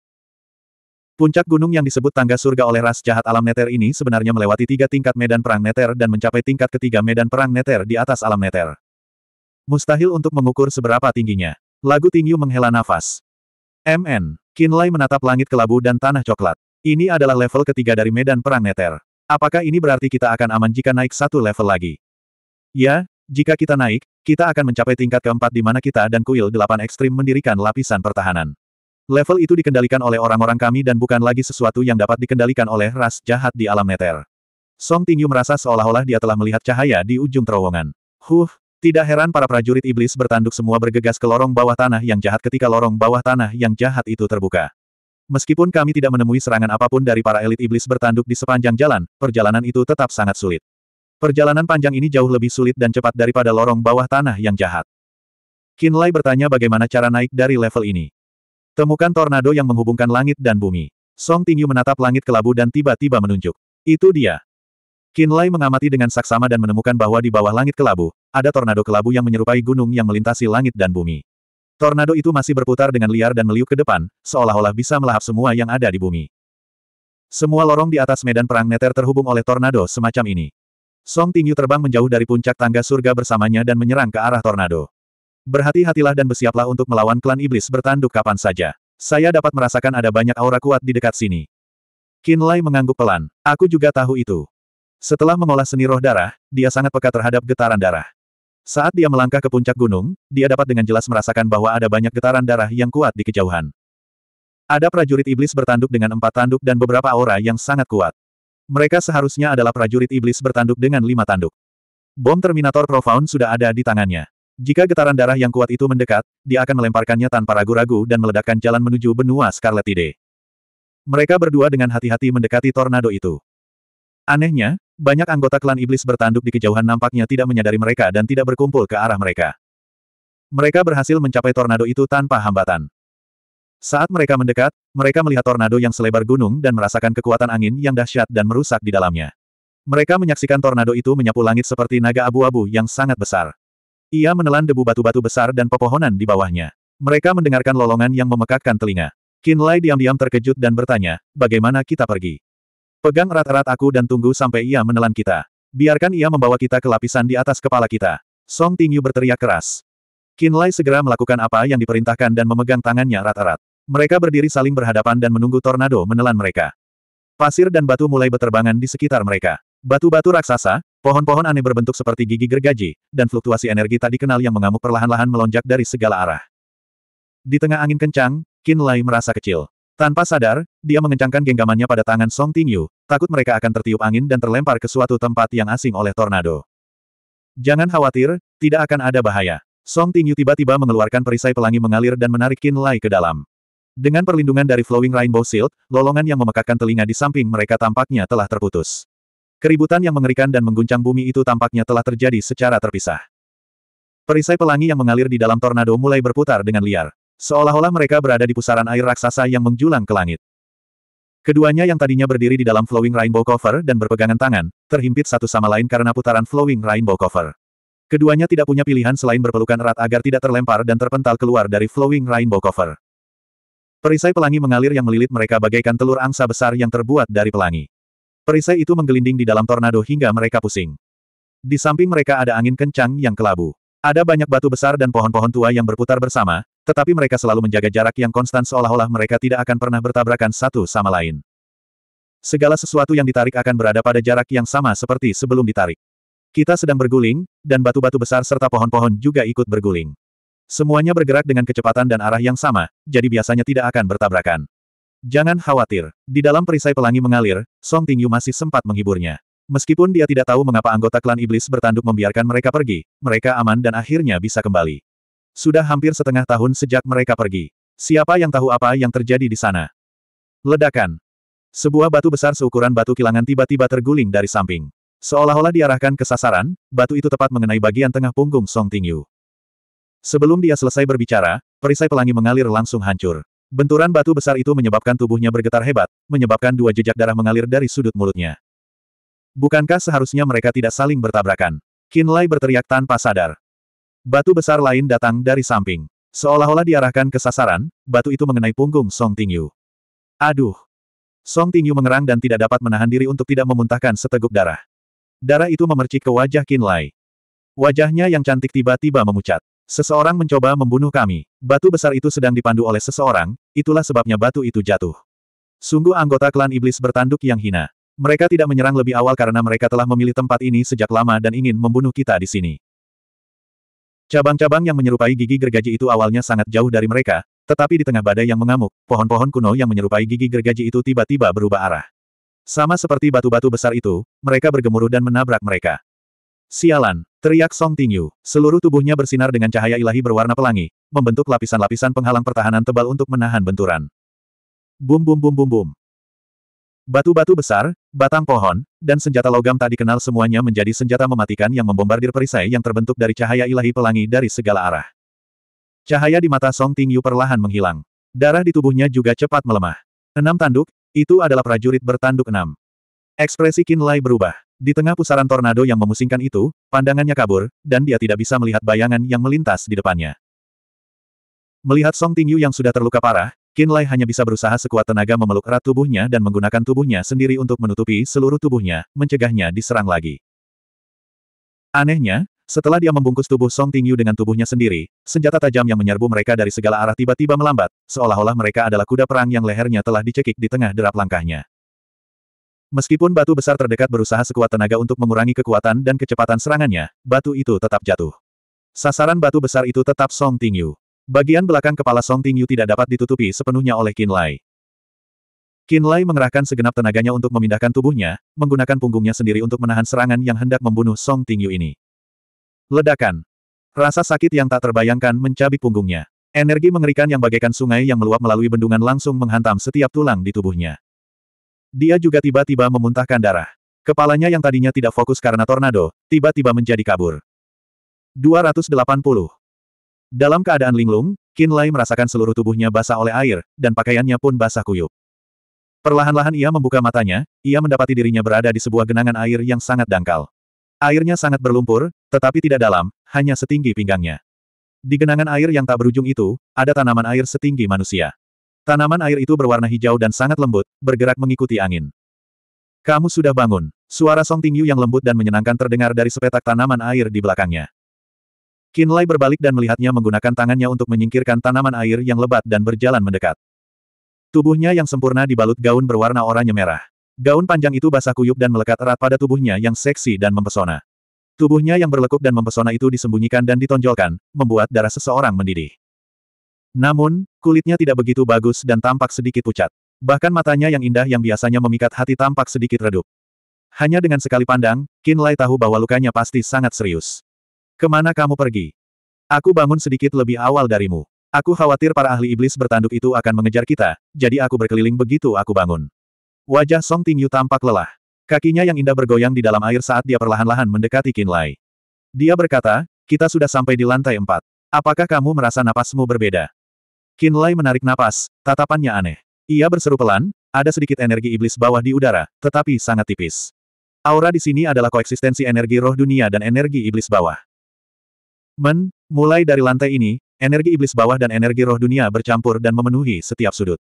Puncak gunung yang disebut tangga surga oleh ras jahat alam neter ini sebenarnya melewati tiga tingkat medan perang neter dan mencapai tingkat ketiga medan perang neter di atas alam neter. Mustahil untuk mengukur seberapa tingginya. Lagu Tingyu menghela nafas. MN. Kinlay menatap langit kelabu dan tanah coklat. Ini adalah level ketiga dari medan perang neter. Apakah ini berarti kita akan aman jika naik satu level lagi? Ya, jika kita naik, kita akan mencapai tingkat keempat di mana kita dan kuil delapan ekstrim mendirikan lapisan pertahanan. Level itu dikendalikan oleh orang-orang kami dan bukan lagi sesuatu yang dapat dikendalikan oleh ras jahat di alam neter. Song Tingyu merasa seolah-olah dia telah melihat cahaya di ujung terowongan. Huh, tidak heran para prajurit iblis bertanduk semua bergegas ke lorong bawah tanah yang jahat ketika lorong bawah tanah yang jahat itu terbuka. Meskipun kami tidak menemui serangan apapun dari para elit iblis bertanduk di sepanjang jalan, perjalanan itu tetap sangat sulit. Perjalanan panjang ini jauh lebih sulit dan cepat daripada lorong bawah tanah yang jahat. Kinlay bertanya bagaimana cara naik dari level ini. Temukan tornado yang menghubungkan langit dan bumi. Song Tingyu menatap langit kelabu dan tiba-tiba menunjuk. Itu dia. Kinlay mengamati dengan saksama dan menemukan bahwa di bawah langit kelabu, ada tornado kelabu yang menyerupai gunung yang melintasi langit dan bumi. Tornado itu masih berputar dengan liar dan meliuk ke depan, seolah-olah bisa melahap semua yang ada di bumi. Semua lorong di atas medan perang Neter terhubung oleh tornado semacam ini. Song Tingyu terbang menjauh dari puncak tangga surga bersamanya dan menyerang ke arah tornado. Berhati-hatilah dan bersiaplah untuk melawan klan iblis bertanduk kapan saja. Saya dapat merasakan ada banyak aura kuat di dekat sini. Kinlay mengangguk pelan. Aku juga tahu itu. Setelah mengolah seni roh darah, dia sangat peka terhadap getaran darah. Saat dia melangkah ke puncak gunung, dia dapat dengan jelas merasakan bahwa ada banyak getaran darah yang kuat di kejauhan. Ada prajurit iblis bertanduk dengan empat tanduk dan beberapa aura yang sangat kuat. Mereka seharusnya adalah prajurit iblis bertanduk dengan lima tanduk. Bom Terminator Profound sudah ada di tangannya. Jika getaran darah yang kuat itu mendekat, dia akan melemparkannya tanpa ragu-ragu dan meledakkan jalan menuju benua Scarlet Tide. Mereka berdua dengan hati-hati mendekati tornado itu. Anehnya, banyak anggota klan iblis bertanduk di kejauhan nampaknya tidak menyadari mereka dan tidak berkumpul ke arah mereka. Mereka berhasil mencapai tornado itu tanpa hambatan. Saat mereka mendekat, mereka melihat tornado yang selebar gunung dan merasakan kekuatan angin yang dahsyat dan merusak di dalamnya. Mereka menyaksikan tornado itu menyapu langit seperti naga abu-abu yang sangat besar. Ia menelan debu batu-batu besar dan pepohonan di bawahnya. Mereka mendengarkan lolongan yang memekakkan telinga. Kinlay diam-diam terkejut dan bertanya, bagaimana kita pergi? Pegang erat-erat aku dan tunggu sampai ia menelan kita. Biarkan ia membawa kita ke lapisan di atas kepala kita. Song Tingyu berteriak keras. Qin Lai segera melakukan apa yang diperintahkan dan memegang tangannya erat-erat. Mereka berdiri saling berhadapan dan menunggu tornado menelan mereka. Pasir dan batu mulai berterbangan di sekitar mereka. Batu-batu raksasa, pohon-pohon aneh berbentuk seperti gigi gergaji, dan fluktuasi energi tak dikenal yang mengamuk perlahan-lahan melonjak dari segala arah. Di tengah angin kencang, Qin Lai merasa kecil. Tanpa sadar, dia mengencangkan genggamannya pada tangan Song Tingyu, takut mereka akan tertiup angin dan terlempar ke suatu tempat yang asing oleh tornado. Jangan khawatir, tidak akan ada bahaya. Song Tingyu tiba-tiba mengeluarkan perisai pelangi mengalir dan menarik Qin Lai ke dalam. Dengan perlindungan dari Flowing Rainbow Shield, lolongan yang memekakkan telinga di samping mereka tampaknya telah terputus. Keributan yang mengerikan dan mengguncang bumi itu tampaknya telah terjadi secara terpisah. Perisai pelangi yang mengalir di dalam tornado mulai berputar dengan liar. Seolah-olah mereka berada di pusaran air raksasa yang menjulang ke langit. Keduanya yang tadinya berdiri di dalam flowing rainbow cover dan berpegangan tangan, terhimpit satu sama lain karena putaran flowing rainbow cover. Keduanya tidak punya pilihan selain berpelukan erat agar tidak terlempar dan terpental keluar dari flowing rainbow cover. Perisai pelangi mengalir yang melilit mereka bagaikan telur angsa besar yang terbuat dari pelangi. Perisai itu menggelinding di dalam tornado hingga mereka pusing. Di samping mereka ada angin kencang yang kelabu. Ada banyak batu besar dan pohon-pohon tua yang berputar bersama, tetapi mereka selalu menjaga jarak yang konstan seolah-olah mereka tidak akan pernah bertabrakan satu sama lain. Segala sesuatu yang ditarik akan berada pada jarak yang sama seperti sebelum ditarik. Kita sedang berguling, dan batu-batu besar serta pohon-pohon juga ikut berguling. Semuanya bergerak dengan kecepatan dan arah yang sama, jadi biasanya tidak akan bertabrakan. Jangan khawatir, di dalam perisai pelangi mengalir, Song Tingyu masih sempat menghiburnya. Meskipun dia tidak tahu mengapa anggota klan iblis bertanduk membiarkan mereka pergi, mereka aman dan akhirnya bisa kembali. Sudah hampir setengah tahun sejak mereka pergi. Siapa yang tahu apa yang terjadi di sana? Ledakan. Sebuah batu besar seukuran batu kilangan tiba-tiba terguling dari samping. Seolah-olah diarahkan ke sasaran, batu itu tepat mengenai bagian tengah punggung Song Tingyu. Sebelum dia selesai berbicara, perisai pelangi mengalir langsung hancur. Benturan batu besar itu menyebabkan tubuhnya bergetar hebat, menyebabkan dua jejak darah mengalir dari sudut mulutnya. Bukankah seharusnya mereka tidak saling bertabrakan? Qin Lai berteriak tanpa sadar. Batu besar lain datang dari samping. Seolah-olah diarahkan ke sasaran, batu itu mengenai punggung Song Tingyu. Aduh! Song Tingyu mengerang dan tidak dapat menahan diri untuk tidak memuntahkan seteguk darah. Darah itu memercik ke wajah Qin Lai. Wajahnya yang cantik tiba-tiba memucat. Seseorang mencoba membunuh kami. Batu besar itu sedang dipandu oleh seseorang, itulah sebabnya batu itu jatuh. Sungguh anggota klan iblis bertanduk yang hina. Mereka tidak menyerang lebih awal karena mereka telah memilih tempat ini sejak lama dan ingin membunuh kita di sini. Cabang-cabang yang menyerupai gigi gergaji itu awalnya sangat jauh dari mereka, tetapi di tengah badai yang mengamuk, pohon-pohon kuno yang menyerupai gigi gergaji itu tiba-tiba berubah arah. Sama seperti batu-batu besar itu, mereka bergemuruh dan menabrak mereka. Sialan, teriak Song Tingyu. Seluruh tubuhnya bersinar dengan cahaya ilahi berwarna pelangi, membentuk lapisan-lapisan penghalang pertahanan tebal untuk menahan benturan. Bum bum bum bum bum. Batu-batu besar, batang pohon, dan senjata logam tak dikenal semuanya menjadi senjata mematikan yang membombardir perisai yang terbentuk dari cahaya ilahi pelangi dari segala arah. Cahaya di mata Song Tingyu perlahan menghilang. Darah di tubuhnya juga cepat melemah. Enam tanduk, itu adalah prajurit bertanduk enam. Ekspresi Qin Lai berubah. Di tengah pusaran tornado yang memusingkan itu, pandangannya kabur, dan dia tidak bisa melihat bayangan yang melintas di depannya. Melihat Song Tingyu yang sudah terluka parah, Kinlay hanya bisa berusaha sekuat tenaga memeluk erat tubuhnya dan menggunakan tubuhnya sendiri untuk menutupi seluruh tubuhnya, mencegahnya diserang lagi. Anehnya, setelah dia membungkus tubuh Song Tingyu dengan tubuhnya sendiri, senjata tajam yang menyerbu mereka dari segala arah tiba-tiba melambat, seolah-olah mereka adalah kuda perang yang lehernya telah dicekik di tengah derap langkahnya. Meskipun batu besar terdekat berusaha sekuat tenaga untuk mengurangi kekuatan dan kecepatan serangannya, batu itu tetap jatuh. Sasaran batu besar itu tetap Song Tingyu. Bagian belakang kepala Song Tingyu tidak dapat ditutupi sepenuhnya oleh Qin Lai. Qin Lai mengerahkan segenap tenaganya untuk memindahkan tubuhnya, menggunakan punggungnya sendiri untuk menahan serangan yang hendak membunuh Song Tingyu ini. Ledakan. Rasa sakit yang tak terbayangkan mencabik punggungnya. Energi mengerikan yang bagaikan sungai yang meluap melalui bendungan langsung menghantam setiap tulang di tubuhnya. Dia juga tiba-tiba memuntahkan darah. Kepalanya yang tadinya tidak fokus karena tornado, tiba-tiba menjadi kabur. 280. Dalam keadaan linglung, Qin Lai merasakan seluruh tubuhnya basah oleh air, dan pakaiannya pun basah kuyup. Perlahan-lahan ia membuka matanya, ia mendapati dirinya berada di sebuah genangan air yang sangat dangkal. Airnya sangat berlumpur, tetapi tidak dalam, hanya setinggi pinggangnya. Di genangan air yang tak berujung itu, ada tanaman air setinggi manusia. Tanaman air itu berwarna hijau dan sangat lembut, bergerak mengikuti angin. Kamu sudah bangun. Suara Song Tingyu yang lembut dan menyenangkan terdengar dari sepetak tanaman air di belakangnya. Kinlay berbalik dan melihatnya menggunakan tangannya untuk menyingkirkan tanaman air yang lebat dan berjalan mendekat. Tubuhnya yang sempurna dibalut gaun berwarna oranye merah. Gaun panjang itu basah kuyup dan melekat erat pada tubuhnya yang seksi dan mempesona. Tubuhnya yang berlekuk dan mempesona itu disembunyikan dan ditonjolkan, membuat darah seseorang mendidih. Namun, kulitnya tidak begitu bagus dan tampak sedikit pucat. Bahkan matanya yang indah yang biasanya memikat hati tampak sedikit redup. Hanya dengan sekali pandang, Kinlay tahu bahwa lukanya pasti sangat serius. Kemana kamu pergi? Aku bangun sedikit lebih awal darimu. Aku khawatir para ahli iblis bertanduk itu akan mengejar kita, jadi aku berkeliling begitu aku bangun. Wajah Song Tingyu tampak lelah. Kakinya yang indah bergoyang di dalam air saat dia perlahan-lahan mendekati Lai. Dia berkata, kita sudah sampai di lantai empat. Apakah kamu merasa napasmu berbeda? Lai menarik napas, tatapannya aneh. Ia berseru pelan, ada sedikit energi iblis bawah di udara, tetapi sangat tipis. Aura di sini adalah koeksistensi energi roh dunia dan energi iblis bawah. Men, mulai dari lantai ini, energi iblis bawah dan energi roh dunia bercampur dan memenuhi setiap sudut.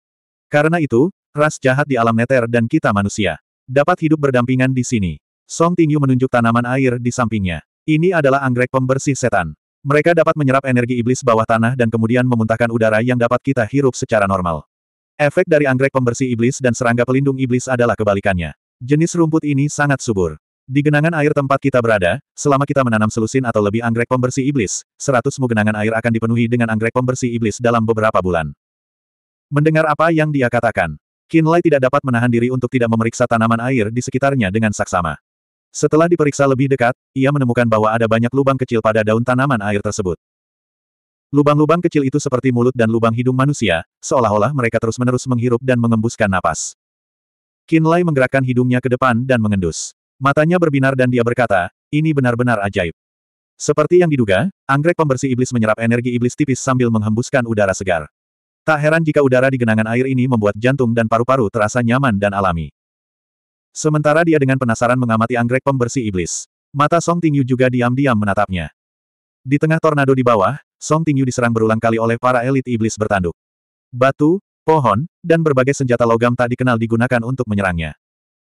Karena itu, ras jahat di alam neter dan kita manusia dapat hidup berdampingan di sini. Song Tingyu menunjuk tanaman air di sampingnya. Ini adalah anggrek pembersih setan. Mereka dapat menyerap energi iblis bawah tanah dan kemudian memuntahkan udara yang dapat kita hirup secara normal. Efek dari anggrek pembersih iblis dan serangga pelindung iblis adalah kebalikannya. Jenis rumput ini sangat subur. Di genangan air tempat kita berada, selama kita menanam selusin atau lebih anggrek pembersih iblis, seratus mu genangan air akan dipenuhi dengan anggrek pembersih iblis dalam beberapa bulan. Mendengar apa yang dia katakan, Kinlay tidak dapat menahan diri untuk tidak memeriksa tanaman air di sekitarnya dengan saksama. Setelah diperiksa lebih dekat, ia menemukan bahwa ada banyak lubang kecil pada daun tanaman air tersebut. Lubang-lubang kecil itu seperti mulut dan lubang hidung manusia, seolah-olah mereka terus-menerus menghirup dan mengembuskan napas. Kinlay menggerakkan hidungnya ke depan dan mengendus. Matanya berbinar dan dia berkata, ini benar-benar ajaib. Seperti yang diduga, anggrek pembersih iblis menyerap energi iblis tipis sambil menghembuskan udara segar. Tak heran jika udara di genangan air ini membuat jantung dan paru-paru terasa nyaman dan alami. Sementara dia dengan penasaran mengamati anggrek pembersih iblis. Mata Song Tingyu juga diam-diam menatapnya. Di tengah tornado di bawah, Song Tingyu diserang berulang kali oleh para elit iblis bertanduk. Batu, pohon, dan berbagai senjata logam tak dikenal digunakan untuk menyerangnya.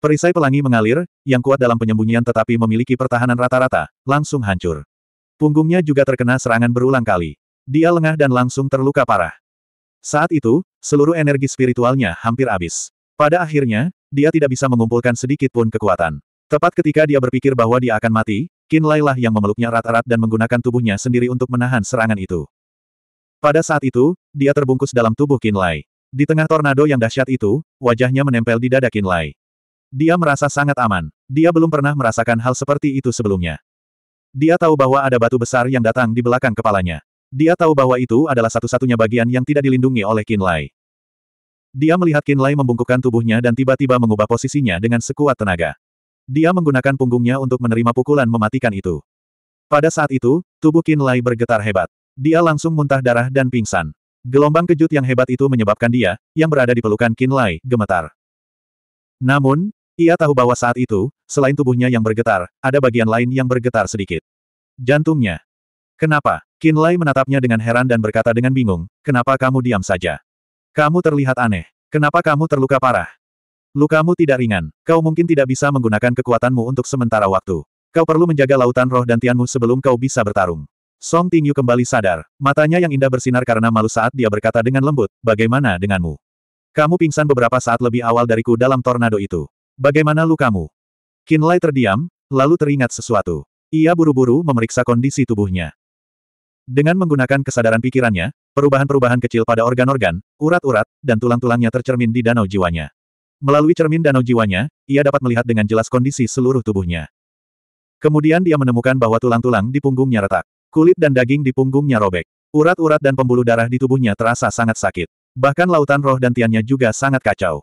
Perisai pelangi mengalir, yang kuat dalam penyembunyian tetapi memiliki pertahanan rata-rata, langsung hancur. Punggungnya juga terkena serangan berulang kali. Dia lengah dan langsung terluka parah. Saat itu, seluruh energi spiritualnya hampir habis. Pada akhirnya, dia tidak bisa mengumpulkan sedikit pun kekuatan. Tepat ketika dia berpikir bahwa dia akan mati, Qin Lai lah yang memeluknya rata-rata dan menggunakan tubuhnya sendiri untuk menahan serangan itu. Pada saat itu, dia terbungkus dalam tubuh Qin Lai. Di tengah tornado yang dahsyat itu, wajahnya menempel di dada Qin Lai. Dia merasa sangat aman. Dia belum pernah merasakan hal seperti itu sebelumnya. Dia tahu bahwa ada batu besar yang datang di belakang kepalanya. Dia tahu bahwa itu adalah satu-satunya bagian yang tidak dilindungi oleh Kinlay. Dia melihat Kinlay membungkukkan tubuhnya dan tiba-tiba mengubah posisinya dengan sekuat tenaga. Dia menggunakan punggungnya untuk menerima pukulan mematikan itu. Pada saat itu, tubuh Kinlay bergetar hebat. Dia langsung muntah darah dan pingsan. Gelombang kejut yang hebat itu menyebabkan dia, yang berada di pelukan Kinlay, gemetar. Namun, ia tahu bahwa saat itu, selain tubuhnya yang bergetar, ada bagian lain yang bergetar sedikit. Jantungnya. Kenapa? Lai menatapnya dengan heran dan berkata dengan bingung, kenapa kamu diam saja? Kamu terlihat aneh. Kenapa kamu terluka parah? Lukamu tidak ringan. Kau mungkin tidak bisa menggunakan kekuatanmu untuk sementara waktu. Kau perlu menjaga lautan roh dan tianmu sebelum kau bisa bertarung. Song Tingyu kembali sadar. Matanya yang indah bersinar karena malu saat dia berkata dengan lembut, bagaimana denganmu? Kamu pingsan beberapa saat lebih awal dariku dalam tornado itu. Bagaimana kamu? Kinlay terdiam, lalu teringat sesuatu. Ia buru-buru memeriksa kondisi tubuhnya. Dengan menggunakan kesadaran pikirannya, perubahan-perubahan kecil pada organ-organ, urat-urat, dan tulang-tulangnya tercermin di danau jiwanya. Melalui cermin danau jiwanya, ia dapat melihat dengan jelas kondisi seluruh tubuhnya. Kemudian dia menemukan bahwa tulang-tulang di punggungnya retak, kulit dan daging di punggungnya robek, urat-urat dan pembuluh darah di tubuhnya terasa sangat sakit. Bahkan lautan roh dan tiannya juga sangat kacau.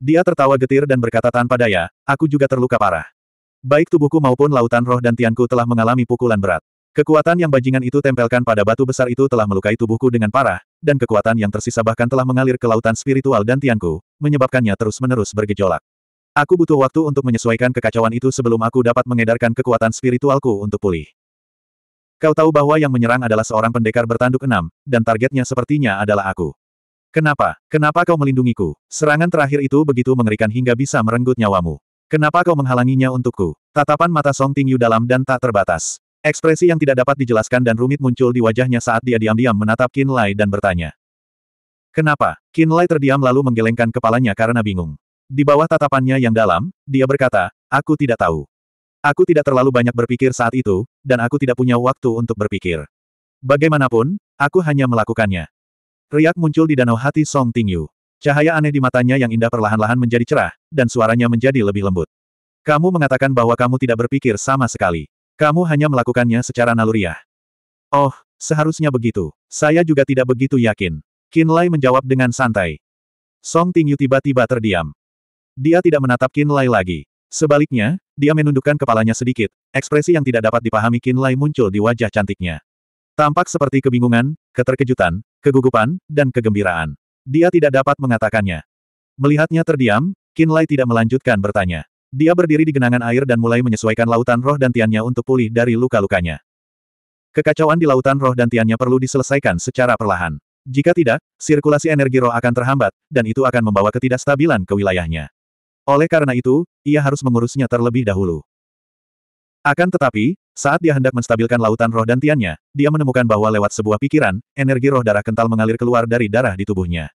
Dia tertawa getir dan berkata tanpa daya, aku juga terluka parah. Baik tubuhku maupun lautan roh dan tianku telah mengalami pukulan berat. Kekuatan yang bajingan itu tempelkan pada batu besar itu telah melukai tubuhku dengan parah, dan kekuatan yang tersisa bahkan telah mengalir ke lautan spiritual dan tianku, menyebabkannya terus-menerus bergejolak. Aku butuh waktu untuk menyesuaikan kekacauan itu sebelum aku dapat mengedarkan kekuatan spiritualku untuk pulih. Kau tahu bahwa yang menyerang adalah seorang pendekar bertanduk enam, dan targetnya sepertinya adalah aku. Kenapa, kenapa kau melindungiku? Serangan terakhir itu begitu mengerikan hingga bisa merenggut nyawamu. Kenapa kau menghalanginya untukku? Tatapan mata Song Tingyu dalam dan tak terbatas. Ekspresi yang tidak dapat dijelaskan dan rumit muncul di wajahnya saat dia diam-diam menatap Qin Lai dan bertanya. Kenapa? Qin Lai terdiam lalu menggelengkan kepalanya karena bingung. Di bawah tatapannya yang dalam, dia berkata, aku tidak tahu. Aku tidak terlalu banyak berpikir saat itu, dan aku tidak punya waktu untuk berpikir. Bagaimanapun, aku hanya melakukannya. Riak muncul di danau hati Song Tingyu. Cahaya aneh di matanya yang indah perlahan-lahan menjadi cerah, dan suaranya menjadi lebih lembut. Kamu mengatakan bahwa kamu tidak berpikir sama sekali. Kamu hanya melakukannya secara naluriah. Oh, seharusnya begitu. Saya juga tidak begitu yakin. Lai menjawab dengan santai. Song Tingyu tiba-tiba terdiam. Dia tidak menatap Lai lagi. Sebaliknya, dia menundukkan kepalanya sedikit, ekspresi yang tidak dapat dipahami Lai muncul di wajah cantiknya. Tampak seperti kebingungan, keterkejutan, kegugupan, dan kegembiraan. Dia tidak dapat mengatakannya. Melihatnya terdiam, Kinlay tidak melanjutkan bertanya. Dia berdiri di genangan air dan mulai menyesuaikan lautan roh dan tiannya untuk pulih dari luka-lukanya. Kekacauan di lautan roh dan tiannya perlu diselesaikan secara perlahan. Jika tidak, sirkulasi energi roh akan terhambat, dan itu akan membawa ketidakstabilan ke wilayahnya. Oleh karena itu, ia harus mengurusnya terlebih dahulu. Akan tetapi, saat dia hendak menstabilkan lautan roh dan tiannya, dia menemukan bahwa lewat sebuah pikiran, energi roh darah kental mengalir keluar dari darah di tubuhnya.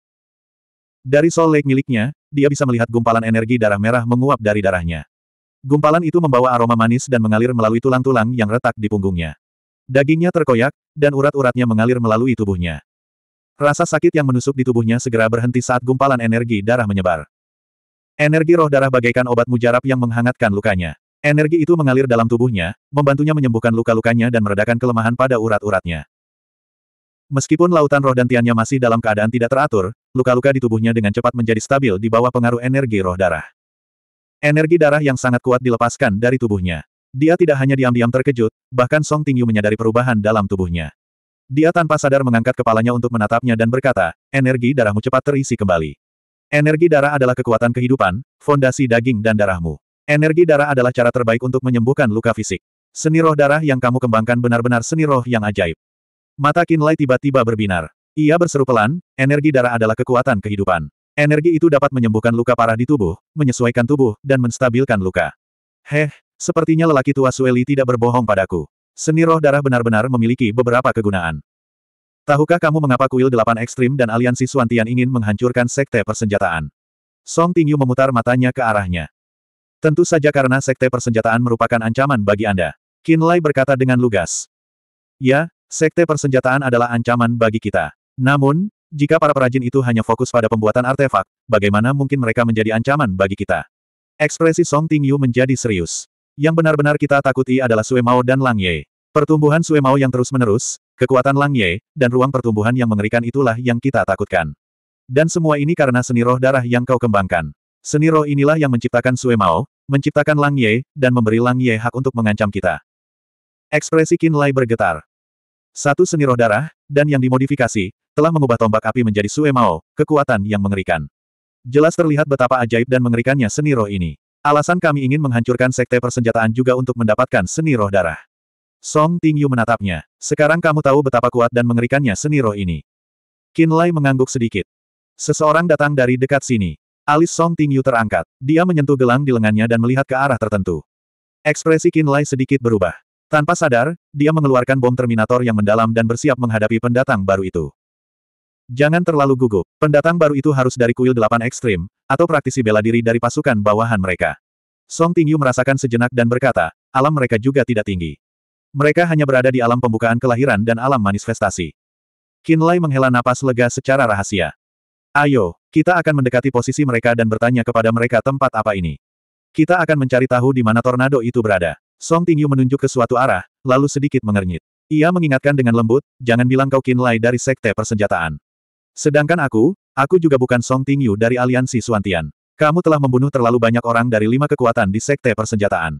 Dari soul lake miliknya, dia bisa melihat gumpalan energi darah merah menguap dari darahnya. Gumpalan itu membawa aroma manis dan mengalir melalui tulang-tulang yang retak di punggungnya. Dagingnya terkoyak, dan urat-uratnya mengalir melalui tubuhnya. Rasa sakit yang menusuk di tubuhnya segera berhenti saat gumpalan energi darah menyebar. Energi roh darah bagaikan obat mujarab yang menghangatkan lukanya. Energi itu mengalir dalam tubuhnya, membantunya menyembuhkan luka-lukanya dan meredakan kelemahan pada urat-uratnya. Meskipun lautan roh dan tiannya masih dalam keadaan tidak teratur, luka-luka di tubuhnya dengan cepat menjadi stabil di bawah pengaruh energi roh darah. Energi darah yang sangat kuat dilepaskan dari tubuhnya. Dia tidak hanya diam-diam terkejut, bahkan Song Tingyu menyadari perubahan dalam tubuhnya. Dia tanpa sadar mengangkat kepalanya untuk menatapnya dan berkata, energi darahmu cepat terisi kembali. Energi darah adalah kekuatan kehidupan, fondasi daging dan darahmu. Energi darah adalah cara terbaik untuk menyembuhkan luka fisik. Seni roh darah yang kamu kembangkan benar-benar seni roh yang ajaib. Mata Kinlay tiba-tiba berbinar. Ia berseru pelan, energi darah adalah kekuatan kehidupan. Energi itu dapat menyembuhkan luka parah di tubuh, menyesuaikan tubuh, dan menstabilkan luka. Heh, sepertinya lelaki tua Sueli tidak berbohong padaku. Seni roh darah benar-benar memiliki beberapa kegunaan. Tahukah kamu mengapa kuil delapan ekstrim dan aliansi Suantian ingin menghancurkan sekte persenjataan? Song Tingyu memutar matanya ke arahnya. Tentu saja karena sekte persenjataan merupakan ancaman bagi Anda. Qin Lai berkata dengan lugas. Ya, sekte persenjataan adalah ancaman bagi kita. Namun, jika para perajin itu hanya fokus pada pembuatan artefak, bagaimana mungkin mereka menjadi ancaman bagi kita? Ekspresi Song Ting Yu menjadi serius. Yang benar-benar kita takuti adalah Sue Mao dan Lang Ye. Pertumbuhan Sue Mao yang terus-menerus, kekuatan Lang Ye, dan ruang pertumbuhan yang mengerikan itulah yang kita takutkan. Dan semua ini karena seni roh darah yang kau kembangkan. Seni roh inilah yang menciptakan Sue Mao, menciptakan Lang Ye, dan memberi Lang Ye hak untuk mengancam kita. Ekspresi Qin Lai bergetar. Satu seni roh darah, dan yang dimodifikasi, telah mengubah tombak api menjadi Sue Mao, kekuatan yang mengerikan. Jelas terlihat betapa ajaib dan mengerikannya seni roh ini. Alasan kami ingin menghancurkan sekte persenjataan juga untuk mendapatkan seni roh darah. Song Tingyu menatapnya. Sekarang kamu tahu betapa kuat dan mengerikannya seni roh ini. Qin Lai mengangguk sedikit. Seseorang datang dari dekat sini. Alis Song Tingyu terangkat. Dia menyentuh gelang di lengannya dan melihat ke arah tertentu. Ekspresi Qin Lei sedikit berubah. Tanpa sadar, dia mengeluarkan bom Terminator yang mendalam dan bersiap menghadapi pendatang baru itu. Jangan terlalu gugup, pendatang baru itu harus dari kuil delapan ekstrim, atau praktisi bela diri dari pasukan bawahan mereka. Song Tingyu merasakan sejenak dan berkata, alam mereka juga tidak tinggi. Mereka hanya berada di alam pembukaan kelahiran dan alam manifestasi. Qin Lei menghela napas lega secara rahasia. Ayo, kita akan mendekati posisi mereka dan bertanya kepada mereka tempat apa ini. Kita akan mencari tahu di mana tornado itu berada. Song Tingyu menunjuk ke suatu arah, lalu sedikit mengernyit. Ia mengingatkan dengan lembut, jangan bilang kau Kinlay dari Sekte Persenjataan. Sedangkan aku, aku juga bukan Song Tingyu dari Aliansi Suantian. Kamu telah membunuh terlalu banyak orang dari lima kekuatan di Sekte Persenjataan.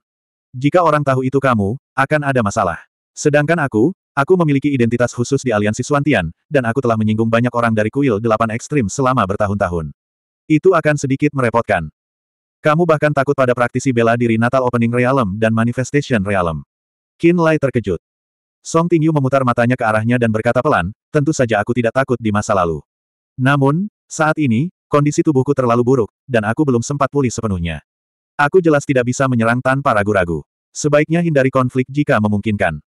Jika orang tahu itu kamu, akan ada masalah. Sedangkan aku, Aku memiliki identitas khusus di aliansi Suantian, dan aku telah menyinggung banyak orang dari kuil delapan ekstrim selama bertahun-tahun. Itu akan sedikit merepotkan. Kamu bahkan takut pada praktisi bela diri Natal Opening Realm dan Manifestation Realm. Qin Lai terkejut. Song Tingyu memutar matanya ke arahnya dan berkata pelan, tentu saja aku tidak takut di masa lalu. Namun, saat ini, kondisi tubuhku terlalu buruk, dan aku belum sempat pulih sepenuhnya. Aku jelas tidak bisa menyerang tanpa ragu-ragu. Sebaiknya hindari konflik jika memungkinkan.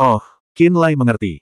Oh, Qin Lai mengerti.